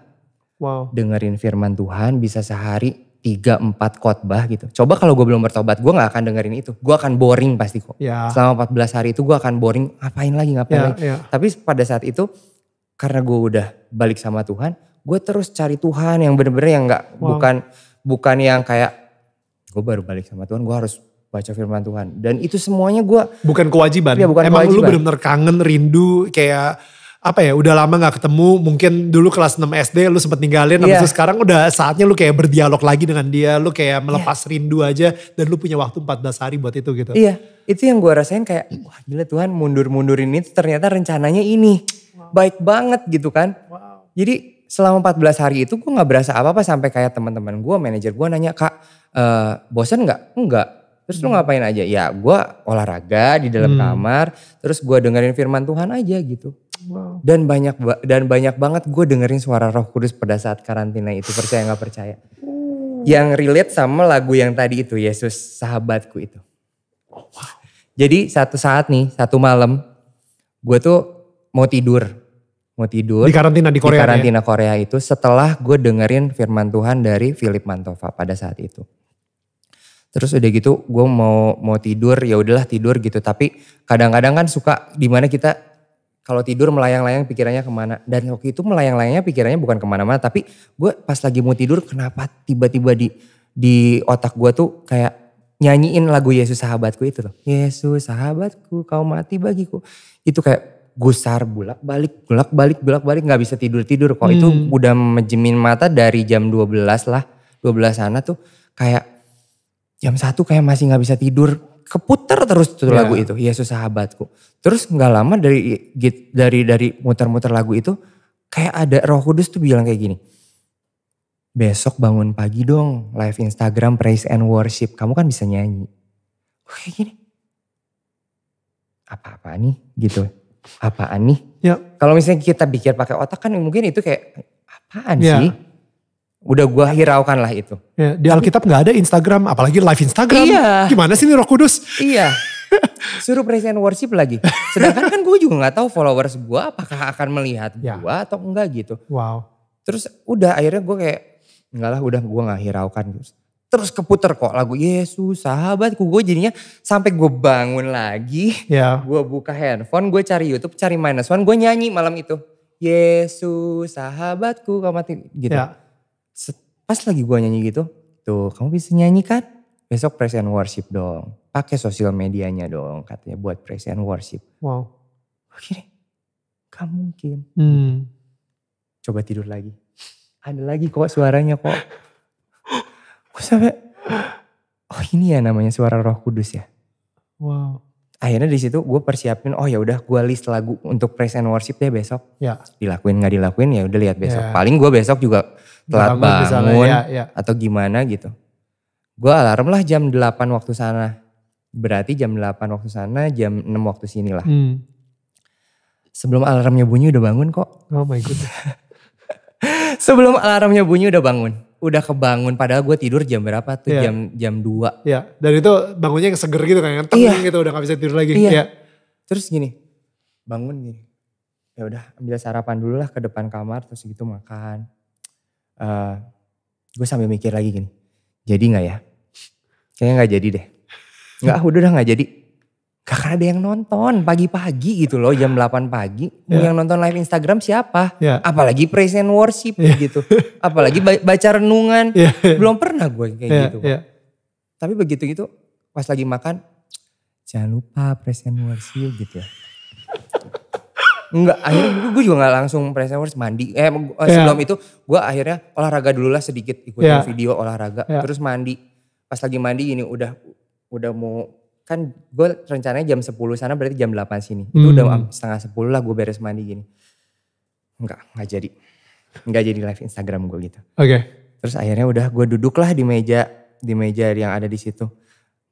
Speaker 1: wow. dengerin firman Tuhan bisa sehari tiga empat khotbah gitu. Coba kalau gue belum bertobat, gue gak akan dengerin itu. Gue akan boring pasti kok. Yeah. Selama 14 hari itu gue akan boring. Ngapain lagi ngapain yeah, lagi. Yeah. Tapi pada saat itu karena gue udah balik sama Tuhan, gue terus cari Tuhan yang bener-bener yang gak, wow. bukan bukan yang kayak gue baru balik sama Tuhan, gue harus baca firman Tuhan. Dan itu semuanya gue bukan kewajiban. Ya, bukan Emang kewajiban. lu benar-benar kangen, rindu kayak apa
Speaker 2: ya udah lama gak ketemu mungkin dulu kelas 6 SD lu sempet ninggalin yeah. sekarang udah saatnya lu kayak berdialog lagi dengan dia lu kayak melepas yeah. rindu aja dan lu punya waktu 14 hari buat itu gitu iya yeah.
Speaker 1: itu yang gue rasain kayak wah gila Tuhan mundur-mundurin ini ternyata rencananya ini wow. baik banget gitu kan wow. jadi selama 14 hari itu gue gak berasa apa-apa sampai kayak teman-teman gue manajer gue nanya kak uh, eh, bosan nggak enggak Terus hmm. lu ngapain aja? Ya gue olahraga di dalam hmm. kamar, terus gue dengerin firman Tuhan aja gitu. Wow. Dan banyak dan banyak banget gue dengerin suara Roh Kudus pada saat karantina itu percaya gak percaya.
Speaker 3: Hmm.
Speaker 1: Yang relate sama lagu yang tadi itu Yesus sahabatku itu. wow. Jadi satu saat nih, satu malam gue tuh mau tidur, mau tidur di karantina di Korea. Di ya? karantina ya? Korea itu setelah gue dengerin firman Tuhan dari Philip Mantova pada saat itu terus udah gitu gue mau mau tidur ya udahlah tidur gitu tapi kadang-kadang kan suka dimana kita kalau tidur melayang-layang pikirannya kemana dan waktu itu melayang-layangnya pikirannya bukan kemana-mana tapi gue pas lagi mau tidur kenapa tiba-tiba di di otak gue tuh kayak nyanyiin lagu Yesus sahabatku itu loh Yesus sahabatku kau mati bagiku itu kayak gusar bulak balik bulak balik bulak balik nggak bisa tidur tidur kok hmm. itu udah menjemin mata dari jam 12 lah 12 sana tuh kayak jam satu kayak masih nggak bisa tidur keputar terus itu yeah. Iya. lagu itu Yesus sahabatku terus nggak lama dari dari dari muter-muter lagu itu kayak ada Roh Kudus tuh bilang kayak gini besok bangun pagi dong live Instagram praise and worship kamu kan bisa nyanyi kayak gini apa-apa nih gitu apaan nih ya. kalau misalnya kita pikir pakai otak kan mungkin itu kayak apaan yeah. sih udah gua hiraukan lah itu. Ya, di Alkitab nggak ada Instagram, apalagi live Instagram. Iya. Gimana sih nih Roh Kudus? Iya. [laughs] Suruh presiden worship lagi. Sedangkan kan gue juga nggak tahu followers gue apakah akan melihat ya. gue atau enggak gitu. Wow. Terus udah akhirnya gue kayak enggak lah udah gue nggak hiraukan. Terus keputer kok lagu Yesus sahabatku gue jadinya sampai gue bangun lagi. Ya. Gue buka handphone, gue cari YouTube, cari minus one, gue nyanyi malam itu. Yesus sahabatku kau mati gitu. Ya Pas lagi gue nyanyi gitu, tuh kamu bisa nyanyi kan? Besok praise and worship dong. Pakai sosial medianya dong katanya buat praise and worship. Wow. Oke deh, gak mungkin. Hmm. Coba tidur lagi. Ada lagi kok suaranya kok. gue sampai, oh ini ya namanya suara roh kudus ya. Wow. Akhirnya di situ gue persiapin, oh ya udah gue list lagu untuk praise and worship deh ya besok. Ya. Dilakuin nggak dilakuin ya udah lihat besok. Ya. Paling gue besok juga telat bangun, bangun ya, ya. atau gimana gitu. Gue alarm lah jam 8 waktu sana. Berarti jam 8 waktu sana, jam 6 waktu sini lah. Hmm. Sebelum alarmnya bunyi udah bangun kok. Oh my god. [laughs] Sebelum alarmnya bunyi udah bangun. Udah kebangun padahal gue tidur jam berapa tuh yeah. jam jam 2. Iya, yeah. dan itu bangunnya yang seger gitu kan, teng yeah.
Speaker 2: gitu udah gak bisa tidur lagi. Iya. Yeah. Yeah.
Speaker 1: Terus gini, bangun gini. Ya udah ambil sarapan dulu lah ke depan kamar terus gitu makan uh, eh, gue sambil mikir lagi gini jadi nggak ya kayaknya nggak jadi deh nggak udah udah nggak jadi Gak ada yang nonton pagi-pagi gitu loh jam 8 pagi. Yeah. Yang nonton live Instagram siapa? Yeah. Apalagi present and worship yeah. gitu. Apalagi baca renungan. Yeah. Belum pernah gue kayak yeah. gitu. Yeah. Tapi begitu gitu pas lagi makan jangan lupa present and worship gitu ya. Enggak, akhirnya gue juga gak langsung press hours mandi. Eh, eh iya. sebelum itu gue akhirnya olahraga dulu lah sedikit ikutin yeah. video olahraga, yeah. terus mandi. Pas lagi mandi ini udah udah mau kan gue rencananya jam 10 sana berarti jam 8 sini. Itu udah hmm. setengah 10 lah gue beres mandi gini. Enggak, enggak jadi. Enggak jadi live Instagram gue gitu. Oke. Okay. Terus akhirnya udah gue duduk lah di meja di meja yang ada di situ.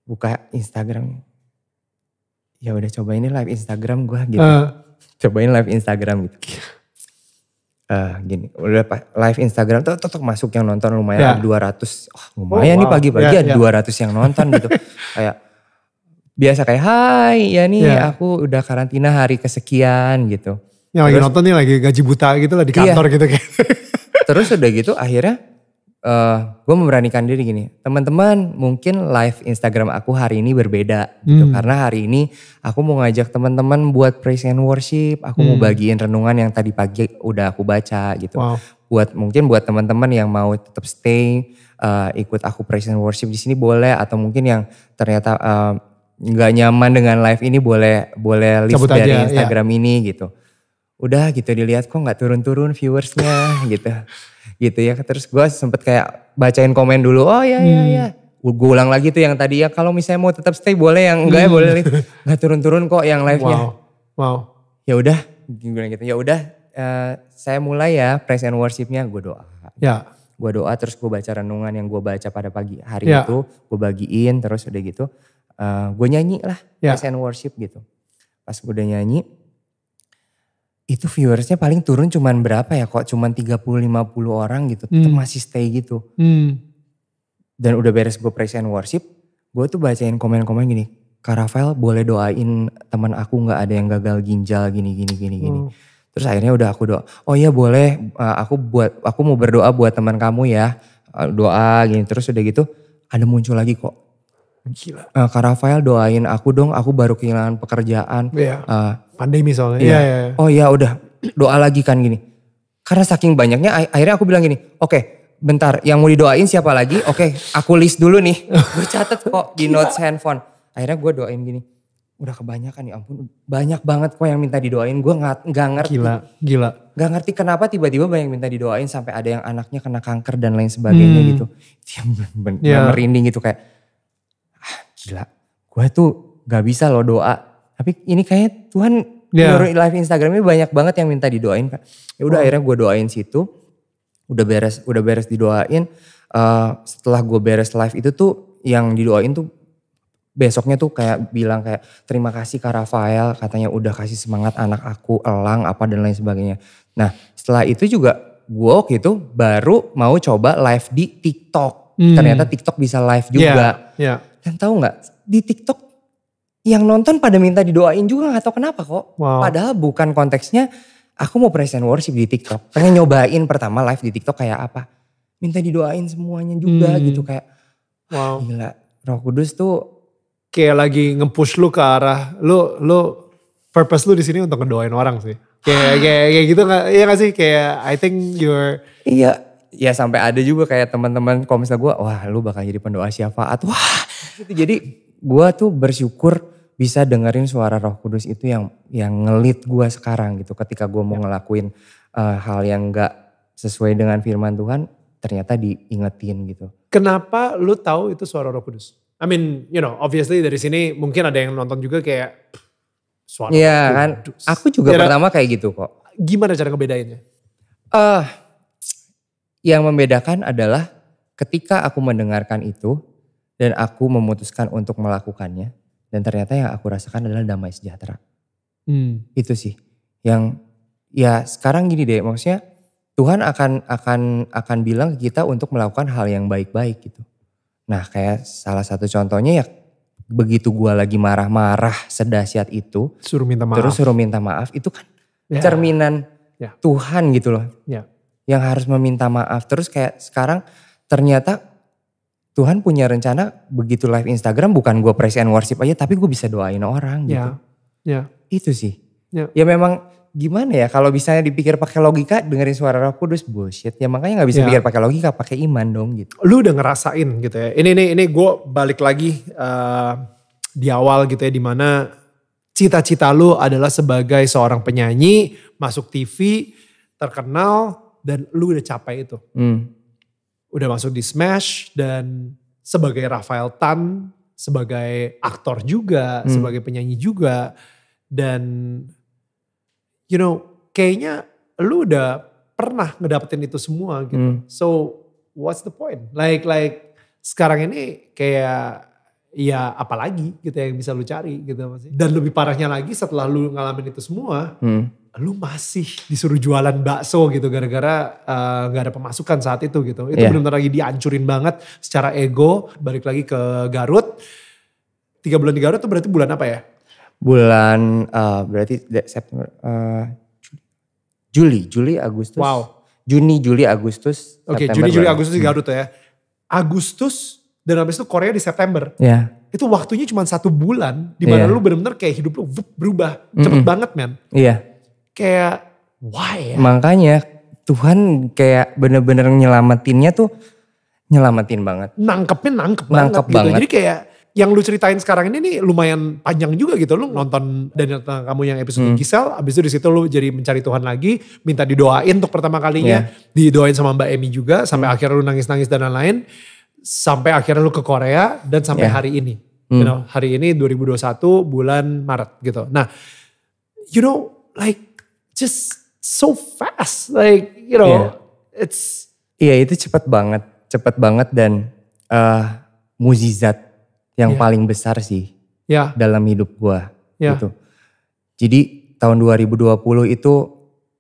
Speaker 1: Buka Instagram. Ya udah coba ini live Instagram gue gitu. Uh cobain live Instagram gitu. Uh, gini, udah live Instagram tuh tetap masuk yang nonton lumayan yeah. 200. Oh, lumayan oh, wow. nih pagi pagi yeah, yeah. 200 yang nonton gitu. [laughs] kayak biasa kayak hai ya nih yeah. aku udah karantina hari kesekian gitu. Yang lagi nonton nih lagi gaji buta gitu lah di iya. kantor iya. gitu kayak. terus udah gitu akhirnya uh, eh, gue memberanikan diri gini, teman-teman mungkin live Instagram aku hari ini berbeda gitu. hmm. gitu karena hari ini aku mau ngajak teman-teman buat praise and worship, aku hmm. mau bagiin renungan yang tadi pagi udah aku baca gitu. Wow. Buat mungkin buat teman-teman yang mau tetap stay uh, ikut aku praise and worship di sini boleh atau mungkin yang ternyata eh, nggak gak nyaman dengan live ini boleh boleh leave dari aja, iya. Instagram ya. ini gitu. Udah gitu dilihat kok nggak turun-turun viewersnya gitu [laughs] gitu ya. Terus gue sempet kayak bacain komen dulu, oh ya ya hmm. ya. Gue ulang lagi tuh yang tadi ya kalau misalnya mau tetap stay boleh yang enggak ya, hmm. ya boleh. Enggak turun-turun kok yang live-nya. Wow. wow. Ya udah, gimana gitu. Ya udah, uh, saya mulai ya praise and worship gue doa. Ya. Gue doa terus gue baca renungan yang gue baca pada pagi hari ya. itu, gue bagiin terus udah gitu. Uh, eh, gue nyanyi lah ya. praise and worship gitu. Pas gue udah nyanyi, itu viewersnya paling turun cuman berapa ya kok cuman 30-50 orang gitu hmm. tetap masih stay gitu hmm. dan udah beres gue praise and worship gue tuh bacain komen-komen gini Kak Rafael boleh doain teman aku nggak ada yang gagal ginjal gini gini gini gini hmm. terus akhirnya udah aku doa oh iya boleh eh, aku buat aku mau berdoa buat teman kamu ya eh, doa gini terus udah gitu ada muncul lagi kok Gila. Uh, Kak Rafael doain aku dong, aku baru kehilangan pekerjaan. Iya. Uh, Pandemi soalnya. Iya. Iya, iya. Oh iya udah, doa lagi kan gini. Karena saking banyaknya akhirnya aku bilang gini, oke okay, bentar yang mau didoain siapa lagi? Oke okay, aku list dulu nih. [laughs] gue catet kok di notes handphone. Akhirnya gue doain gini, udah kebanyakan ya ampun banyak banget kok yang minta didoain gue gak, gak ngerti gila gila nggak ngerti kenapa tiba-tiba banyak minta didoain sampai ada yang anaknya kena kanker dan lain sebagainya hmm. gitu yang ya. merinding gitu kayak gila gue tuh gak bisa loh doa. Tapi ini kayaknya Tuhan yeah. menurut live Instagramnya banyak banget yang minta didoain Pak. Ya udah oh. akhirnya gue doain situ. Udah beres, udah beres didoain. Uh, setelah gue beres live itu tuh yang didoain tuh besoknya tuh kayak bilang kayak terima kasih Kak Rafael katanya udah kasih semangat anak aku elang apa dan lain sebagainya. Nah setelah itu juga gue waktu itu baru mau coba live di TikTok. Hmm. Ternyata TikTok bisa live juga. Yeah, yeah dan tahu nggak di TikTok yang nonton pada minta didoain juga nggak tahu kenapa kok. Wow. Padahal bukan konteksnya aku mau present worship di TikTok. Pengen nyobain pertama live di TikTok kayak apa. Minta didoain semuanya juga hmm. gitu kayak. Wow. Ah, gila. Roh Kudus tuh kayak lagi ngepush lu ke arah
Speaker 2: lu lu purpose lu di sini untuk ngedoain orang sih.
Speaker 1: Kayak ah. kayak kayak gitu nggak? Iya gak sih? Kayak I think you're Iya, ya sampai ada juga kayak teman-teman kalau misalnya gue, wah lu bakal jadi pendoa syafaat. Wah jadi gue tuh bersyukur bisa dengerin suara Roh Kudus itu yang yang ngelit gue sekarang gitu. Ketika gue mau ya. ngelakuin uh, hal yang gak sesuai dengan firman Tuhan, ternyata diingetin gitu.
Speaker 2: Kenapa lu tahu itu suara Roh Kudus? I mean, you know, obviously dari sini mungkin ada yang nonton
Speaker 1: juga kayak suara Iya kan, aku juga ya, kan? pertama kayak gitu kok. Gimana cara ngebedainnya? Eh, uh, yang membedakan adalah ketika aku mendengarkan itu, dan aku memutuskan untuk melakukannya. Dan ternyata yang aku rasakan adalah damai sejahtera. Hmm. Itu sih yang ya sekarang gini deh maksudnya Tuhan akan akan akan bilang ke kita untuk melakukan hal yang baik-baik gitu. Nah kayak salah satu contohnya ya begitu gue lagi marah-marah sedahsyat itu. Suruh minta maaf. Terus suruh minta maaf itu kan yeah. cerminan yeah. Tuhan gitu loh. yeah. Yang harus meminta maaf. Terus kayak sekarang ternyata Tuhan punya rencana begitu live Instagram bukan gue praise and worship aja tapi gue bisa doain orang ya, gitu. Ya. ya. Itu sih. Ya. ya memang gimana ya kalau misalnya dipikir pakai logika dengerin suara Roh Kudus bullshit ya makanya nggak bisa ya. pikir pakai logika pakai iman dong gitu. Lu udah
Speaker 2: ngerasain gitu ya. Ini ini ini gue balik lagi uh, di awal gitu ya dimana cita-cita lu adalah sebagai seorang penyanyi masuk TV terkenal dan lu udah capai itu. Hmm udah masuk di Smash dan sebagai Rafael Tan, sebagai aktor juga, hmm. sebagai penyanyi juga dan you know kayaknya lu udah pernah ngedapetin itu semua gitu. Hmm. So what's the point? Like like sekarang ini kayak ya apalagi gitu yang bisa lu cari gitu masih. Dan lebih parahnya lagi setelah lu ngalamin itu semua, hmm lu masih disuruh jualan bakso gitu gara-gara eh, nggak uh, ada pemasukan saat itu gitu. Itu yeah. benar-benar lagi dihancurin banget secara ego. Balik lagi ke Garut. Tiga bulan di Garut tuh berarti bulan apa ya?
Speaker 1: Bulan uh, berarti September, uh, Juli, Juli, Agustus. Wow. Juni, Juli, Agustus. Oke, okay, Juni, Juli, Agustus di hmm.
Speaker 2: Garut hmm. ya. Agustus dan habis itu Korea di September. Iya. Yeah itu waktunya cuma satu bulan di mana yeah. lu benar-benar kayak hidup lu berubah cepet mm -hmm. banget men. Iya. Yeah kayak why ya?
Speaker 1: Makanya Tuhan kayak bener-bener nyelamatinnya tuh nyelamatin banget.
Speaker 2: Nangkepnya nangkep, nangkep banget, gitu. Jadi kayak yang lu ceritain sekarang ini nih lumayan panjang juga gitu. Lu nonton Daniel tentang kamu yang episode hmm. Gisel, abis itu disitu situ lu jadi mencari Tuhan lagi, minta didoain untuk pertama kalinya, yeah. didoain sama Mbak Emi juga sampai hmm. akhirnya lu nangis-nangis dan lain-lain. Sampai akhirnya lu ke Korea dan sampai yeah. hari ini. Hmm. You know, hari ini 2021 bulan Maret gitu. Nah, you know like just so fast. Like, you know,
Speaker 1: yeah. it's Iya, yeah, itu cepat banget, cepat banget dan uh, muzizat yang yeah. paling besar sih yeah. dalam hidup gua yeah. gitu. Jadi tahun 2020 itu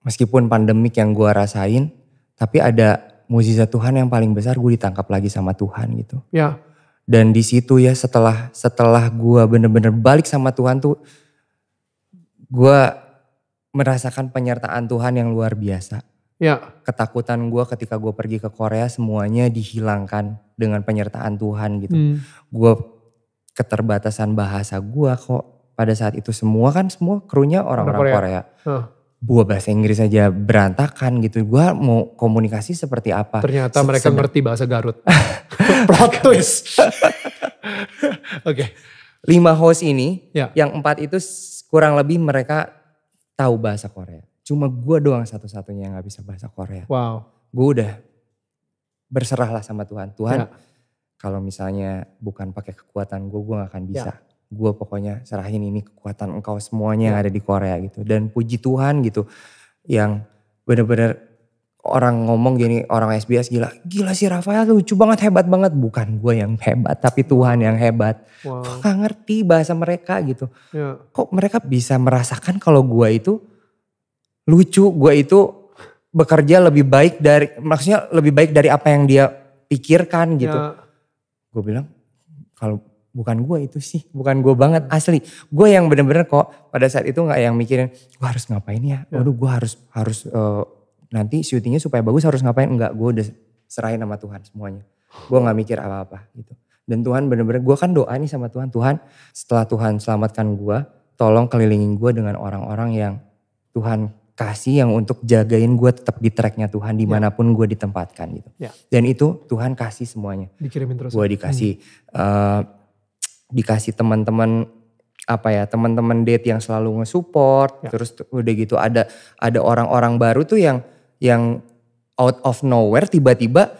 Speaker 1: meskipun pandemik yang gua rasain, tapi ada muzizat Tuhan yang paling besar gue ditangkap lagi sama Tuhan gitu. Ya. Dan di situ ya setelah setelah gue bener-bener balik sama Tuhan tuh gue merasakan penyertaan Tuhan yang luar biasa. Ya. Ketakutan gue ketika gue pergi ke Korea semuanya dihilangkan dengan penyertaan Tuhan gitu. Hmm. Gue keterbatasan bahasa gue kok pada saat itu semua kan semua krunya orang-orang Korea. Korea. Gue bahasa Inggris aja berantakan gitu. Gue mau komunikasi seperti apa. Ternyata Se mereka ngerti bahasa Garut. [laughs] Plot twist. [laughs] Oke. okay. Lima host ini, ya. yang empat itu kurang lebih mereka tahu bahasa Korea. Cuma gue doang satu-satunya yang gak bisa bahasa Korea. Wow. Gue udah berserahlah sama Tuhan. Tuhan ya. kalau misalnya bukan pakai kekuatan gue, gue gak akan bisa. Ya. Gue pokoknya serahin ini kekuatan engkau semuanya ya. yang ada di Korea gitu. Dan puji Tuhan gitu yang bener-bener orang ngomong gini orang SBS gila gila sih Rafael lucu banget hebat banget bukan gue yang hebat tapi Tuhan yang hebat wow. gue gak ngerti bahasa mereka gitu yeah. kok mereka bisa merasakan kalau gue itu lucu gue itu bekerja lebih baik dari maksudnya lebih baik dari apa yang dia pikirkan gitu yeah. gue bilang kalau bukan gue itu sih, bukan gue banget asli. Gue yang bener-bener kok pada saat itu nggak yang mikirin gue harus ngapain ya, waduh ya. gue harus harus uh, nanti syutingnya supaya bagus harus ngapain enggak gue udah serahin sama Tuhan semuanya gue nggak mikir apa-apa gitu dan Tuhan bener-bener gue kan doa nih sama Tuhan Tuhan setelah Tuhan selamatkan gue tolong kelilingin gue dengan orang-orang yang Tuhan kasih yang untuk jagain gue tetap di tracknya Tuhan ya. dimanapun gue ditempatkan gitu ya. dan itu Tuhan kasih semuanya dikirimin terus gue dikasih hmm. uh, dikasih teman-teman apa ya teman-teman date yang selalu ngesupport ya. terus udah gitu ada ada orang-orang baru tuh yang yang out of nowhere tiba-tiba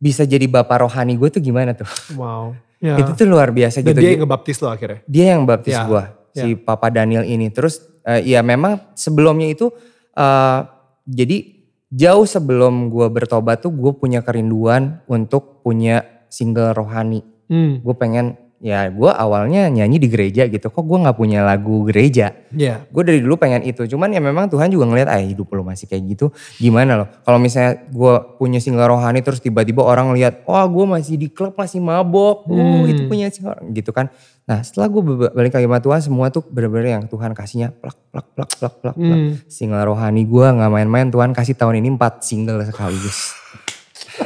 Speaker 1: bisa jadi bapak rohani gue tuh gimana tuh? Wow. Yeah. Itu tuh luar biasa Dan gitu. Dia yang ngebaptis lo akhirnya? Dia yang baptis yeah. gue, yeah. si ya. Papa Daniel ini. Terus uh, ya memang sebelumnya itu uh, jadi jauh sebelum gue bertobat tuh gue punya kerinduan untuk punya single rohani. Hmm. Gue pengen ya gue awalnya nyanyi di gereja gitu kok gue nggak punya lagu gereja yeah. gue dari dulu pengen itu cuman ya memang Tuhan juga ngeliat ah hidup lo masih kayak gitu gimana loh kalau misalnya gue punya single rohani terus tiba-tiba orang lihat wah oh, gue masih di klub masih mabok uh, hmm. uh itu punya single gitu kan nah setelah gue balik lagi sama Tuhan semua tuh benar-benar yang Tuhan kasihnya plak plak plak plak plak, hmm. plak. single rohani gue nggak main-main Tuhan kasih tahun ini empat single sekaligus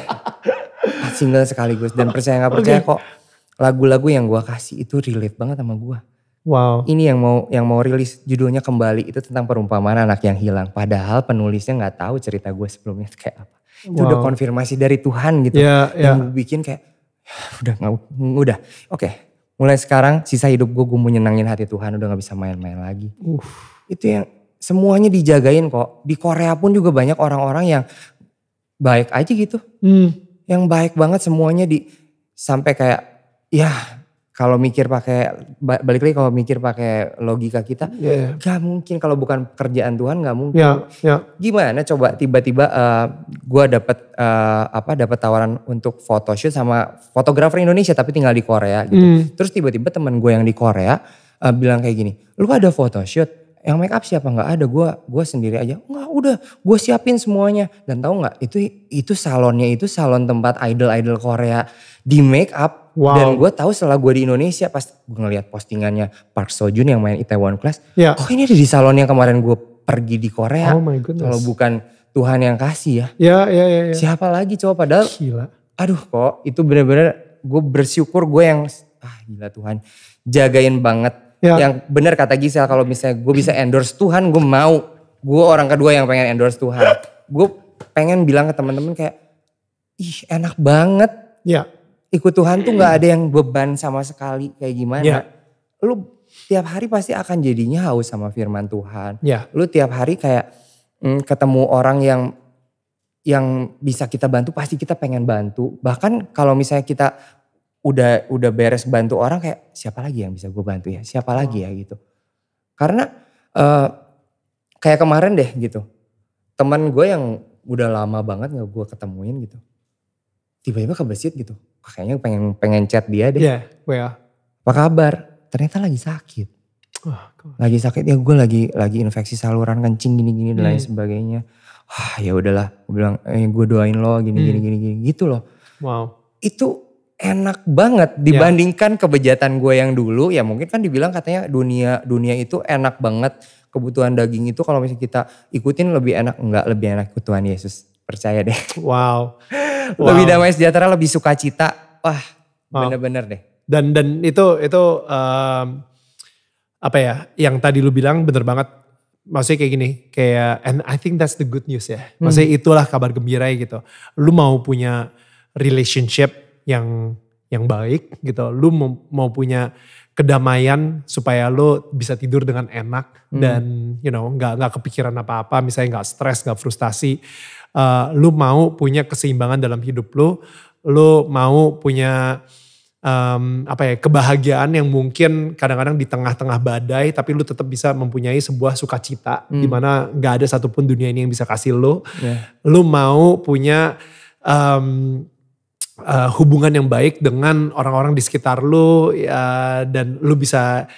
Speaker 1: [laughs] single sekaligus dan percaya nggak percaya okay. kok lagu-lagu yang gue kasih itu relate banget sama gue. Wow. Ini yang mau yang mau rilis judulnya kembali itu tentang perumpamaan anak yang hilang. Padahal penulisnya nggak tahu cerita gue sebelumnya kayak apa. Wow. Itu udah konfirmasi dari Tuhan gitu. Yeah, yeah. Yang iya. bikin kayak [sighs] udah nggak udah oke okay. mulai sekarang sisa hidup gue gue mau nyenangin hati Tuhan udah nggak bisa main-main lagi. Uh. Itu yang semuanya dijagain kok. Di Korea pun juga banyak orang-orang yang baik aja gitu. Hmm. Yang baik banget semuanya di sampai kayak ya kalau mikir pakai balik lagi kalau mikir pakai logika kita yeah. Ya. gak mungkin kalau bukan pekerjaan Tuhan gak mungkin yeah, yeah. gimana coba tiba-tiba uh, eh, gue dapat uh, eh, apa dapat tawaran untuk foto shoot sama fotografer Indonesia tapi tinggal di Korea gitu mm. terus tiba-tiba teman gue yang di Korea uh, bilang kayak gini lu ada foto shoot yang make up siapa nggak ada gue gue sendiri aja nggak udah gue siapin semuanya dan tahu nggak itu itu salonnya itu salon tempat idol idol Korea di make up Wow. Dan gue tahu setelah gue di Indonesia pas gue ngeliat postingannya Park Sojun yang main Itaewon Class. Yeah. Oh ini ada di salon yang kemarin gue pergi di Korea. Oh my goodness. Kalau bukan Tuhan yang kasih ya. Ya, ya, ya. ya. Siapa lagi coba padahal. Gila. Aduh kok itu bener-bener gue bersyukur gue yang ah gila Tuhan jagain banget. Yeah. Yang bener kata Gisel kalau misalnya gue bisa endorse Tuhan gue mau. Gue orang kedua yang pengen endorse Tuhan. Gue pengen bilang ke teman-teman kayak ih enak banget. Ya ikut Tuhan tuh nggak ada yang beban sama sekali kayak gimana. Yeah. Lu tiap hari pasti akan jadinya haus sama firman Tuhan. Yeah. Lu tiap hari kayak mm, ketemu orang yang yang bisa kita bantu pasti kita pengen bantu. Bahkan kalau misalnya kita udah udah beres bantu orang kayak siapa lagi yang bisa gue bantu ya? Siapa oh. lagi ya gitu. Karena uh, kayak kemarin deh gitu. Teman gue yang udah lama banget gak gue ketemuin gitu tiba-tiba ke masjid gitu. kayaknya pengen pengen chat dia deh. Iya, yeah, ya. Apa kabar? Ternyata lagi sakit. Oh, lagi sakit ya gue lagi lagi infeksi saluran kencing gini-gini dan lain hmm. sebagainya. Ah, ya udahlah, gue bilang eh, gue doain lo gini-gini hmm. gini-gini gitu loh. Wow. Itu enak banget ya. dibandingkan yeah. kebejatan gue yang dulu ya mungkin kan dibilang katanya dunia dunia itu enak banget kebutuhan daging itu kalau misalnya kita ikutin lebih enak enggak lebih enak kebutuhan Yesus percaya deh. Wow. [laughs] wow. lebih damai sejahtera, lebih sukacita. Wah, bener-bener deh. Dan dan itu itu um,
Speaker 2: apa ya? Yang tadi lu bilang bener banget. Maksudnya kayak gini, kayak and I think that's the good news ya. Hmm. Maksudnya hmm. itulah kabar gembira ya gitu. Lu mau punya relationship yang yang baik gitu. Lu mau, mau punya kedamaian supaya lo bisa tidur dengan enak hmm. dan you know nggak nggak kepikiran apa-apa misalnya nggak stres nggak frustasi uh, lo mau punya keseimbangan dalam hidup lo lo mau punya um, apa ya kebahagiaan yang mungkin kadang-kadang di tengah-tengah badai tapi lo tetap bisa mempunyai sebuah sukacita hmm. mana nggak ada satupun dunia ini yang bisa kasih lo yeah. lo mau punya um, uh, hubungan yang baik dengan orang-orang di sekitar lu uh, dan lu bisa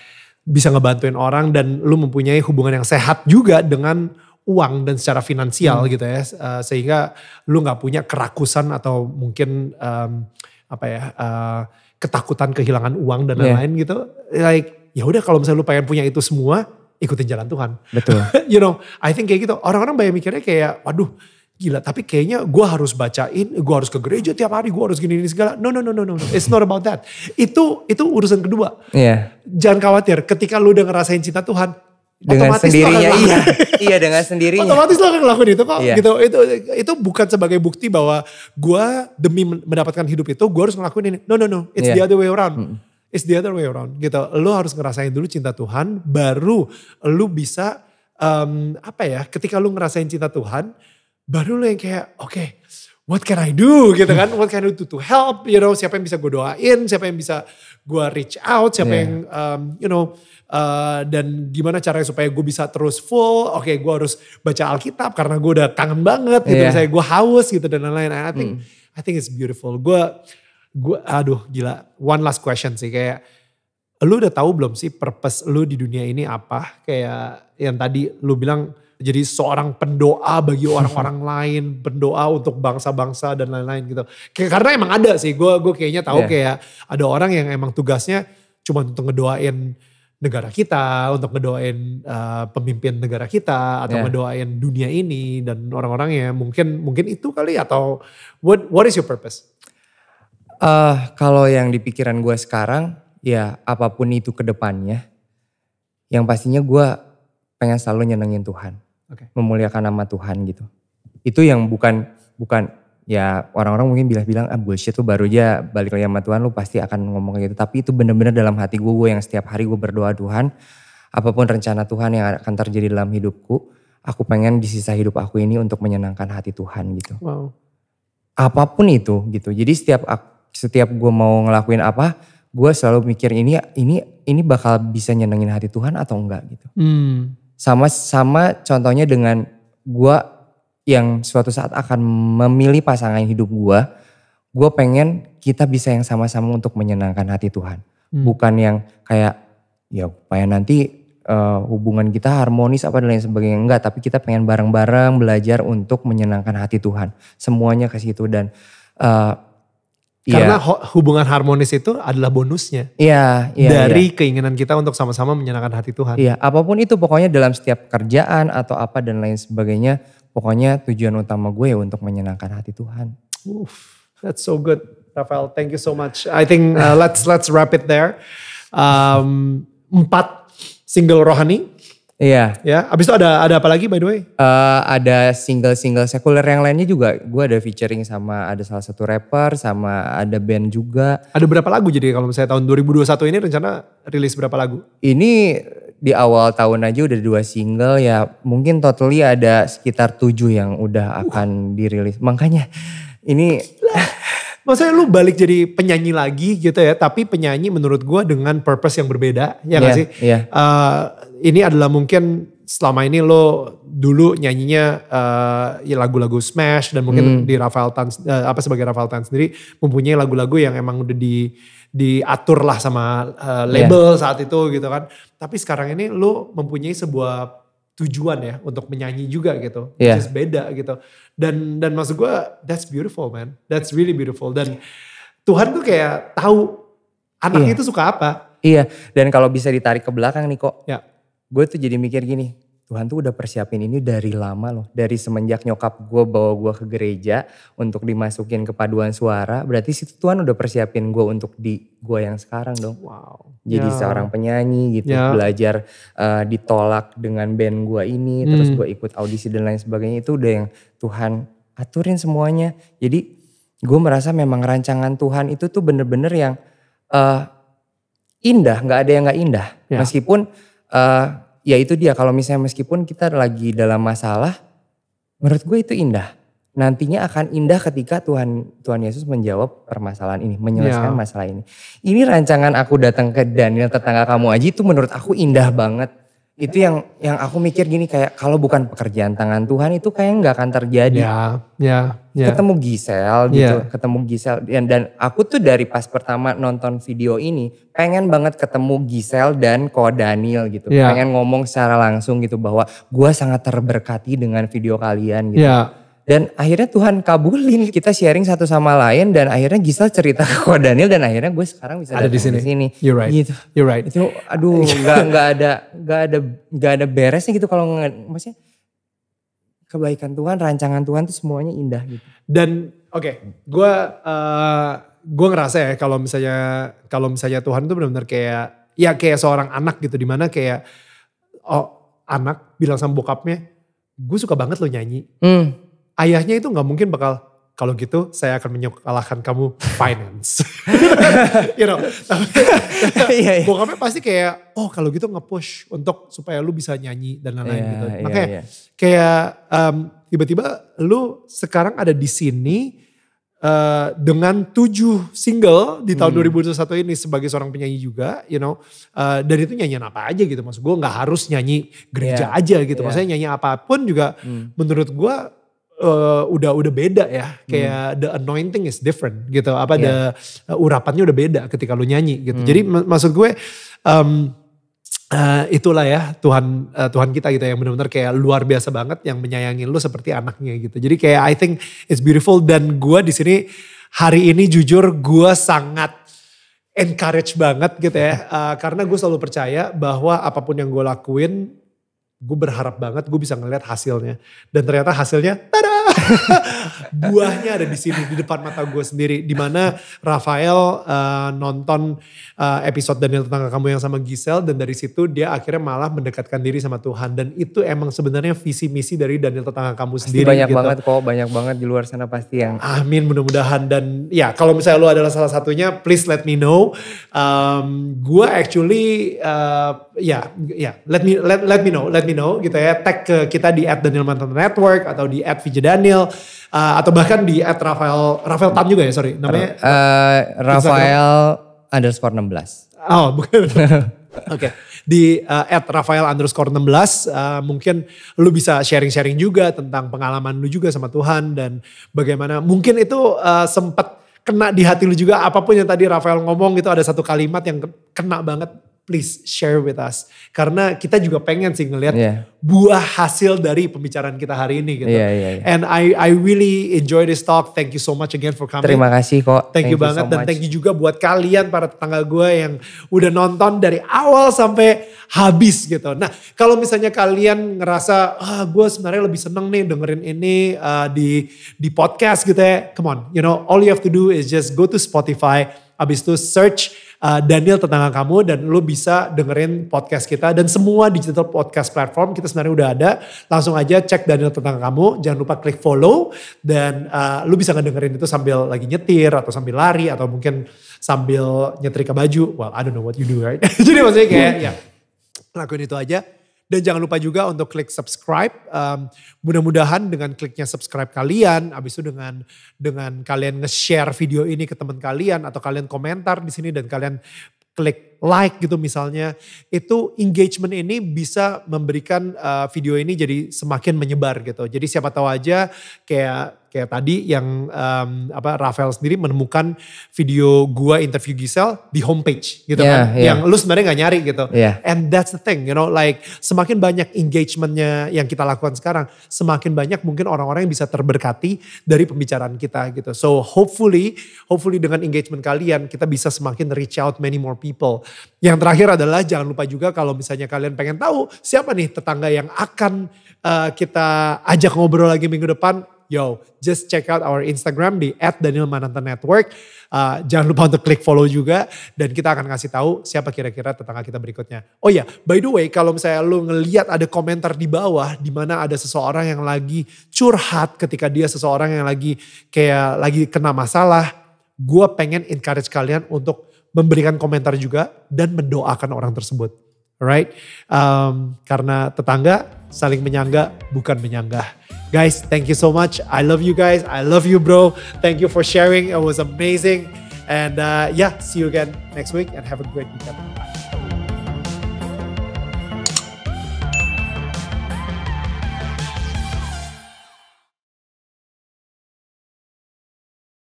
Speaker 2: bisa ngebantuin orang dan lu mempunyai hubungan yang sehat juga dengan uang dan secara finansial hmm. gitu ya uh, sehingga lu nggak punya kerakusan atau mungkin um, apa ya uh, ketakutan kehilangan uang dan lain-lain yeah. gitu like ya udah kalau misalnya lu pengen punya itu semua ikutin jalan Tuhan betul [laughs] you know I think kayak gitu orang-orang banyak mikirnya kayak waduh gila tapi kayaknya gue harus bacain gue harus ke gereja tiap hari gue harus gini ini segala no no no no no it's not about that itu itu urusan kedua yeah. jangan khawatir ketika lu udah ngerasain cinta Tuhan dengan otomatis sendirinya lo akan iya [laughs] iya dengan sendirinya otomatis lo akan ngelakuin itu kok yeah. gitu itu itu bukan sebagai bukti bahwa gue demi mendapatkan hidup itu gue harus ngelakuin ini no no no it's yeah. the other way around hmm. it's the other way around gitu lo harus ngerasain dulu cinta Tuhan baru lu bisa um, apa ya ketika lu ngerasain cinta Tuhan baru lo yang kayak oke okay, what can I do gitu kan what can I do to help you know siapa yang bisa gue doain siapa yang bisa gue reach out siapa yeah. yang um, you know uh, dan gimana caranya supaya gue bisa terus full oke okay, gue harus baca Alkitab karena gue udah kangen banget gitu yeah. saya gue haus gitu dan lain-lain I think mm. I think it's beautiful gue gue aduh gila one last question sih kayak lu udah tahu belum sih purpose lu di dunia ini apa kayak yang tadi lu bilang jadi seorang pendoa bagi orang-orang [laughs] lain, pendoa untuk bangsa-bangsa dan lain-lain gitu. Karena emang ada sih, gue gue kayaknya tahu yeah. kayak ada orang yang emang tugasnya cuma untuk ngedoain negara kita, untuk ngedoain uh, pemimpin negara kita atau yeah. ngedoain dunia ini dan
Speaker 1: orang-orangnya mungkin
Speaker 2: mungkin itu kali atau what what is your purpose?
Speaker 1: Uh, kalau yang di pikiran gue sekarang ya apapun itu kedepannya yang pastinya gue pengen selalu nyenengin Tuhan okay. memuliakan nama Tuhan gitu. Itu yang bukan bukan ya orang-orang mungkin bilang-bilang ah bullshit tuh baru aja balik lagi sama Tuhan lu pasti akan ngomong kayak gitu. Tapi itu bener-bener dalam hati gue, gue yang setiap hari gue berdoa Tuhan apapun rencana Tuhan yang akan terjadi dalam hidupku, aku pengen di sisa hidup aku ini untuk menyenangkan hati Tuhan gitu. Wow. Apapun itu gitu. Jadi setiap setiap gue mau ngelakuin apa, gue selalu mikir ini ini ini bakal bisa nyenengin hati Tuhan atau enggak gitu. Hmm sama sama contohnya dengan gue yang suatu saat akan memilih pasangan hidup gue gue pengen kita bisa yang sama-sama untuk menyenangkan hati Tuhan hmm. bukan yang kayak ya supaya nanti uh, hubungan kita harmonis apa dan lain sebagainya enggak tapi kita pengen bareng-bareng belajar untuk menyenangkan hati Tuhan semuanya ke situ dan uh, Iya. Karena yeah. hubungan
Speaker 2: harmonis itu adalah bonusnya. Iya, yeah, yeah, Dari yeah. keinginan kita untuk sama-sama menyenangkan hati
Speaker 1: Tuhan. Iya, yeah, apapun itu pokoknya dalam setiap kerjaan atau apa dan lain sebagainya, pokoknya tujuan utama gue ya untuk menyenangkan hati Tuhan.
Speaker 2: Uff, that's so good, Rafael. Thank you so much. I think uh, let's
Speaker 1: let's wrap it there. Um, empat
Speaker 2: single rohani
Speaker 1: Iya. Ya, abis itu ada ada apa lagi by the way? Uh, ada single-single sekuler yang lainnya juga. Gue ada featuring sama ada salah satu rapper, sama ada band juga.
Speaker 2: Ada berapa lagu jadi kalau misalnya tahun 2021 ini rencana rilis berapa lagu?
Speaker 1: Ini di awal tahun aja udah dua single ya mungkin totally ada sekitar tujuh yang udah uh. akan dirilis. Makanya ini... Maksudnya lu balik jadi
Speaker 2: penyanyi lagi gitu ya, tapi penyanyi menurut gue dengan purpose yang berbeda, ya yeah, gak iya, sih? Yeah. Iya. Uh, ini adalah mungkin selama ini lo dulu nyanyinya uh, ya lagu-lagu Smash dan mungkin hmm. di Rafael Tan uh, apa sebagai Rafael Tan sendiri mempunyai lagu-lagu yang emang udah di diatur lah sama uh, label yeah. saat itu gitu kan. Tapi sekarang ini lo mempunyai sebuah tujuan ya untuk menyanyi juga gitu, yeah. which iya. is beda gitu. Dan dan maksud gue that's beautiful man, that's really beautiful. Dan Tuhan tuh
Speaker 1: kayak tahu anaknya yeah. itu suka apa. Iya, dan kalau bisa ditarik ke belakang nih kok. Ya gue tuh jadi mikir gini, Tuhan tuh udah persiapin ini dari lama loh. Dari semenjak nyokap gue bawa gue ke gereja untuk dimasukin ke paduan suara. Berarti situ Tuhan udah persiapin gue untuk di gue yang sekarang dong. Wow. Jadi yeah. seorang penyanyi gitu. Yeah. Belajar uh, ditolak dengan band gue ini. Hmm. Terus gue ikut audisi dan lain sebagainya. Itu udah yang Tuhan aturin semuanya. Jadi gue merasa memang rancangan Tuhan itu tuh bener-bener yang uh, indah. Gak ada yang gak indah. Yeah. Meskipun uh, ya itu dia kalau misalnya meskipun kita lagi dalam masalah menurut gue itu indah nantinya akan indah ketika Tuhan Tuhan Yesus menjawab permasalahan ini, menyelesaikan yeah. masalah ini. Ini rancangan aku datang ke Daniel tetangga kamu aja itu menurut aku indah banget itu yang yang aku mikir gini kayak kalau bukan pekerjaan tangan Tuhan itu kayak nggak akan terjadi. Ya, ya, ya. Ketemu Gisel ya. gitu, ya. ketemu Gisel dan dan aku tuh dari pas pertama nonton video ini pengen banget ketemu Gisel dan Ko Daniel gitu. Ya. Pengen ngomong secara langsung gitu bahwa gua sangat terberkati dengan video kalian gitu. Ya dan akhirnya Tuhan kabulin kita sharing satu sama lain dan akhirnya Gisel cerita [laughs] ke Daniel dan akhirnya gue sekarang bisa ada di sini. di sini. You're right. Gitu. You're right. Itu aduh [laughs] nggak nggak ada nggak ada nggak ada beresnya gitu kalau maksudnya kebaikan Tuhan, rancangan Tuhan tuh semuanya indah gitu.
Speaker 2: Dan oke, okay, gue uh, gue ngerasa ya kalau misalnya kalau misalnya Tuhan tuh benar-benar kayak ya kayak seorang anak gitu dimana kayak oh anak bilang sama bokapnya gue suka banget lo nyanyi. Hmm ayahnya itu nggak mungkin bakal kalau gitu saya akan menyalahkan kamu finance. [laughs] you know, Gue [laughs] yeah. Iya. bokapnya pasti kayak, oh kalau gitu nge-push untuk supaya lu bisa nyanyi dan lain-lain yeah, gitu. Iya, Makanya yeah, yeah. kayak um, tiba-tiba lu sekarang ada di sini uh, dengan tujuh single di tahun hmm. 2021 ini sebagai seorang penyanyi juga, you know. Uh, dan itu nyanyian apa aja gitu, maksud gue nggak harus nyanyi gereja yeah, aja gitu. Yeah. Maksudnya nyanyi apapun juga hmm. menurut gue uh, udah udah beda ya hmm. kayak hmm. the anointing is different gitu apa yeah. the uh, urapannya udah beda ketika lu nyanyi gitu hmm. jadi maksud gue um, Uh, itulah ya Tuhan uh, Tuhan kita gitu yang benar-benar kayak luar biasa banget yang menyayangi lu seperti anaknya gitu. Jadi kayak I think it's beautiful dan gue di sini hari ini jujur gue sangat encourage banget gitu ya uh, karena gue selalu percaya bahwa apapun yang gue lakuin gue berharap banget gue bisa ngeliat hasilnya dan ternyata hasilnya tada [laughs] buahnya ada di sini di depan mata gue sendiri di mana Rafael uh, nonton uh, episode Daniel tentang kamu yang sama Gisel dan dari situ dia akhirnya malah mendekatkan diri sama Tuhan dan itu emang sebenarnya visi misi dari Daniel tetangga kamu pasti sendiri banyak gitu. banget kok banyak banget di luar sana pasti yang amin mudah-mudahan dan ya kalau misalnya lu adalah salah satunya please let me know um, gue actually uh, ya ya let me let let me know let me know gitu ya tag ke kita di at Daniel Mantan Network atau di at Daniel uh, atau bahkan di at Rafael Rafael Tan juga ya sorry namanya uh, Rafael
Speaker 1: underscore 16
Speaker 2: oh bukan [laughs] Oke, okay. di uh, at Rafael underscore 16 uh, mungkin lu bisa sharing-sharing juga tentang pengalaman lu juga sama Tuhan dan bagaimana mungkin itu uh, sempat kena di hati lu juga apapun yang tadi Rafael ngomong itu ada satu kalimat yang kena banget please share with us. Karena kita juga pengen sih ngelihat yeah. buah hasil dari pembicaraan kita hari ini gitu. Yeah, yeah, yeah. And I I really enjoy this talk. Thank you so much again for coming. Terima kasih kok. Thank, thank you, you banget so dan thank you juga buat kalian para tetangga gue yang udah nonton dari awal sampai habis gitu. Nah kalau misalnya kalian ngerasa ah gue sebenarnya lebih seneng nih dengerin ini uh, di di podcast gitu ya. Come on, you know all you have to do is just go to Spotify. Abis itu search uh, Daniel tetangga kamu dan lu bisa dengerin podcast kita dan semua digital podcast platform kita sebenarnya udah ada. Langsung aja cek Daniel tetangga kamu, jangan lupa klik follow dan uh, lu bisa ngedengerin itu sambil lagi nyetir atau sambil lari atau mungkin sambil nyetrika baju. Well, I don't know what you do right. [laughs] Jadi maksudnya kayak ya lakuin itu aja dan jangan lupa juga untuk klik subscribe. Um, Mudah-mudahan dengan kliknya subscribe kalian, abis itu dengan dengan kalian nge-share video ini ke teman kalian atau kalian komentar di sini dan kalian klik like gitu misalnya, itu engagement ini bisa memberikan uh, video ini jadi semakin menyebar gitu. Jadi siapa tahu aja kayak kayak tadi yang um, apa Rafael sendiri menemukan video gua interview Gisel di homepage gitu yeah, kan, yeah. yang lu sebenarnya nggak nyari gitu. Yeah. And that's the thing, you know, like semakin banyak engagementnya yang kita lakukan sekarang, semakin banyak mungkin orang-orang yang bisa terberkati dari pembicaraan kita gitu. So hopefully, hopefully dengan engagement kalian kita bisa semakin reach out many more people yang terakhir adalah jangan lupa juga kalau misalnya kalian pengen tahu siapa nih tetangga yang akan uh, kita ajak ngobrol lagi minggu depan. Yo, just check out our Instagram di @danielmananta_network. Uh, eh, jangan lupa untuk klik follow juga dan kita akan kasih tahu siapa kira-kira tetangga kita berikutnya. Oh ya, yeah, by the way, kalau misalnya lu ngelihat ada komentar di bawah di mana ada seseorang yang lagi curhat ketika dia seseorang yang lagi kayak lagi kena masalah, gue pengen encourage kalian untuk memberikan komentar juga dan mendoakan orang tersebut. Alright, um, karena tetangga saling menyangga bukan menyanggah. Guys, thank you so much. I love you guys. I love you, bro. Thank you for sharing. It was amazing. And uh, yeah, see you again next week and have a great weekend. Bye.